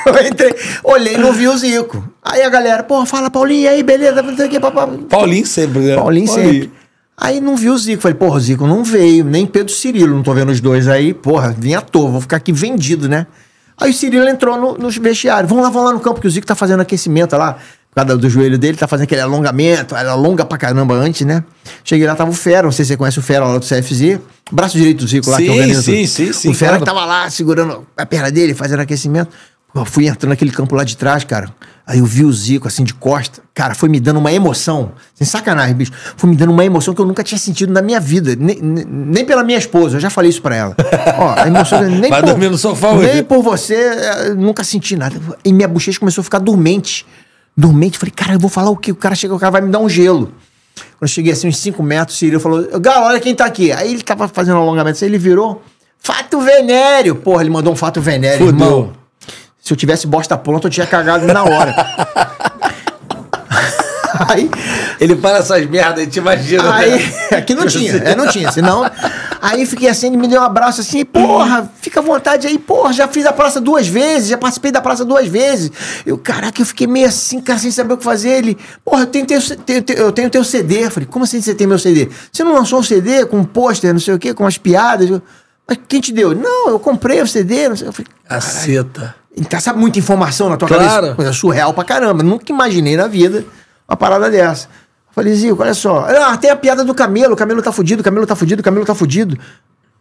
eu entrei, olhei e não vi o Zico. Aí a galera, porra, fala Paulinho, e aí, beleza? Paulinho sempre, né? Paulinho sempre. Aí não vi o Zico. Falei, porra, o Zico não veio, nem Pedro Cirilo, não tô vendo os dois. Aí, porra, vim à toa, vou ficar aqui vendido, né? Aí o Cirilo entrou no, no vestiário. Vamos lá, vamos lá no campo, que o Zico tá fazendo aquecimento lá. Por causa do joelho dele, tá fazendo aquele alongamento. Ela alonga pra caramba antes, né? Cheguei lá, tava o Fera. Não sei se você conhece o Fera lá do CFZ. Braço direito do Zico lá sim, que organiza. Sim, sim, sim. O Fera claro. que tava lá segurando a perna dele, fazendo aquecimento. Eu fui entrando naquele campo lá de trás, cara. Aí eu vi o Zico, assim, de costa. Cara, foi me dando uma emoção. Sem sacanagem, bicho. Foi me dando uma emoção que eu nunca tinha sentido na minha vida. Nem, nem pela minha esposa. Eu já falei isso pra ela. Ó, a emoção... É nem Vai por, dormir no sofá hoje. Nem por você, é, nunca senti nada. E minha bochecha começou a ficar dormente. Dormente. Falei, cara, eu vou falar o quê? O cara chega, o cara vai me dar um gelo. Quando eu cheguei, assim, uns 5 metros, o Cirilo falou, Galo, olha quem tá aqui. Aí ele tava fazendo alongamento. Aí ele virou... Fato venéreo! Porra, ele mandou um fato venéreo, irmão. Se eu tivesse bosta pronta, eu tinha cagado na hora. aí, ele para essas merdas, te imagina. Né? Aí, Aqui é não tinha, é, não tinha, senão. Aí fiquei assim, me deu um abraço assim, porra, fica à vontade aí, porra, já fiz a praça duas vezes, já participei da praça duas vezes. Eu, caraca, eu fiquei meio assim, cara, sem saber o que fazer. Ele, porra, eu tenho teu, teu, eu tenho teu CD. Eu falei, como assim você tem meu CD? Você não lançou um CD com um pôster, não sei o quê, com umas piadas? Eu, mas quem te deu? Não, eu comprei o CD. Não sei. Eu falei, Caceta. Então, sabe muita informação na tua claro. cabeça? Coisa surreal pra caramba. Nunca imaginei na vida uma parada dessa. Eu falei, Zico, olha só. Ah, tem a piada do camelo. O camelo tá fudido, o camelo tá fudido, o camelo tá fudido. Eu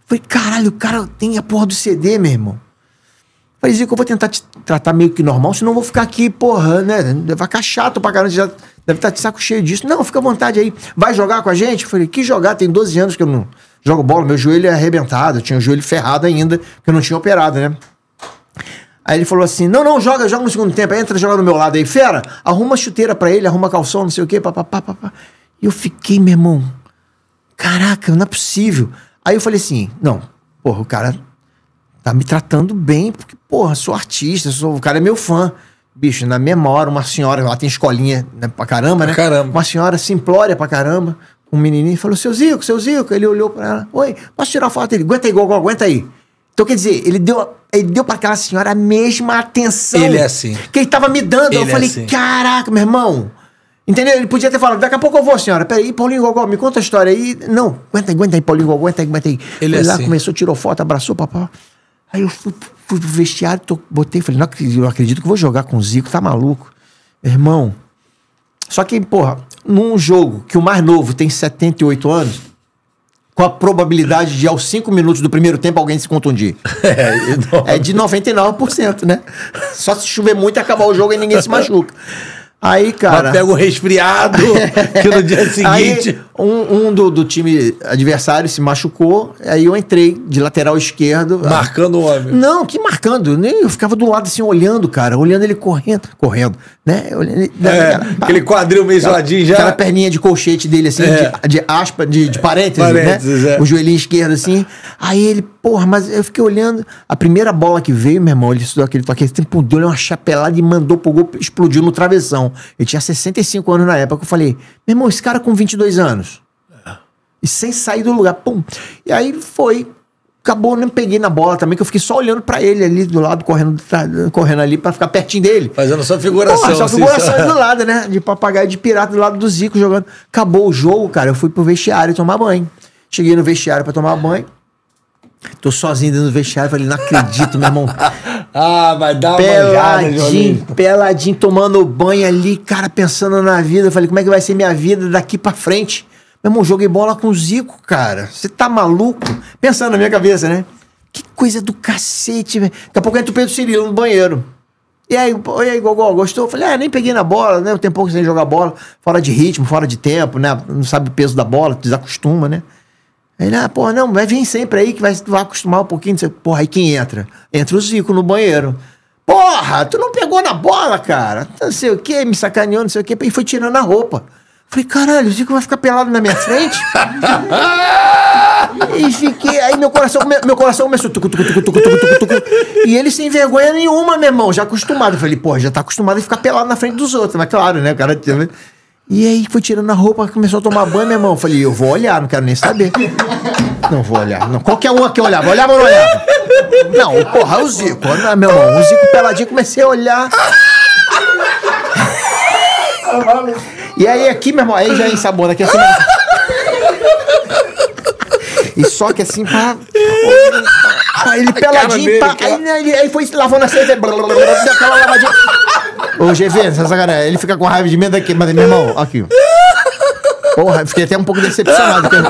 falei, caralho, o cara tem a porra do CD, meu irmão. Eu falei, Zico, eu vou tentar te tratar meio que normal, senão eu vou ficar aqui, porra, né? Vai ficar chato pra caramba, já deve estar tá de saco cheio disso. Não, fica à vontade aí. Vai jogar com a gente? Eu falei, que jogar? Tem 12 anos que eu não jogo bola, meu joelho é arrebentado, eu tinha o joelho ferrado ainda, porque eu não tinha operado, né? Aí ele falou assim: não, não, joga, joga no segundo tempo, entra, joga do meu lado aí, fera, arruma chuteira pra ele, arruma calção, não sei o quê, papapá, papá. E eu fiquei, meu irmão, caraca, não é possível. Aí eu falei assim: não, porra, o cara tá me tratando bem, porque, porra, sou artista, sou, o cara é meu fã. Bicho, na mesma hora, uma senhora, lá tem escolinha né, pra caramba, né? Pra caramba. Uma senhora simplória pra caramba, um menininho falou: Seu Zico, seu Zico. Ele olhou para ela: Oi, posso tirar foto? Ele: Aguenta aí, Gogó, aguenta aí. Então, quer dizer, ele deu, ele deu para aquela senhora a mesma atenção ele é assim. que ele estava me dando. Ele eu é falei: é assim. Caraca, meu irmão. Entendeu? Ele podia ter falado, daqui a pouco eu vou, senhora. Peraí, Paulinho Gogol, me conta a história aí. Não, aguenta aí, aguenta aí, Paulinho Gogol, aguenta aí, aguenta aí. Ele é lá, assim. começou, tirou foto, abraçou, papá. Aí eu fui, fui pro vestiário, tô, botei, falei, não acredito, não acredito que vou jogar com o Zico, tá maluco? Meu irmão. Só que, porra, num jogo que o mais novo tem 78 anos, com a probabilidade de aos 5 minutos do primeiro tempo alguém se contundir. É, é de 99%, né? Só se chover muito acabar o jogo e ninguém se machuca. Aí, cara. Mas pega o resfriado, que no dia seguinte. Aí, um, um do, do, time adversário se machucou, aí eu entrei de lateral esquerdo. Marcando o homem? Não, que marcando. Eu ficava do lado assim, olhando, cara, olhando ele correndo, correndo, né? Olhando, ele, é, cara, aquele quadril meio zoadinho já. Aquela perninha de colchete dele, assim, é. de, de, aspa, de, de né? parênteses, parênteses né? O joelhinho esquerdo, assim. Aí ele, porra, mas eu fiquei olhando. A primeira bola que veio, meu irmão, ele estudou aquele toque, ele tempo deu uma chapelada e mandou pro gol, explodiu no travessão. Ele tinha 65 anos na época. Eu falei, meu irmão, esse cara com 22 anos. E sem sair do lugar, pum. E aí foi. Acabou, nem né, peguei na bola também, que eu fiquei só olhando para ele ali do lado, correndo, tá, correndo ali para ficar pertinho dele. Fazendo só figuração. Porra, só assim, figuração assim, do lado, né? De papagaio de pirata do lado do Zico jogando. Acabou o jogo, cara. Eu fui pro vestiário tomar banho. Cheguei no vestiário para tomar banho. Tô sozinho dentro do vestiário, falei, não acredito, meu irmão. ah, vai dar peladinho, uma Peladinho, peladinho, tomando banho ali, cara, pensando na vida. Falei, como é que vai ser minha vida daqui para frente? Meu irmão, joguei bola com o Zico, cara. Você tá maluco? Pensando na minha cabeça, né? Que coisa do cacete, velho. Daqui a pouco entra o Pedro Cirilo no banheiro. E aí, e aí, Gogol, gostou? Eu falei, ah, nem peguei na bola, né? Eu tenho pouco sem jogar bola, fora de ritmo, fora de tempo, né? Não sabe o peso da bola, desacostuma, né? Ele, ah, porra, não, vai vir sempre aí que vai, vai acostumar um pouquinho. Você, porra, aí quem entra? Entra o Zico no banheiro. Porra, tu não pegou na bola, cara. Não sei o quê, me sacaneou, não sei o quê. E foi tirando a roupa. Falei, caralho, o Zico vai ficar pelado na minha frente? e fiquei. Aí meu coração, meu coração começou. Tucu, tucu, tucu, tucu, tucu, tucu, e ele sem vergonha nenhuma, meu irmão, já acostumado. Eu falei, pô, já tá acostumado a ficar pelado na frente dos outros. Mas claro, né? O cara. Né? E aí foi tirando a roupa, começou a tomar banho, meu irmão. Eu falei, eu vou olhar, não quero nem saber. Não vou olhar. Não. Qualquer é um aqui olhava, olhava ou não olhava? Não, porra, o Zico. Não, ah, meu irmão, o Zico peladinho, comecei a olhar. Ah, e aí aqui, meu irmão, aí já é ensabona aqui assim. e só que assim, pá. pá ele peladinho, dele, pá. Aí, né, aí foi lavando a assim, cesta Blá, blá, blá, aquela lavadinha. Ô, GV, essa sacanagem. Ele fica com raiva de medo aqui, mas, meu irmão, aqui. Porra, fiquei até um pouco decepcionado. que né,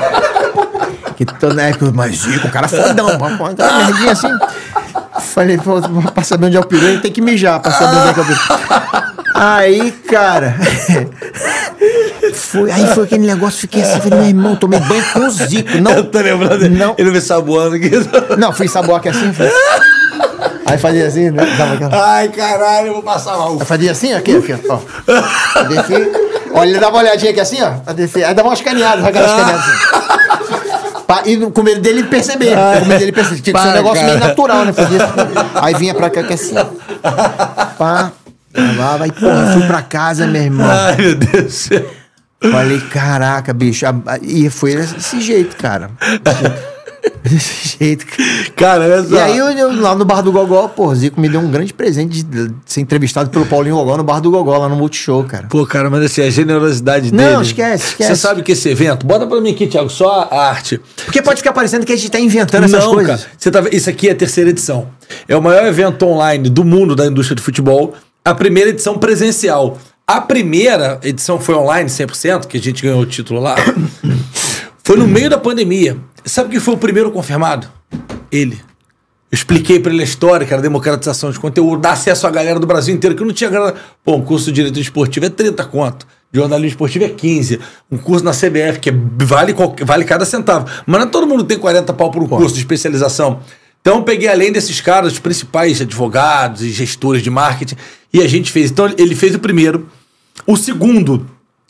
que toneco, mas o cara é fodão, aquela merdinha assim. Falei, pô, pra saber onde é o piranha, tem que mijar pra saber onde é que é o piranha. Aí, cara. foi, aí foi aquele negócio, fiquei assim, falei, meu irmão, tomei banho com o Zico. Não, eu tô lembrando, não, ele me saboando aqui. Não, fui saboar aqui assim, falei. Aí fazia assim, né? Aquela... Ai, caralho, eu vou passar mal. Aí fazia assim, aqui, aqui, ó. Desci. Olha, ele dava uma olhadinha aqui assim, ó. Aí dava umas caneadas, aquelas escaneada assim. Pra, e com medo dele perceber. Ah, com medo dele perceber. Tinha que ser um negócio cara. meio natural, né? Fazia assim. Aí vinha pra cá aqui assim. Pá, Lá, vai, porra, fui pra casa, meu irmão. Ai, meu Deus do céu. Falei, caraca, bicho. E foi desse jeito, cara. Desse jeito. Cara, olha só. E aí, eu, lá no Bar do Gogó, pô, Zico me deu um grande presente de ser entrevistado pelo Paulinho Gogó no Bar do Gogó, lá no Multishow, cara. Pô, cara, mas assim, a generosidade Não, dele. Não, esquece, esquece. Você sabe que esse evento. Bota pra mim aqui, Thiago, só a arte. Porque pode ficar parecendo que a gente tá inventando essas Não, coisas. Cara, você tá, isso aqui é a terceira edição. É o maior evento online do mundo da indústria de futebol a primeira edição presencial. A primeira edição foi online 100%, que a gente ganhou o título lá. Foi no meio da pandemia. Sabe quem foi o primeiro confirmado? Ele. Eu expliquei para ele a história, que era a democratização de conteúdo, dar acesso à galera do Brasil inteiro, que não tinha grana. Pô, um curso de direito esportivo é 30 conto. jornalismo esportivo é 15. Um curso na CBF, que é, vale, vale cada centavo. Mas não é todo mundo tem 40 pau por um curso de especialização. Então peguei além desses caras, os principais advogados e gestores de marketing, e a gente fez. Então ele fez o primeiro. O segundo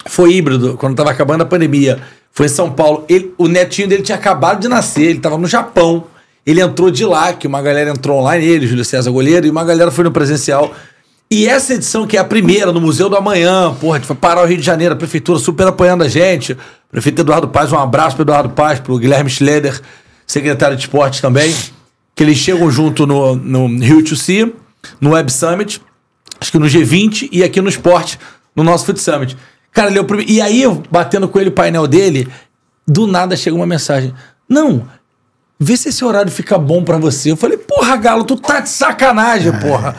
foi híbrido, quando estava acabando a pandemia. Foi em São Paulo. Ele, o netinho dele tinha acabado de nascer, ele estava no Japão. Ele entrou de lá, que uma galera entrou online, ele, Júlio César Goleiro, e uma galera foi no presencial. E essa edição, que é a primeira, no Museu do Amanhã, porra, a gente foi parar o Rio de Janeiro, a prefeitura super apoiando a gente. Prefeito Eduardo Paz, um abraço pro Eduardo Paz, pro Guilherme Schleder, secretário de esporte também. Que eles chegam junto no, no Rio 2 C, no Web Summit acho que no G20 e aqui no esporte, no nosso Food Summit. Cara, ele é o primeiro. E aí, batendo com ele o painel dele, do nada chega uma mensagem. Não, vê se esse horário fica bom para você. Eu falei, porra, Galo, tu tá de sacanagem, é. porra.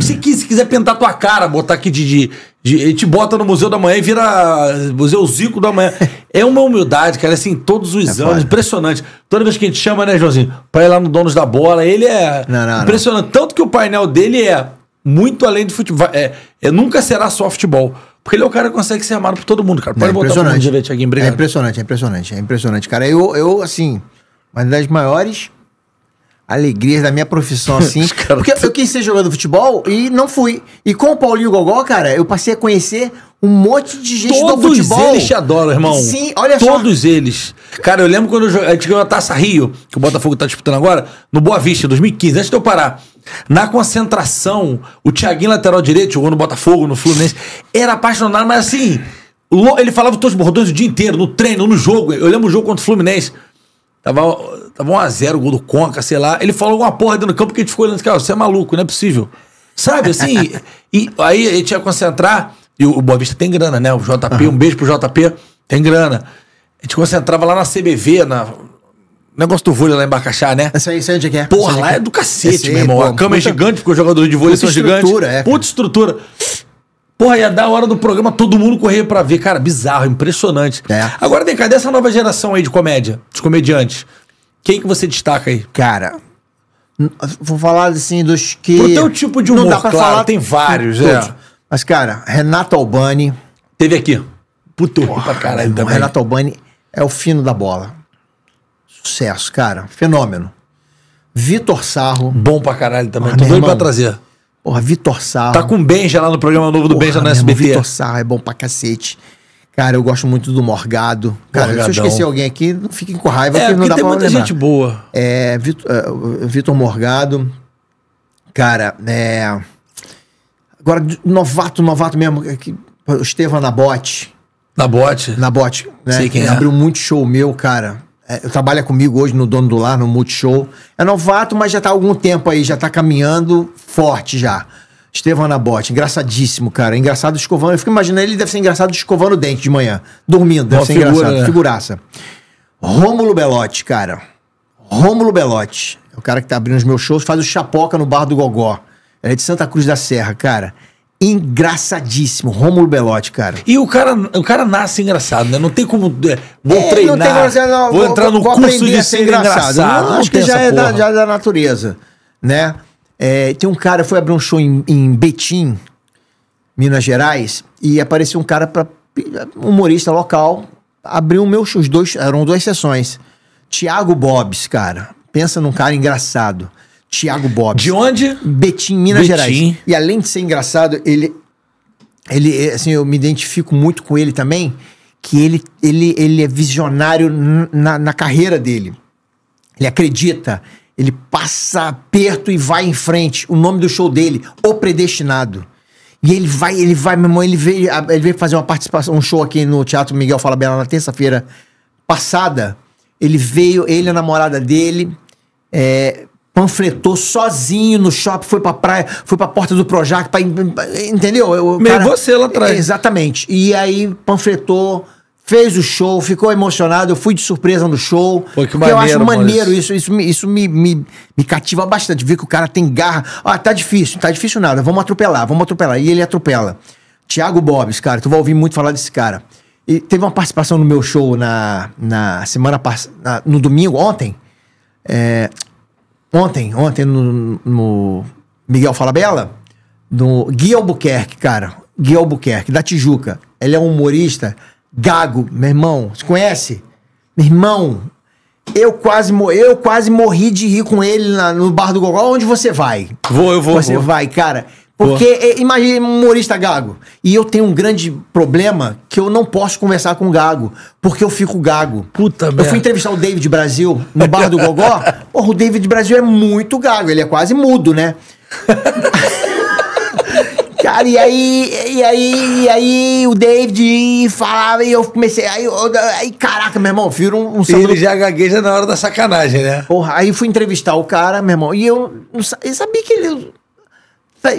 Se, se quiser pintar tua cara, botar aqui de, de, de. Ele te bota no Museu da Manhã e vira eh, Museu Zico da Manhã. É uma humildade, cara, assim, todos os é anos, foda. impressionante. Toda vez que a gente chama, né, Joãozinho, pra ir lá no Donos da Bola, ele é não, não, impressionante. Não. Tanto que o painel dele é muito além do futebol. É, é, nunca será só futebol. Porque ele é o cara que consegue ser amado por todo mundo, cara. Pode é botar direito aqui, obrigado. É impressionante, é impressionante, é impressionante. Cara, eu, eu assim, uma das maiores alegrias da minha profissão, assim. porque eu quis ser jogador de futebol e não fui. E com o Paulinho Gogó, cara, eu passei a conhecer um monte de gente Todos do futebol. Todos eles te adoram, irmão. Sim, olha Todos só. Todos eles. Cara, eu lembro quando eu, a gente ganhou a Taça Rio, que o Botafogo tá disputando agora, no Boa Vista, 2015, antes de eu parar. Na concentração, o Thiaguinho, lateral direito, jogou no Botafogo, no Fluminense, era apaixonado, mas assim, ele falava todos os bordões o dia inteiro, no treino, no jogo. Eu lembro o jogo contra o Fluminense. Tava, tava 1x0, gol do Conca, sei lá. Ele falou alguma porra dentro do campo que a gente ficou olhando, cara, você é maluco, não é possível. Sabe, assim, e aí a gente ia concentrar, e o Boa Vista tem grana, né? O JP, uhum. um beijo pro JP, tem grana. A gente concentrava lá na CBV, na. Negócio do vôlei lá em Bacaxá, né? Isso aí, isso aí onde é que é? Porra, lá é, é, do é? cacete, Esse meu irmão. Pô, a cama é gigante, porque os jogadores de vôlei são gigantes. Puta estrutura, é. Puta estrutura. Porra, ia dar a hora do programa, todo mundo correr para ver. Cara, bizarro, impressionante. É. Agora, vem cá, dessa nova geração aí de comédia, de comediantes, quem que você destaca aí? Cara, vou falar assim dos que... Pro teu tipo de humor, não dá pra claro, falar tem vários, todos. É. Mas, cara, Renato Albani. Teve aqui. Puto Porra, pra caralho irmão, também. Renato Albani é o fino da bola. Sucesso, cara. Fenômeno. Vitor Sarro. Bom pra caralho também. Porra, Tô doido pra trazer. Porra, Vitor Sarro. Tá com Benja lá no programa novo do Benja no SBT. Irmão, Vitor Sarro é bom pra cacete. Cara, eu gosto muito do Morgado. Cara, Morgadão. se eu esquecer alguém aqui, não fiquem com raiva, é, porque não dá tem pra muita lembrar. gente boa. É, Vitor, é, uh, Vitor Morgado. Cara, é... Agora, novato, novato mesmo, é que, o Estevam Nabote Nabote? Nabote. Né? Sei quem ele é. Abriu muito show meu, cara. É, trabalha comigo hoje no Dono do Lar, no Multishow. É novato, mas já tá há algum tempo aí, já tá caminhando forte já. Estevam Nabote, engraçadíssimo, cara. Engraçado escovando. Eu fico imaginando, ele deve ser engraçado escovando o dente de manhã. Dormindo, deve ser figura, engraçado. Né? Figuraça. Rômulo Belotti, cara. Rômulo Belotti. É o cara que tá abrindo os meus shows, faz o chapoca no bar do Gogó. Ela é de Santa Cruz da Serra, cara. Engraçadíssimo, Rômulo Belotti, cara. E o cara, o cara nasce engraçado, né? Não tem como. É, vou é, treinar. Não tem, não, vou, vou entrar no vou curso de ser engraçado. engraçado. Não, não acho que já é, da, já é, da, natureza, né? É, tem um cara, foi abrir um show em, em Betim, Minas Gerais, e apareceu um cara para humorista local, abriu show. os dois, eram duas sessões. Tiago Bobs, cara. Pensa num cara engraçado. Tiago Bob. De onde? Betim, Minas Betim. Gerais. E além de ser engraçado, ele. Ele, assim, eu me identifico muito com ele também, que ele, ele, ele é visionário na, na carreira dele. Ele acredita, ele passa perto e vai em frente. O nome do show dele, O Predestinado. E ele vai, ele vai, meu irmão, ele veio, ele veio fazer uma participação, um show aqui no Teatro Miguel Fala Bela na terça-feira passada. Ele veio, ele, a namorada dele, é, panfletou sozinho no shopping, foi pra praia, foi pra porta do Projac, pra, entendeu? Eu, Meio cara, você lá atrás. Exatamente. E aí panfletou, fez o show, ficou emocionado, eu fui de surpresa no show. Pô, que maneiro, eu acho maneiro, isso, isso, isso, isso me, me, me cativa bastante, ver que o cara tem garra. Ah, tá difícil, tá difícil nada, vamos atropelar, vamos atropelar. E ele atropela. Tiago Bobes, cara, tu vai ouvir muito falar desse cara. E teve uma participação no meu show na, na semana passada, no domingo, ontem. É, Ontem, ontem no, no Miguel Falabella, do Gui Albuquerque, cara. Gui Albuquerque, da Tijuca. Ele é um humorista gago, meu irmão. Você conhece? Meu irmão, eu quase, eu quase morri de rir com ele na, no Bar do Gogol, Onde você vai? Vou, eu vou. Você vou. vai, cara. Porque é, imagine imagina um humorista gago. E eu tenho um grande problema que eu não posso conversar com gago, porque eu fico gago. Puta eu merda. Eu fui entrevistar o David Brasil no Bar do Gogó. Porra, o David Brasil é muito gago, ele é quase mudo, né? Cara, e aí, e aí, e aí o David falava e eu comecei. Aí, aí caraca, meu irmão, vira um, um Ele já gagueja na hora da sacanagem, né? Porra, aí fui entrevistar o cara, meu irmão, e eu, eu sabia que ele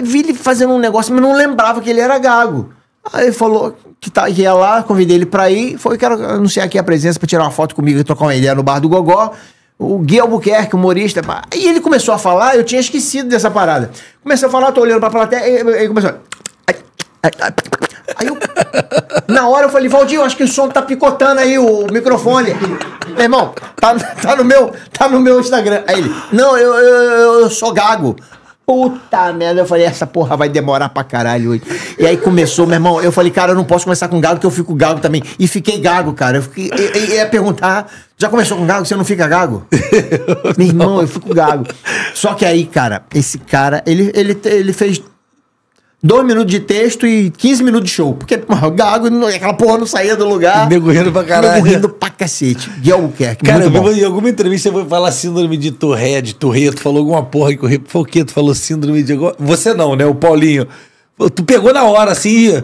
vi ele fazendo um negócio, mas não lembrava que ele era gago. Aí ele falou que, tá, que ia lá, convidei ele pra ir. Foi, quero anunciar aqui a presença pra tirar uma foto comigo e trocar uma ideia no bar do Gogó. O Gui Albuquerque, humorista. Aí E ele começou a falar, eu tinha esquecido dessa parada. Começou a falar, tô olhando pra plateia, ele começou. Aí eu, na hora eu falei, Valdir, eu acho que o som tá picotando aí o microfone. Meu irmão, tá, tá, no, meu, tá no meu Instagram. Aí ele, não, eu, eu, eu sou gago. Puta merda, eu falei, essa porra vai demorar pra caralho hoje. E aí começou, meu irmão, eu falei, cara, eu não posso começar com gago, que eu fico gago também. E fiquei gago, cara. Eu fiquei, eu, eu ia perguntar, já começou com gago, você não fica gago? meu irmão, eu fico gago. Só que aí, cara, esse cara, ele, ele, ele fez dois minutos de texto e 15 minutos de show. Porque o Gago, aquela porra não saía do lugar. Nego rindo pra caralho. Nego rindo pra cacete. o que Cara, em alguma entrevista você foi falar síndrome de de Torreto falou alguma porra que correu. Foi o quê? Tu falou síndrome de. Você não, né? O Paulinho. Tu pegou na hora assim.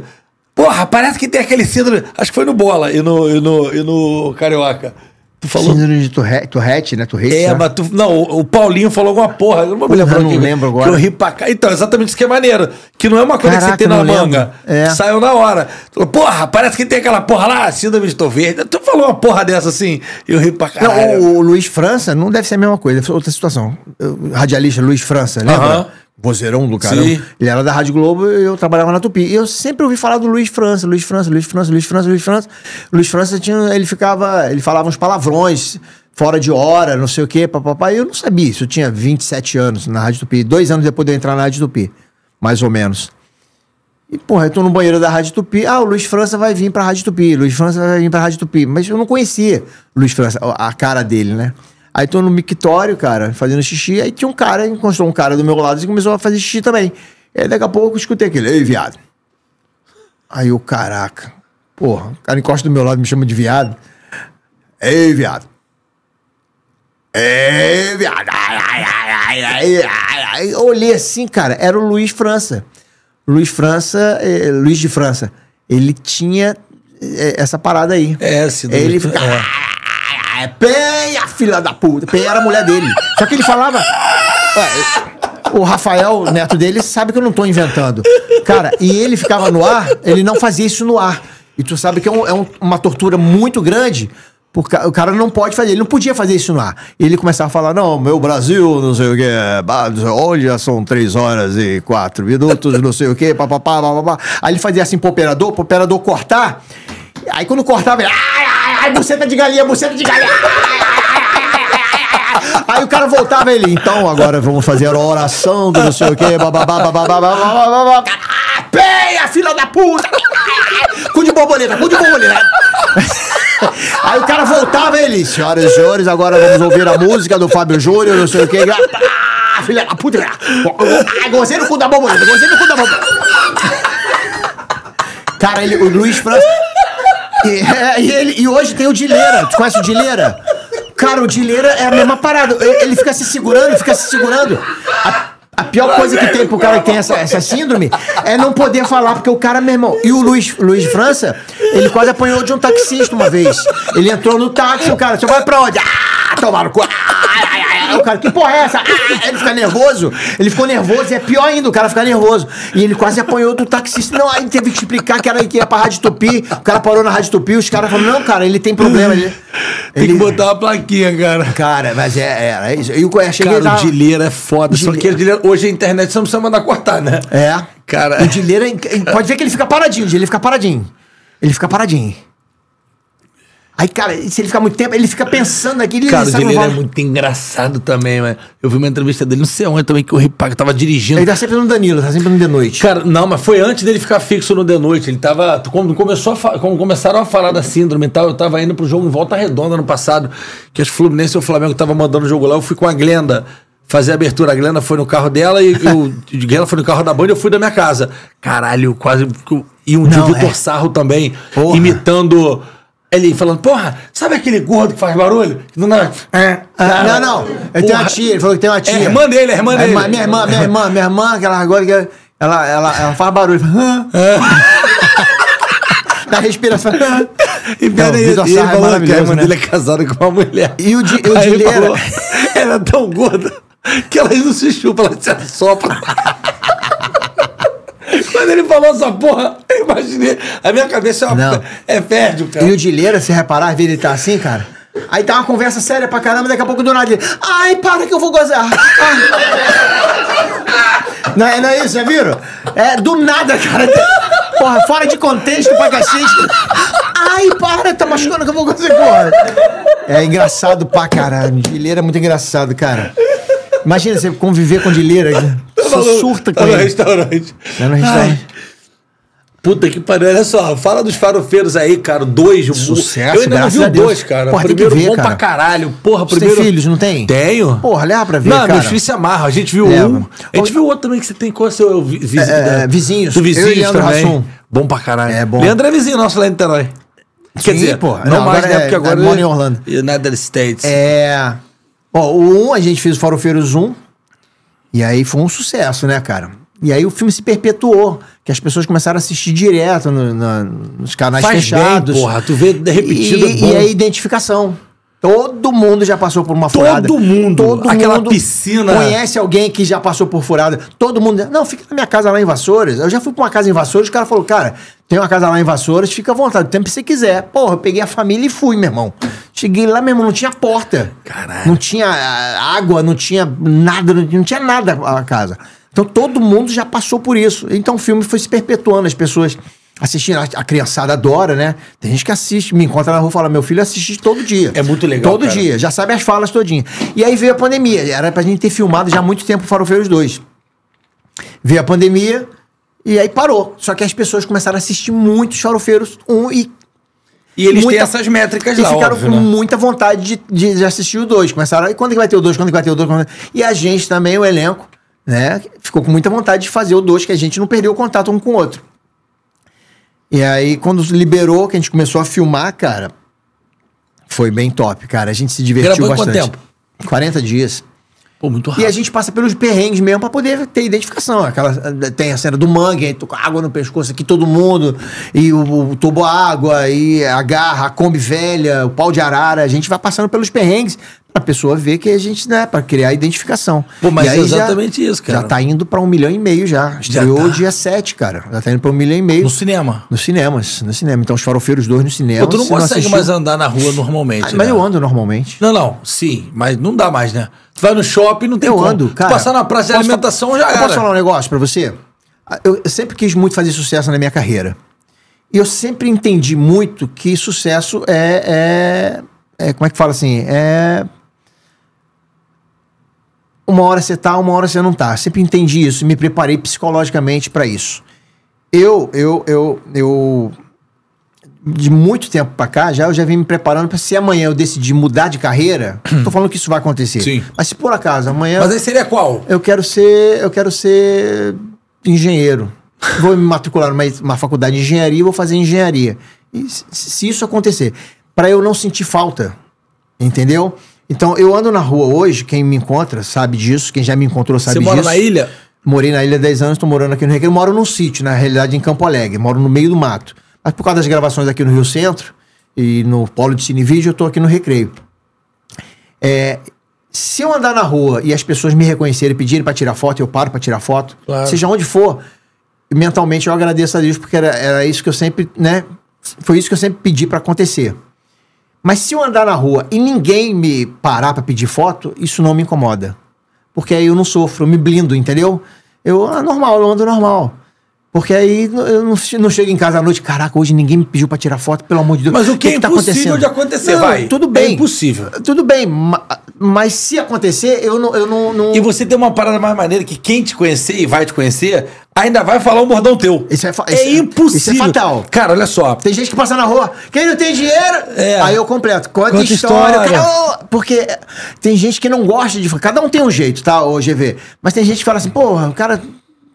Porra, parece que tem aquele síndrome. Acho que foi no Bola e no, e no, e no Carioca. Tu falou. Síndrome de Tourette, Tourette né? Tourette, é, né? mas tu. Não, o Paulinho falou alguma porra. Eu não vou me lembrar. Eu não que, lembro agora. Que eu ri pra cá. Então, exatamente isso que é maneiro. Que não é uma coisa Caraca, que você tem na manga. É. Saiu na hora. Tu, porra, parece que tem aquela porra lá, Síndrome de Tourette. Tu falou uma porra dessa assim. Eu ri pra caralho. Não, o, o Luiz França não deve ser a mesma coisa. É outra situação. O radialista Luiz França, lembra? vozeirão do caramba. Sim. Ele era da Rádio Globo e eu trabalhava na Tupi. E eu sempre ouvi falar do Luiz França, Luiz França, Luiz França, Luiz França, Luiz França. Luiz França tinha, ele ficava, ele falava uns palavrões fora de hora, não sei o quê, papapá. E eu não sabia isso. Eu tinha 27 anos na Rádio Tupi. Dois anos depois de eu entrar na Rádio Tupi, mais ou menos. E, porra, eu tô no banheiro da Rádio Tupi. Ah, o Luiz França vai vir pra Rádio Tupi. Luiz França vai vir pra Rádio Tupi. Mas eu não conhecia Luiz França, a cara dele, né? Aí tô no mictório, cara, fazendo xixi. Aí tinha um cara, encostou um cara do meu lado e começou a fazer xixi também. E aí daqui a pouco eu escutei aquele, ei, viado. Aí eu, caraca, porra, o cara encosta do meu lado me chama de viado. Ei, viado. Ei, viado. Ai, ai, ai, ai, Eu olhei assim, cara, era o Luiz França. Luiz França, eh, Luiz de França. Ele tinha eh, essa parada aí. É, se Ele fica. É. Ah, é Penha, filha da puta. Penha era a mulher dele. Só que ele falava. o Rafael, neto dele, sabe que eu não tô inventando. Cara, e ele ficava no ar, ele não fazia isso no ar. E tu sabe que é, um, é um, uma tortura muito grande, porque o cara não pode fazer, ele não podia fazer isso no ar. Ele começava a falar, não, meu Brasil, não sei o quê, olha, são três horas e quatro minutos, não sei o quê, papapá, papapá. Aí ele fazia assim pro operador, pro operador cortar. Aí quando cortava, ele ai, buceta de galinha, buceta de galinha. Aí o cara voltava ele, então agora vamos fazer a oração do não sei o quê, babá babá babá. peia, filha da puta! Cu de borboleta, cu de borboleta! Aí o cara voltava ele, senhoras e senhores, agora vamos ouvir a música do Fábio Júnior, não sei o quê. Ah, filha da puta! Ah, gozei no cu da borboleta, gozei no cu da borboleta! Cara, ele, o Luiz França. E, é, e, ele, e hoje tem o Dileira. Tu conhece o Dileira? Cara, o Dileira é a mesma parada. Ele fica se segurando, fica se segurando. A a Pior coisa que tem pro cara que tem essa, essa síndrome é não poder falar, porque o cara, meu irmão. E o Luiz, Luiz França, ele quase apanhou de um taxista uma vez. Ele entrou no táxi, o cara, você vai pra onde? Ah, tomaram cu. Ah, o cara, que porra é essa? Ah, ele fica nervoso. Ele ficou nervoso e é pior ainda o cara ficar nervoso. E ele quase apanhou do taxista. Não, aí teve que explicar que era que ia pra Rádio Tupi. O cara parou na Rádio Tupi, os caras falaram, não, cara, ele tem problema. Ele, tem ele... que botar uma plaquinha, cara. Cara, mas é, era é, é, isso. E o Cara, lá... o Dileira é foda. Só que o Dileira hoje a internet você não precisa mandar cortar, né? É. Cara. O Dileira. É pode ver que ele fica paradinho, o Dileira fica paradinho. Ele fica paradinho. Aí, cara, se ele ficar muito tempo, ele fica pensando aqui. cara, o Dileira é muito engraçado também, mas eu vi uma entrevista dele, não sei onde também, que o Ripaco tava dirigindo. Ele tá sempre no Danilo, tá sempre no The Noite. Cara, não, mas foi antes dele ficar fixo no The Noite. Ele tava. Quando, começou a, quando começaram a falar da síndrome e tal, eu tava indo pro jogo em volta redonda no passado, que as Fluminense e o Flamengo tava mandando o jogo lá, eu fui com a Glenda fazer a abertura. A Glenda foi no carro dela e eu, Glenda foi no carro da e eu fui da minha casa. Caralho, quase. E um dia o Vitor é. Sarro também, porra. imitando. Ele falando, porra, sabe aquele gordo que faz barulho? Não, não, é, ah, não, não. Eu tenho uma tia, ele falou que tem uma é, tia. É irmã dele, é irmã é dele. É, minha irmã, minha irmã, minha irmã, que ela agora que ela, ela, ela, faz barulho. É. Na respiração. E pera aí, ele falou é que a irmã né? dele é casada com uma mulher. E o, di, o era Ela é tão gorda que elas não se chupam, elas se assopram. Quando ele falou essa porra, eu imaginei. A minha cabeça é, uma, é verde, cara. E o Dileira, se reparar, ele tá assim, cara. Aí tá uma conversa séria pra caramba, daqui a pouco do nada Ai, para que eu vou gozar! não, é, não é isso, já viram? É do nada, cara. Porra, fora de contexto pra cacete. Ai, para, tá machucando que eu vou gozar agora. É engraçado pra caramba, Gileira é muito engraçado, cara. Imagina você conviver com Dileira. Você falou, surta tá com ele. no restaurante. Tá no restaurante. Puta que pariu, olha só, fala dos farofeiros aí, cara, dois. Sucesso, Eu ainda não vi o dois, cara. Porra, primeiro ver, bom cara. pra caralho, porra, você tem filhos, não tem? Tenho. Porra, leva pra ver, não, cara. Não, meus filhos se amarram, a gente viu leva. É, um, a gente viu outro também que você tem, qual é o seu... É, é vizinhos. Do Vizinhos também. Bom pra caralho. É bom. Leandro é vizinho nosso lá em Niterói. Quer dizer, pô, não, não mais, né, é, porque agora... É, mora em Orlando. United States. É... Ó, o 1 a gente fez o Farofeiros 1. E aí foi um sucesso, né, cara? E aí o filme se perpetuou, que as pessoas começaram a assistir direto no, no, nos canais Faz fechados. Bem, porra, tu vê repetido. E, é a identificação. Todo mundo já passou por uma Todo furada. Todo mundo. Todo Aquela mundo piscina. Conhece alguém que já passou por furada. Todo mundo. Não, fica na minha casa lá em Vassouras. Eu já fui pra uma casa em Vassouras, o cara falou, cara, tem uma casa lá em Vassouras, fica à vontade, o tempo que você quiser. Porra, eu peguei a família e fui, meu irmão. Cheguei lá, meu irmão, não tinha porta. Caralho. Não tinha ah, água, não tinha nada, não tinha nada a casa. Então todo mundo já passou por isso. Então o filme foi se perpetuando, as pessoas assistindo, a criançada adora, né? Tem gente que assiste, me encontra na rua e fala, meu filho assiste todo dia. É muito legal, Todo cara. dia, já sabe as falas todinha. E aí veio a pandemia, era pra gente ter filmado já há muito tempo Farofeiros 2. Veio a pandemia, e aí parou. Só que as pessoas começaram a assistir muito Chorofeiros 1 e. E eles muita, têm essas métricas e lá, E ficaram óbvio, com né? muita vontade de, de, de assistir o 2. Começaram, e quando que vai ter o 2? Quando que vai ter o 2? Quando... E a gente também, o elenco, né? Ficou com muita vontade de fazer o 2, que a gente não perdeu o contato um com o outro. E aí, quando liberou, que a gente começou a filmar, cara, foi bem top, cara. A gente se divertiu Gravou bastante. quanto tempo? 40 dias. Pô, muito rápido. E a gente passa pelos perrengues mesmo pra poder ter identificação. Aquela, tem a cena do mangue, com água no pescoço aqui, todo mundo, e o, o tubo água, e a garra, a Kombi velha, o pau de arara. A gente vai passando pelos perrengues a pessoa vê que a gente, né, para criar identificação. Pô, mas é exatamente já, isso, cara. Já tá indo para um milhão e meio já. Estreou já tá. dia 7, cara. Já tá indo para um milhão e meio. No cinema. Nos cinemas, no cinema. Então, os farofeiros dois no cinema. Pô, tu não consegue não assistiu... mais andar na rua normalmente. Ah, mas né? eu ando normalmente. Não, não, sim, mas não dá mais, né? Tu vai no shopping, não tem eu como. ando, cara. Tu passar na praça de alimentação já. já era. Posso falar um negócio para você? Ah, eu sempre quis muito fazer sucesso na minha carreira. E eu sempre entendi muito que sucesso é, é, é como é que fala assim? É uma hora você tá, uma hora você não tá. Sempre entendi isso, me preparei psicologicamente para isso. Eu, eu, eu, eu de muito tempo para cá, já eu já vim me preparando para se amanhã eu decidir mudar de carreira, tô falando que isso vai acontecer. Sim. Mas se por acaso amanhã Mas aí seria qual? Eu quero ser, eu quero ser engenheiro. vou me matricular numa, faculdade de engenharia e vou fazer engenharia. E se, se isso acontecer, para eu não sentir falta, entendeu? Então, eu ando na rua hoje, quem me encontra sabe disso, quem já me encontrou sabe disso. Você mora disso. na ilha? Morei na ilha há 10 anos, estou morando aqui no Recreio. Moro num sítio, na realidade, em Campo Alegre. Moro no meio do mato. Mas por causa das gravações aqui no Rio Centro e no Polo de Cine eu estou aqui no Recreio. É, se eu andar na rua e as pessoas me reconhecerem, pedirem para tirar foto, eu paro para tirar foto, claro. seja onde for, mentalmente eu agradeço a Deus, porque era, era isso que eu sempre, né? Foi isso que eu sempre pedi para acontecer. Mas se eu andar na rua e ninguém me parar para pedir foto, isso não me incomoda. Porque aí eu não sofro, eu me blindo, entendeu? Eu, ah, normal, eu ando normal. Porque aí eu não, não chego em casa à noite, caraca, hoje ninguém me pediu pra tirar foto, pelo amor de Deus. Mas o que, que é que tá impossível de acontecer, não, vai. Tudo bem. É impossível. Tudo bem, mas se acontecer, eu não, eu não, não... E você tem uma parada mais maneira que quem te conhecer e vai te conhecer, ainda vai falar um bordão teu. Isso é, é isso, impossível. É- isso é fatal. Cara, olha só. Tem gente que passa na rua, quem não tem dinheiro, é. aí eu completo. Conta, Conta história. história. Cara, porque tem gente que não gosta de... Cada um tem um jeito, tá, ô GV? Mas tem gente que fala assim, porra, o cara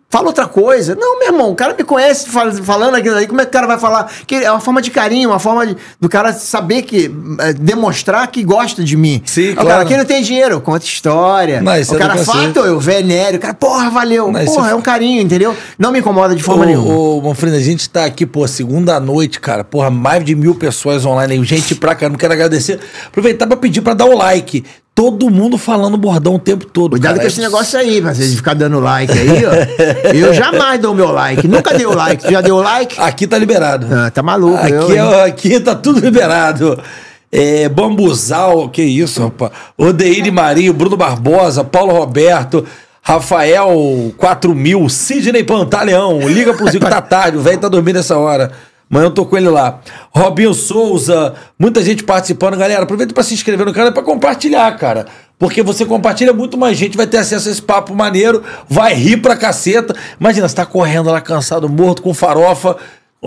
Fala outra coisa. Não, meu irmão, o cara me conhece falando aquilo ali. Como é que o cara vai falar? Que é uma forma de carinho, uma forma de, do cara saber que. É, demonstrar que gosta de mim. Sim, o claro. cara, quem não tem dinheiro, conta história. Mas, o é cara é fato, eu venero. O cara, porra, valeu. Mas, porra, é, é um carinho, entendeu? Não me incomoda de forma ô, nenhuma. Ô, Manfredo, a gente tá aqui, pô, segunda noite, cara. Porra, mais de mil pessoas online aí. Gente pra caramba, quero agradecer. Aproveitar pra pedir pra dar o like todo mundo falando bordão o tempo todo. Cuidado cara. com esse é negócio aí, mas de ficar dando like aí, ó. eu jamais dou meu like. Nunca dei o like. Tu já deu like? Aqui tá liberado. Ah, tá maluco. Aqui, eu, é, aqui tá tudo liberado. É, Bambuzal, que isso, rapaz. Odeire Marinho, Bruno Barbosa, Paulo Roberto. Rafael 4000, Sidney Pantaleão, liga pro Zico, tá tarde, o velho tá dormindo essa hora. Mas eu tô com ele lá. Robinho Souza, muita gente participando. Galera, aproveita para se inscrever no canal e pra compartilhar, cara. Porque você compartilha, muito mais gente vai ter acesso a esse papo maneiro, vai rir pra caceta. Imagina, você tá correndo lá cansado, morto, com farofa.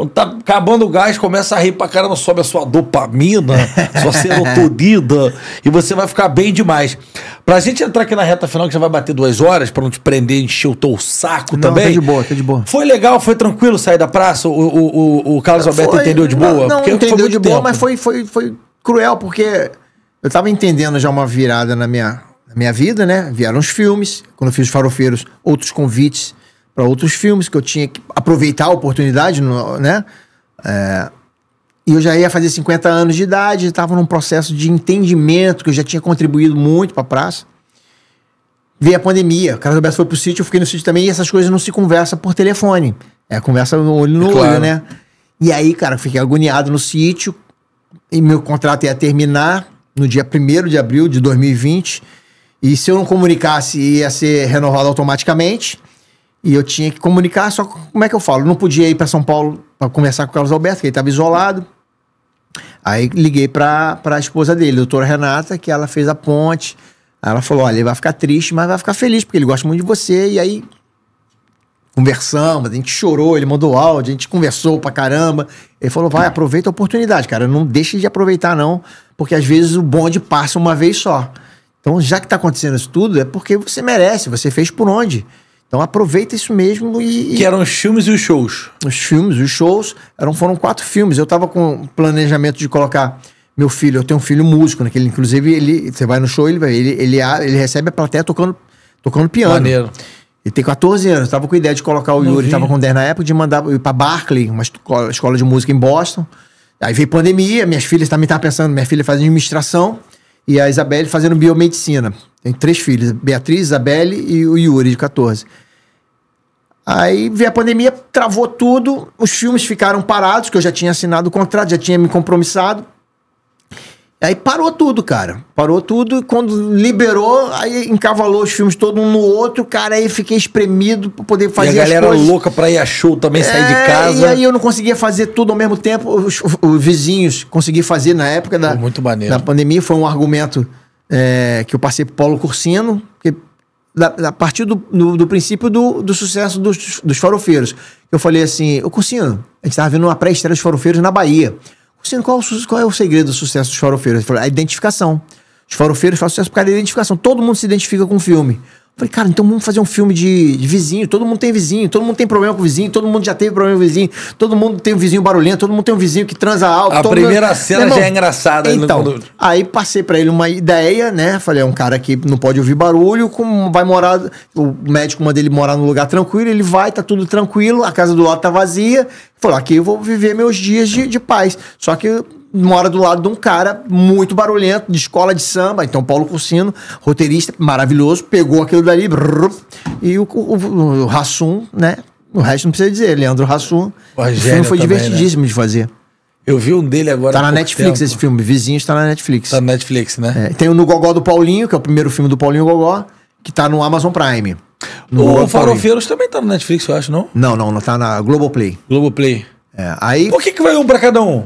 Quando tá acabando o gás, começa a rir pra caramba, sobe a sua dopamina, sua serotonina, e você vai ficar bem demais. Pra gente entrar aqui na reta final, que já vai bater duas horas, pra não te prender, encher o teu saco não, também. Tá de boa, tá de boa. Foi legal, foi tranquilo sair da praça? O, o, o, o Carlos Alberto foi, entendeu de boa? Não, não entendeu de boa, tempo. mas foi, foi, foi cruel, porque eu tava entendendo já uma virada na minha, na minha vida, né? Vieram os filmes, quando eu fiz Farofeiros, outros convites para outros filmes, que eu tinha que aproveitar a oportunidade, né? É, e eu já ia fazer 50 anos de idade, estava num processo de entendimento, que eu já tinha contribuído muito para a praça. Veio a pandemia, o Carlos Alberto foi pro sítio, eu fiquei no sítio também, e essas coisas não se conversa por telefone. É conversa no olho no é claro. olho, né? E aí, cara, fiquei agoniado no sítio, e meu contrato ia terminar no dia 1 de abril de 2020. E se eu não comunicasse, ia ser renovado automaticamente. E eu tinha que comunicar, só como é que eu falo? não podia ir para São Paulo para conversar com o Carlos Alberto, que ele estava isolado. Aí liguei para a esposa dele, a doutora Renata, que ela fez a ponte. Aí ela falou: olha, ele vai ficar triste, mas vai ficar feliz, porque ele gosta muito de você. E aí conversamos, a gente chorou, ele mandou áudio, a gente conversou pra caramba. Ele falou: vai, aproveita a oportunidade, cara, não deixe de aproveitar, não, porque às vezes o bonde passa uma vez só. Então, já que tá acontecendo isso tudo, é porque você merece, você fez por onde. Então aproveita isso mesmo e. Que eram os filmes e os shows. Os filmes, os shows. Eram, foram quatro filmes. Eu estava com planejamento de colocar meu filho, eu tenho um filho músico, né? Que ele, inclusive, ele, você vai no show, ele, ele, ele, ele recebe a plateia tocando, tocando piano. Maneiro. Ele tem 14 anos, eu tava com a ideia de colocar o Yuri, tava com 10 na época, de mandar ir pra Barclay, uma escola de música em Boston. Aí veio pandemia, minhas filhas também estavam pensando, minha filha fazendo administração e a Isabelle fazendo biomedicina. Tem três filhos, Beatriz, Isabelle e o Yuri, de 14. Aí veio a pandemia, travou tudo, os filmes ficaram parados, que eu já tinha assinado o contrato, já tinha me compromissado. Aí parou tudo, cara. Parou tudo e quando liberou, aí encavalou os filmes todo um no outro, cara, aí fiquei espremido pra poder fazer e a galera louca pra ir a show também, é, sair de é, casa. E aí eu não conseguia fazer tudo ao mesmo tempo. Os, os, os vizinhos conseguiam fazer na época da, Muito da pandemia, foi um argumento é, que eu passei pro Paulo Cursino, que da, a partir do, do, do princípio do, do, sucesso dos, dos farofeiros. Eu falei assim, o Cursino, a gente estava vendo uma pré-estreia dos farofeiros na Bahia. Cursino, qual, é qual é o segredo do sucesso dos farofeiros? Ele falou, a identificação. Os farofeiros fazem sucesso por causa da identificação. Todo mundo se identifica com o filme. Falei, cara, então vamos fazer um filme de, de, vizinho. Todo mundo tem vizinho, todo mundo tem problema com vizinho, todo mundo já teve problema com vizinho, todo mundo tem um vizinho barulhento, todo mundo tem um vizinho que transa alto. A primeira mundo... cena irmão, já é engraçada. Então, no... aí passei para ele uma ideia, né? Falei, é um cara que não pode ouvir barulho, como vai morar... O médico manda ele morar num lugar tranquilo, ele vai, tá tudo tranquilo, a casa do lado tá vazia. Falou, aqui eu vou viver meus dias de, de paz. Só que mora do lado de um cara muito barulhento, de escola de samba. Então, Paulo Cursino, roteirista maravilhoso, pegou aquilo dali brrr, e o, o, o, o Hassum, né? O resto não precisa dizer. Leandro Hassum. O, o filme foi também, né? divertidíssimo né? de fazer. Eu vi um dele agora. Tá na Netflix tempo. esse filme. Vizinhos tá na Netflix. Tá na Netflix, né? É, tem o No Gogó do Paulinho, que é o primeiro filme do Paulinho Gogó, que tá no Amazon Prime. No o Farofeiros também tá na Netflix, eu acho, não? Não, não, não tá na Globoplay. Globoplay. É, aí... Por que, que vai um pra cada um?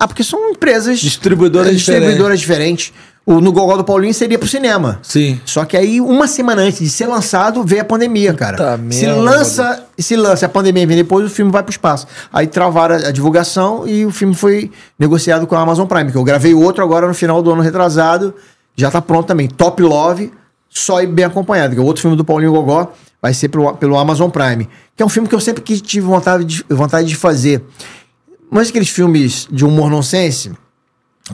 Ah, porque são empresas. Distribuidoras, eh, distribuidoras diferentes. diferentes. O, no Gogol do Paulinho seria pro cinema. Sim. Só que aí, uma semana antes de ser lançado, veio a pandemia, cara. se lança, se lança a pandemia vem depois, o filme vai pro espaço. Aí travaram a, divulgação e o filme foi negociado com a Amazon Prime, que eu gravei outro agora no final do ano retrasado. Já tá pronto também. Top Love, só e bem acompanhado, que é outro filme do Paulinho Gogó, vai ser pro, pelo Amazon Prime. Que é um filme que eu sempre quis, tive vontade de, vontade de fazer. Mas aqueles filmes de humor nonsense,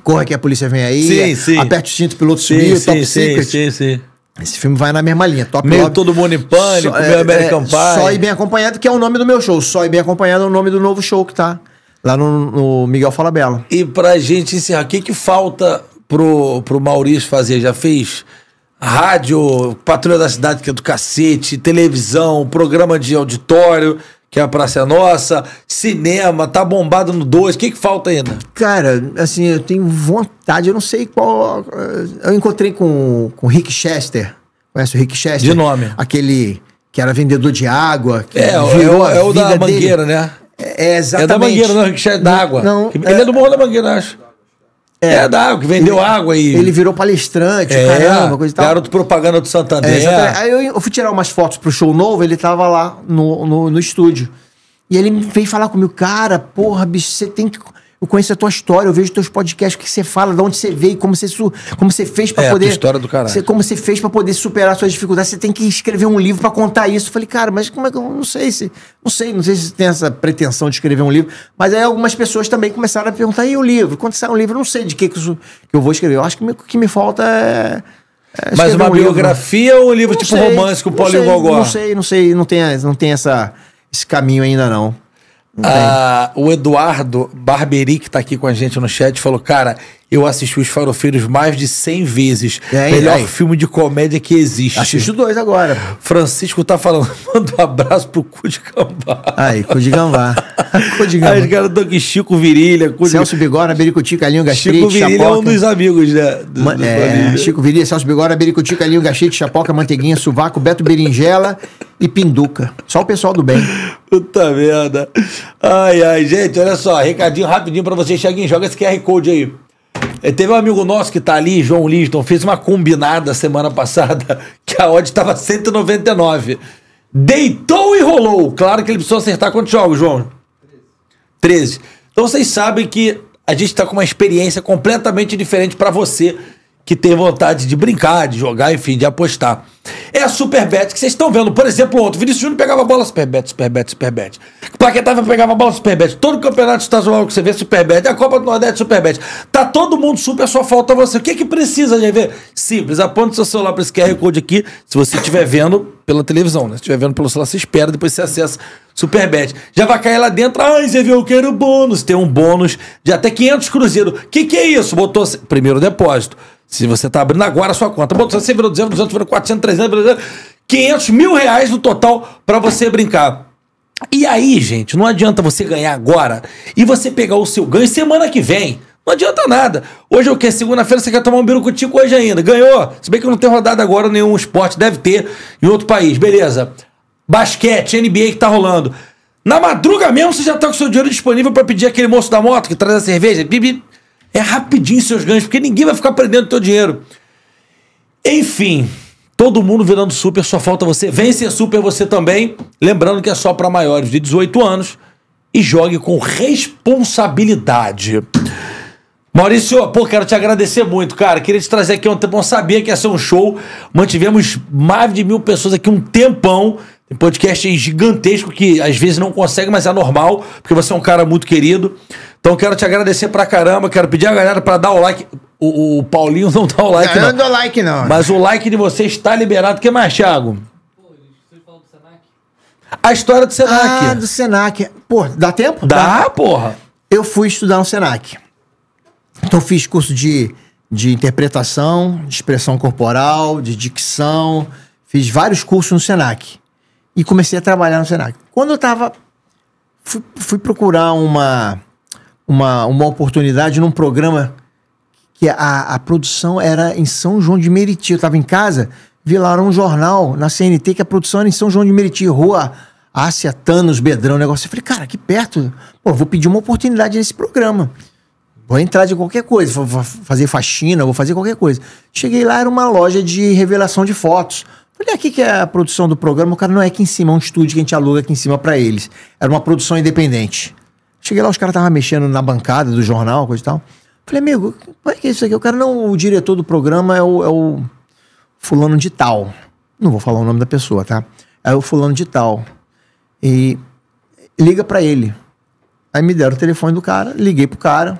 corre que a polícia vem aí, sim, sim. aperta o cinto, piloto sim, subiu, sim, top sim, secret. Sim, sim. Esse filme vai na mesma linha, top Meio lobby. todo mundo em pânico, so, meio é, American é, Pie. Só e Bem Acompanhado, que é o nome do meu show. Só e Bem Acompanhado é o nome do novo show que tá lá no, no Miguel Fala Bela. E pra gente encerrar, o que que falta pro, pro Maurício fazer? Já fez rádio, Patrulha da Cidade, que é do cacete, televisão, programa de auditório que é a praça é nossa, cinema, tá bombado no 2, o que, que falta ainda? Cara, assim, eu tenho vontade, eu não sei qual. Eu encontrei com, com o Rick Chester. Conhece o Rick Chester? De nome. Aquele que era vendedor de água. é, virou é, é, é o é da mangueira, né? É, exatamente. É da mangueira, não, Rick Chester, da água. Não, Ele é, é, do Morro da Mangueira, acho. É, é da água, que vendeu ele, água e. Ele virou palestrante, é, caramba, coisa e tal. Garoto propaganda do Santander. É, aí eu, eu, fui tirar umas fotos pro show novo, ele tava lá no, no, no estúdio. E ele veio falar comigo, cara, porra, bicho, você tem que eu conheço a tua história, eu vejo teus podcasts, o que você fala, de onde você veio, como você, como você fez para é, poder. A história do caralho. como você fez para poder superar suas dificuldades. Você tem que escrever um livro para contar isso. Eu falei, cara, mas como é que eu não sei se. Não sei, não sei se tem essa pretensão de escrever um livro. Mas aí algumas pessoas também começaram a perguntar: e o livro? Quando sai um livro, eu não sei de que, que, que eu vou escrever. Eu acho que o que me falta é. é mas uma um biografia livro. ou um livro não tipo sei, romance com o Paulinho Gogó? Não sei, não sei, não tem, não tem essa, esse caminho ainda, não. Ah, o Eduardo Barberi, que está aqui com a gente no chat, falou: Cara, eu assisti Os Farofeiros mais de 100 vezes. É, é. Melhor é. filme de comédia que existe. Assisti dois agora. Francisco tá falando, manda um abraço pro Cu de Gambá. Aí, Cu de Gambá. cu de Gambá. Aí, Chico Virilha. Cu de... Celso Bigora, Bericuti, Calinho, Gastrite, Chico Virilha Chapoca. é um dos amigos, né? Do, Man, do é, Chico Virilha, Celso Bigora, Bericuti, Calinho, Gastrite, Chapoca, Manteiguinha, Suvaco, Beto Berinjela e Pinduca. Só o pessoal do bem. Puta merda. Ai, ai, gente, olha só. Recadinho rapidinho pra vocês. Cheguem, joga esse QR Code aí. É, teve um amigo nosso que tá ali, João Liston, fez uma combinada semana passada que a odd tava 199. Deitou e rolou. Claro que ele precisou acertar quantos jogos, João? 13. 13. Então vocês sabem que a gente está com uma experiência completamente diferente para você que tem vontade de brincar, de jogar, enfim, de apostar. É a Superbet que vocês estão vendo. Por exemplo, ontem, o Vinícius Júnior pegava bola Superbet, Superbet, Superbet. Paquetava pegava bola Superbet. Todo campeonato estadual que você vê, Superbet. A Copa do Nordeste, Superbet. Tá todo mundo super, é só falta você. O que é que precisa, GV? Simples, aponta seu celular para esse QR Code aqui, se você estiver vendo pela televisão, né? Se estiver vendo pelo celular, você espera, depois você acessa Superbet. Já vai cair lá dentro. Ai, você viu, eu quero bônus. Tem um bônus de até 500 cruzeiro. O que, que é isso? Botou primeiro depósito se você está abrindo agora a sua conta. Bom, você virou 200, 200, virou 400, 300, 300 500 mil reais no total para você brincar. E aí, gente, não adianta você ganhar agora e você pegar o seu ganho semana que vem. Não adianta nada. Hoje é o quê? Segunda-feira você quer tomar um birucutico hoje ainda. Ganhou. Se bem que não tem rodada agora nenhum esporte. Deve ter em outro país. Beleza. Basquete, NBA que tá rolando. Na madruga mesmo você já tá com seu dinheiro disponível para pedir aquele moço da moto que traz a cerveja. Bibi. É rapidinho seus ganhos, porque ninguém vai ficar perdendo teu dinheiro. Enfim, todo mundo virando super, só falta você. Vem ser super você também. Lembrando que é só para maiores de 18 anos. E jogue com responsabilidade. Maurício, pô, quero te agradecer muito, cara. Queria te trazer aqui um tempão. Sabia que ia ser um show. Mantivemos mais de mil pessoas aqui um tempão. Tem podcast gigantesco que às vezes não consegue, mas é normal, porque você é um cara muito querido. Então quero te agradecer pra caramba, quero pedir a galera pra dar o like. O, o Paulinho não dá o like, não. Não, não like, não. Mas o like de você está liberado. O que mais, Thiago? A história do Senac. Ah, do Senac. Pô, dá tempo? Dá, dá, porra. Eu fui estudar no Senac. Então fiz curso de, de interpretação, de expressão corporal, de dicção. Fiz vários cursos no Senac e comecei a trabalhar no Senac. Quando eu estava fui, fui, procurar uma, uma, uma oportunidade num programa que a, a produção era em São João de Meriti. Eu estava em casa, vi lá um jornal na CNT que a produção era em São João de Meriti, rua Ásia, Thanos, Bedrão, negócio. Eu falei, cara, que perto. Pô, vou pedir uma oportunidade nesse programa. Vou entrar de qualquer coisa, vou fazer faxina, vou fazer qualquer coisa. Cheguei lá, era uma loja de revelação de fotos. Falei, aqui que é a produção do programa, o cara não é aqui em cima, é um estúdio que a gente aluga aqui em cima para eles. Era uma produção independente. Cheguei lá, os caras estavam mexendo na bancada do jornal, coisa e tal. Falei, amigo, como é que é isso aqui? O cara não, o diretor do programa é o, é o fulano de tal. Não vou falar o nome da pessoa, tá? É o fulano de tal. E liga para ele. Aí me deram o telefone do cara, liguei pro cara.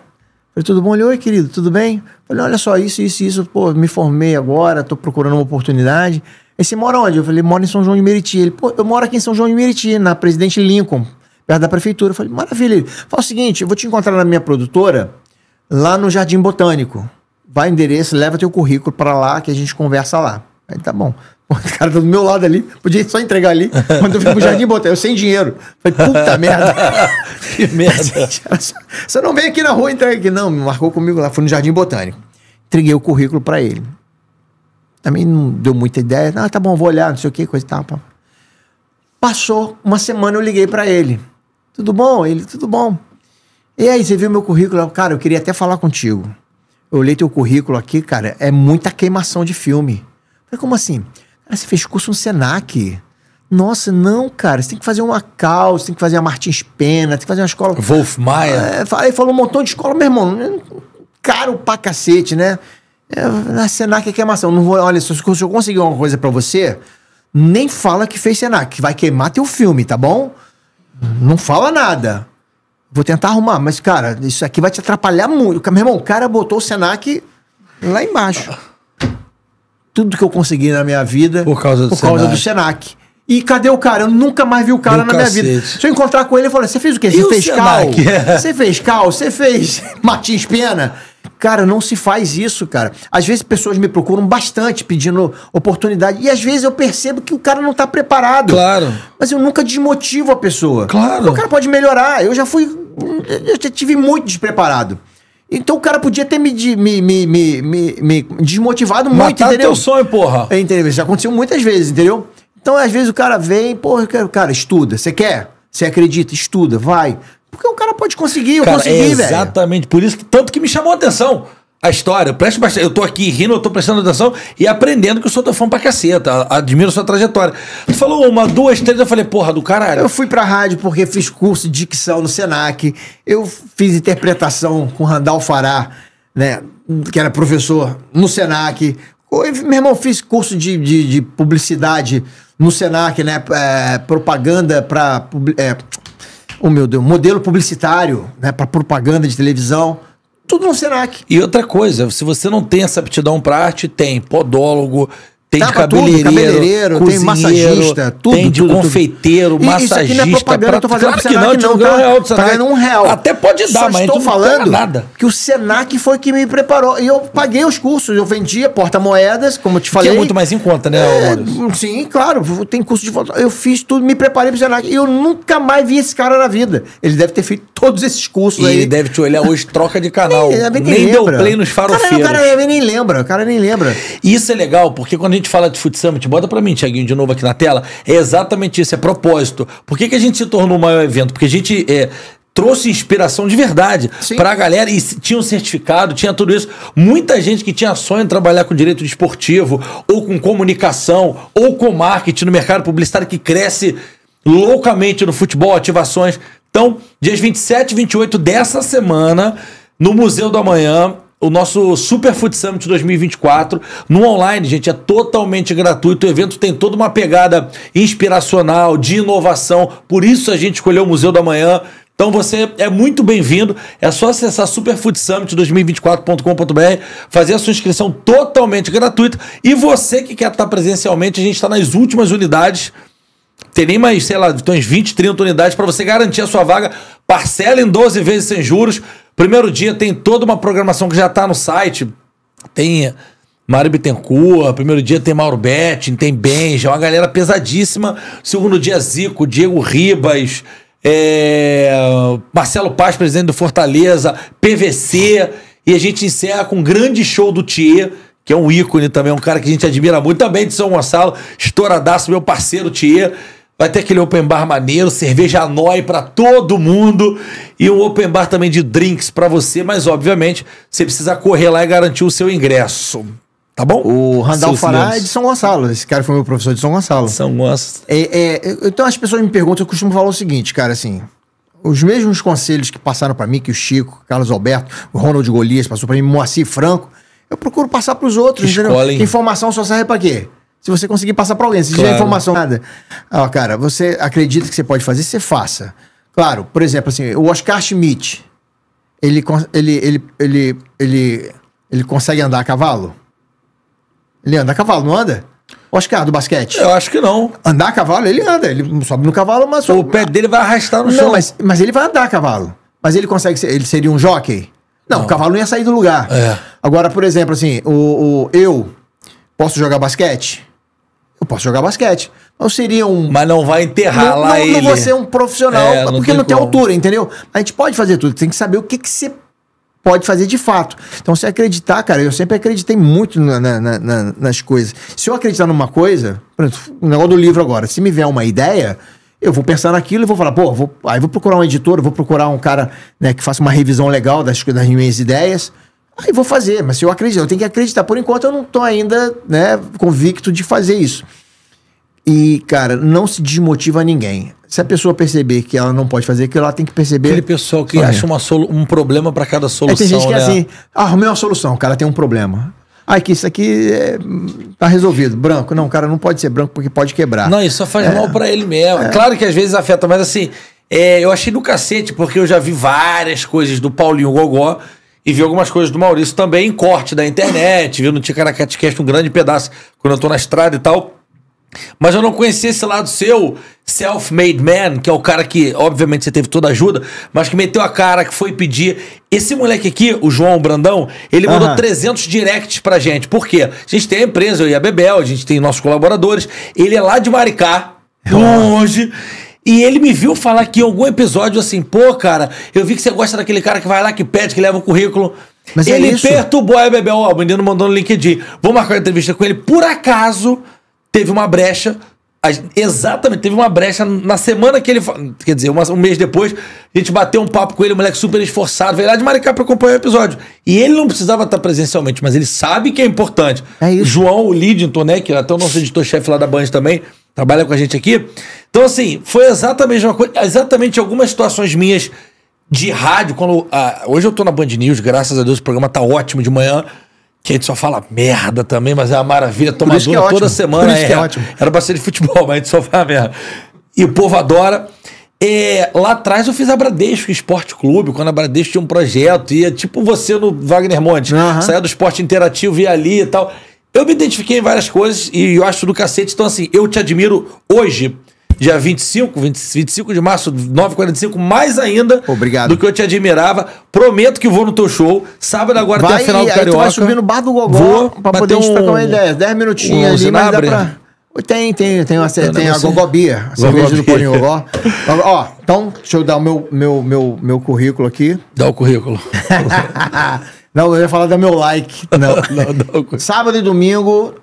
Falei, tudo bom? Ele, oi, querido, tudo bem? Falei, olha só, isso, isso, isso, pô, me formei agora, tô procurando uma oportunidade. Esse você mora onde? Eu falei, moro em São João de Meriti. Ele, pô, eu moro aqui em São João de Meriti, na Presidente Lincoln, perto da prefeitura. Eu falei, maravilha. Ele, fala o seguinte, eu vou te encontrar na minha produtora, lá no Jardim Botânico. Vai endereço, leva teu currículo para lá, que a gente conversa lá. Aí tá bom. O cara tá do meu lado ali, podia só entregar ali. Quando eu fui pro Jardim Botânico, eu sem dinheiro. Falei, puta merda. que merda. Você não vem aqui na rua entregar aqui. Não, marcou comigo lá, fui no Jardim Botânico. Entreguei o currículo para ele. Também não deu muita ideia. Ah, tá bom, vou olhar, não sei o que, coisa e tal. Pá. Passou uma semana, eu liguei para ele. Tudo bom? Ele, tudo bom. E aí, você viu meu currículo? Cara, eu queria até falar contigo. Eu olhei teu currículo aqui, cara, é muita queimação de filme. falei, como assim? Cara, você fez curso no Senac. Nossa, não, cara. Você tem que fazer uma Cal, você tem que fazer a Martins Pena, tem que fazer uma escola. Wolf Maia. É, aí falou um montão de escola, meu irmão. Caro pra cacete, né? É, na Senac é queimação. Não vou, olha, se eu conseguir alguma coisa para você, nem fala que fez Senac, que vai queimar teu filme, tá bom? Não fala nada. Vou tentar arrumar, mas, cara, isso aqui vai te atrapalhar muito. Meu irmão, o cara botou o Senac lá embaixo. Tudo que eu consegui na minha vida. Por causa do, por Senac. Causa do Senac. E cadê o cara? Eu nunca mais vi o cara na cacete. minha vida. Se eu encontrar com ele, eu falo: você fez o quê? Você fez, fez cal? Você fez cal? Você fez Martins Pena? Cara, não se faz isso, cara. Às vezes pessoas me procuram bastante pedindo oportunidade e às vezes eu percebo que o cara não tá preparado. Claro. Mas eu nunca desmotivo a pessoa. Claro. O cara pode melhorar. Eu já fui. Eu já tive muito despreparado. Então o cara podia ter me, me, me, me, me desmotivado Matar muito, entendeu? teu sonho, porra. É, entendeu? Já aconteceu muitas vezes, entendeu? Então às vezes o cara vem, porra, cara, estuda. Você quer? Você acredita? Estuda, vai. Porque o cara pode conseguir, eu cara, consegui, é Exatamente, por isso que tanto que me chamou a atenção a história. Preste bastante. Eu tô aqui rindo, eu tô prestando atenção e aprendendo que eu sou teu fã pra caceta. Admiro sua trajetória. Tu falou uma, duas, três, eu falei, porra, do caralho. Eu fui pra rádio porque fiz curso de dicção no Senac. Eu fiz interpretação com Randall Fará, né? Que era professor no Senac. Eu, meu irmão, fiz curso de, de, de publicidade no Senac, né? É, propaganda pra. É, o oh, meu Deus, modelo publicitário, né, para propaganda de televisão, tudo no Senac. E outra coisa, se você não tem essa aptidão para arte, tem podólogo, tem Tava de cabeleireiro, tudo, cabeleireiro tem massagista, tudo. Tem de tudo, confeiteiro, tudo. massagista. Isso aqui não é propaganda, pra... eu tô fazendo claro pro Senac, que não, não, não um tá? real do Senac. Tá ganhando um real. Até pode dar, Só mas estou falando nada. que o Senac foi que me preparou. E eu paguei os cursos, eu vendia porta-moedas, como eu te falei. Que é muito mais em conta, né, é, Sim, claro, tem curso de volta. Eu fiz tudo, me preparei pro Senac. E eu nunca mais vi esse cara na vida. Ele deve ter feito todos esses cursos e aí. Ele deve te olhar hoje, troca de canal. nem, nem, nem deu play nos farofeiros. o cara nem lembra, o cara nem lembra. Isso é legal, porque quando a gente fala de Food Summit, bota para mim, Tiaguinho, de novo aqui na tela, é exatamente isso, é propósito. Por que, que a gente se tornou o maior evento? Porque a gente é, trouxe inspiração de verdade para a galera e tinha um certificado, tinha tudo isso. Muita gente que tinha sonho em trabalhar com direito esportivo ou com comunicação, ou com marketing no mercado publicitário que cresce loucamente no futebol, ativações. Então, dias 27 e 28 dessa semana, no Museu do Amanhã, o nosso Super Food Summit 2024 no online, gente, é totalmente gratuito. O evento tem toda uma pegada inspiracional, de inovação. Por isso a gente escolheu o Museu da Manhã. Então você é muito bem-vindo. É só acessar superfoodsummit2024.com.br, fazer a sua inscrição totalmente gratuita. E você que quer estar presencialmente, a gente está nas últimas unidades tem nem mais, sei lá, tem uns 20, 30 unidades para você garantir a sua vaga. Parcela em 12 vezes sem juros. Primeiro dia tem toda uma programação que já está no site. Tem Mário Bittencourt, primeiro dia tem Mauro Betting, tem Benja, é uma galera pesadíssima. Segundo dia, Zico, Diego Ribas, é... Marcelo Paz, presidente do Fortaleza, PVC. E a gente encerra com um grande show do Thier que é um ícone também, um cara que a gente admira muito, também de São Gonçalo, estouradaço, meu parceiro Thier. Vai ter aquele open bar maneiro, cerveja Hanoi para todo mundo e um open bar também de drinks para você, mas obviamente você precisa correr lá e garantir o seu ingresso. Tá bom? O Randal Fará é de São Gonçalo. Esse cara foi meu professor de São Gonçalo. São Gonçalo. É, é, então as pessoas me perguntam, eu costumo falar o seguinte, cara, assim, os mesmos conselhos que passaram para mim, que o Chico, Carlos Alberto, o Ronald Golias passou para mim, Moacir Franco, eu procuro passar para os outros. Informação só serve para quê? Se você conseguir passar para alguém, se claro. tiver informação nada. Ah, cara, você acredita que você pode fazer, você faça. Claro, por exemplo, assim, o Oscar Schmidt, ele, ele, ele, ele, ele, ele consegue andar a cavalo? Ele anda a cavalo, não anda? Oscar, do basquete. Eu acho que não. Andar a cavalo, ele anda. Ele sobe no cavalo, mas... O pé dele vai arrastar no não, chão. Mas, mas ele vai andar a cavalo. Mas ele consegue ser, Ele seria um jockey? Não, não, o cavalo não ia sair do lugar. É. Agora, por exemplo, assim, o, o, eu posso jogar basquete? Eu posso jogar basquete. Não seria um. Mas não vai enterrar não, lá não, ele. Não vou ser um profissional, é, porque não tem, altura, entendeu? A gente pode fazer tudo, tem que saber o que, que você pode fazer de fato. Então, se acreditar, cara, eu sempre acreditei muito na, na, na, nas coisas. Se eu acreditar numa coisa, por exemplo, o negócio do livro agora, se me vier uma ideia, eu vou pensar naquilo e vou falar, pô, vou, aí vou procurar um editor, vou procurar um cara né, que faça uma revisão legal das, das minhas ideias. Aí vou fazer, mas se eu acredito, eu tenho que acreditar. Por enquanto eu não estou ainda né, convicto de fazer isso. E, cara, não se desmotiva ninguém. Se a pessoa perceber que ela não pode fazer aquilo, ela tem que perceber. Aquele pessoal que acha uma um problema para cada solução. É, tem gente que é né? é assim: ah, arrumei uma solução, o cara tem um problema. Ai, que isso aqui é, tá resolvido. Branco. Não, cara, não pode ser branco porque pode quebrar. Não, isso só faz é, mal para ele mesmo. É. Claro que às vezes afeta, mas assim, é, eu achei do cacete, porque eu já vi várias coisas do Paulinho Gogó e vi algumas coisas do Maurício também em corte da internet, viu? No Ticaracatecast um grande pedaço quando eu tô na estrada e tal. Mas eu não conhecia esse lado seu, self-made man, que é o cara que, obviamente, você teve toda a ajuda, mas que meteu a cara, que foi pedir. Esse moleque aqui, o João Brandão, ele mandou uhum. 300 directs pra gente. Por quê? A gente tem a empresa, eu e a Bebel, a gente tem nossos colaboradores. Ele é lá de Maricá, longe. E ele me viu falar aqui em algum episódio assim, pô, cara, eu vi que você gosta daquele cara que vai lá, que pede, que leva o currículo. Mas é ele é isso. perturbou a Bebel, ó, o menino mandou no LinkedIn. Vou marcar uma entrevista com ele, por acaso teve uma brecha. Exatamente, teve uma brecha na semana que ele. Quer dizer, um mês depois, a gente bateu um papo com ele, moleque super esforçado, veio lá de Maricá pra acompanhar o episódio. E ele não precisava estar presencialmente, mas ele sabe que é importante. É isso. João Lidington, né, que é até o nosso editor-chefe lá da Band também, trabalha com a gente aqui. Então, assim, foi exatamente uma coisa, exatamente algumas situações minhas de rádio, quando. Ah, hoje eu tô na Band News, graças a Deus, o programa tá ótimo de manhã que a gente só fala merda também, mas é uma maravilha, tomar é toda semana. Por isso é, que é ótimo. Era pra ser de futebol, mas a gente só fala merda. E o povo adora. É, lá atrás eu fiz a Bradesco Esporte Clube, quando a Bradesco tinha um projeto, ia tipo você no Wagner Monte, uhum. saia do esporte interativo, ia ali e tal. Eu me identifiquei em várias coisas e eu acho do cacete, então assim, eu te admiro hoje dia 25, 25 de março, 9h45, mais ainda Obrigado. do que eu te admirava. Prometo que vou no teu show. Sábado agora vai, tem a final do Carioca. Tu vai subir no bar do Gogó pra poder um, trocar uma ideia. 10 minutinhos um, ali, mas dá pra... Tem, tem, tem, uma, tem, tem a Gogó a cerveja do Paulinho Gogó. Ó, então, deixa eu dar o meu, meu, meu, meu currículo aqui. Dá o currículo. não, eu ia falar do meu like. Não, não, dá o currículo. Sábado e domingo,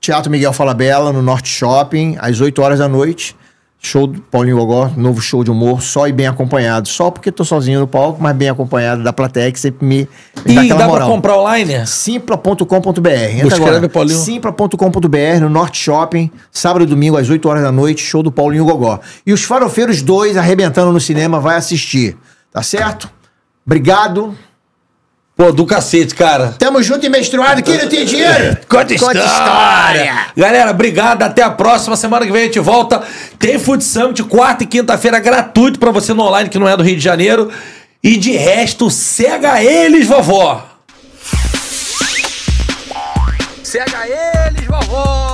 Teatro Miguel Fala Bela, no Norte Shopping, às 8 horas da noite. Show do Paulinho Gogó, novo show de humor, só e bem acompanhado. Só porque tô sozinho no palco, mas bem acompanhado da plateia que sempre me, me e dá aquela dá moral. pra comprar online? Simpla.com.br. Entra Paulinho. Simpla.com.br, no Norte Shopping, sábado e domingo, às 8 horas da noite, show do Paulinho Gogó. E os farofeiros dois arrebentando no cinema, vai assistir. Tá certo? Obrigado. Pô, do cacete, cara. Tamo junto e menstruado, quem não tem dinheiro? Conta história. história. Galera, obrigado, até a próxima. Semana que vem a gente volta. Tem Food Summit, quarta e quinta-feira, gratuito pra você no online, que não é do Rio de Janeiro. E de resto, cega eles, vovó. Cega eles, vovó.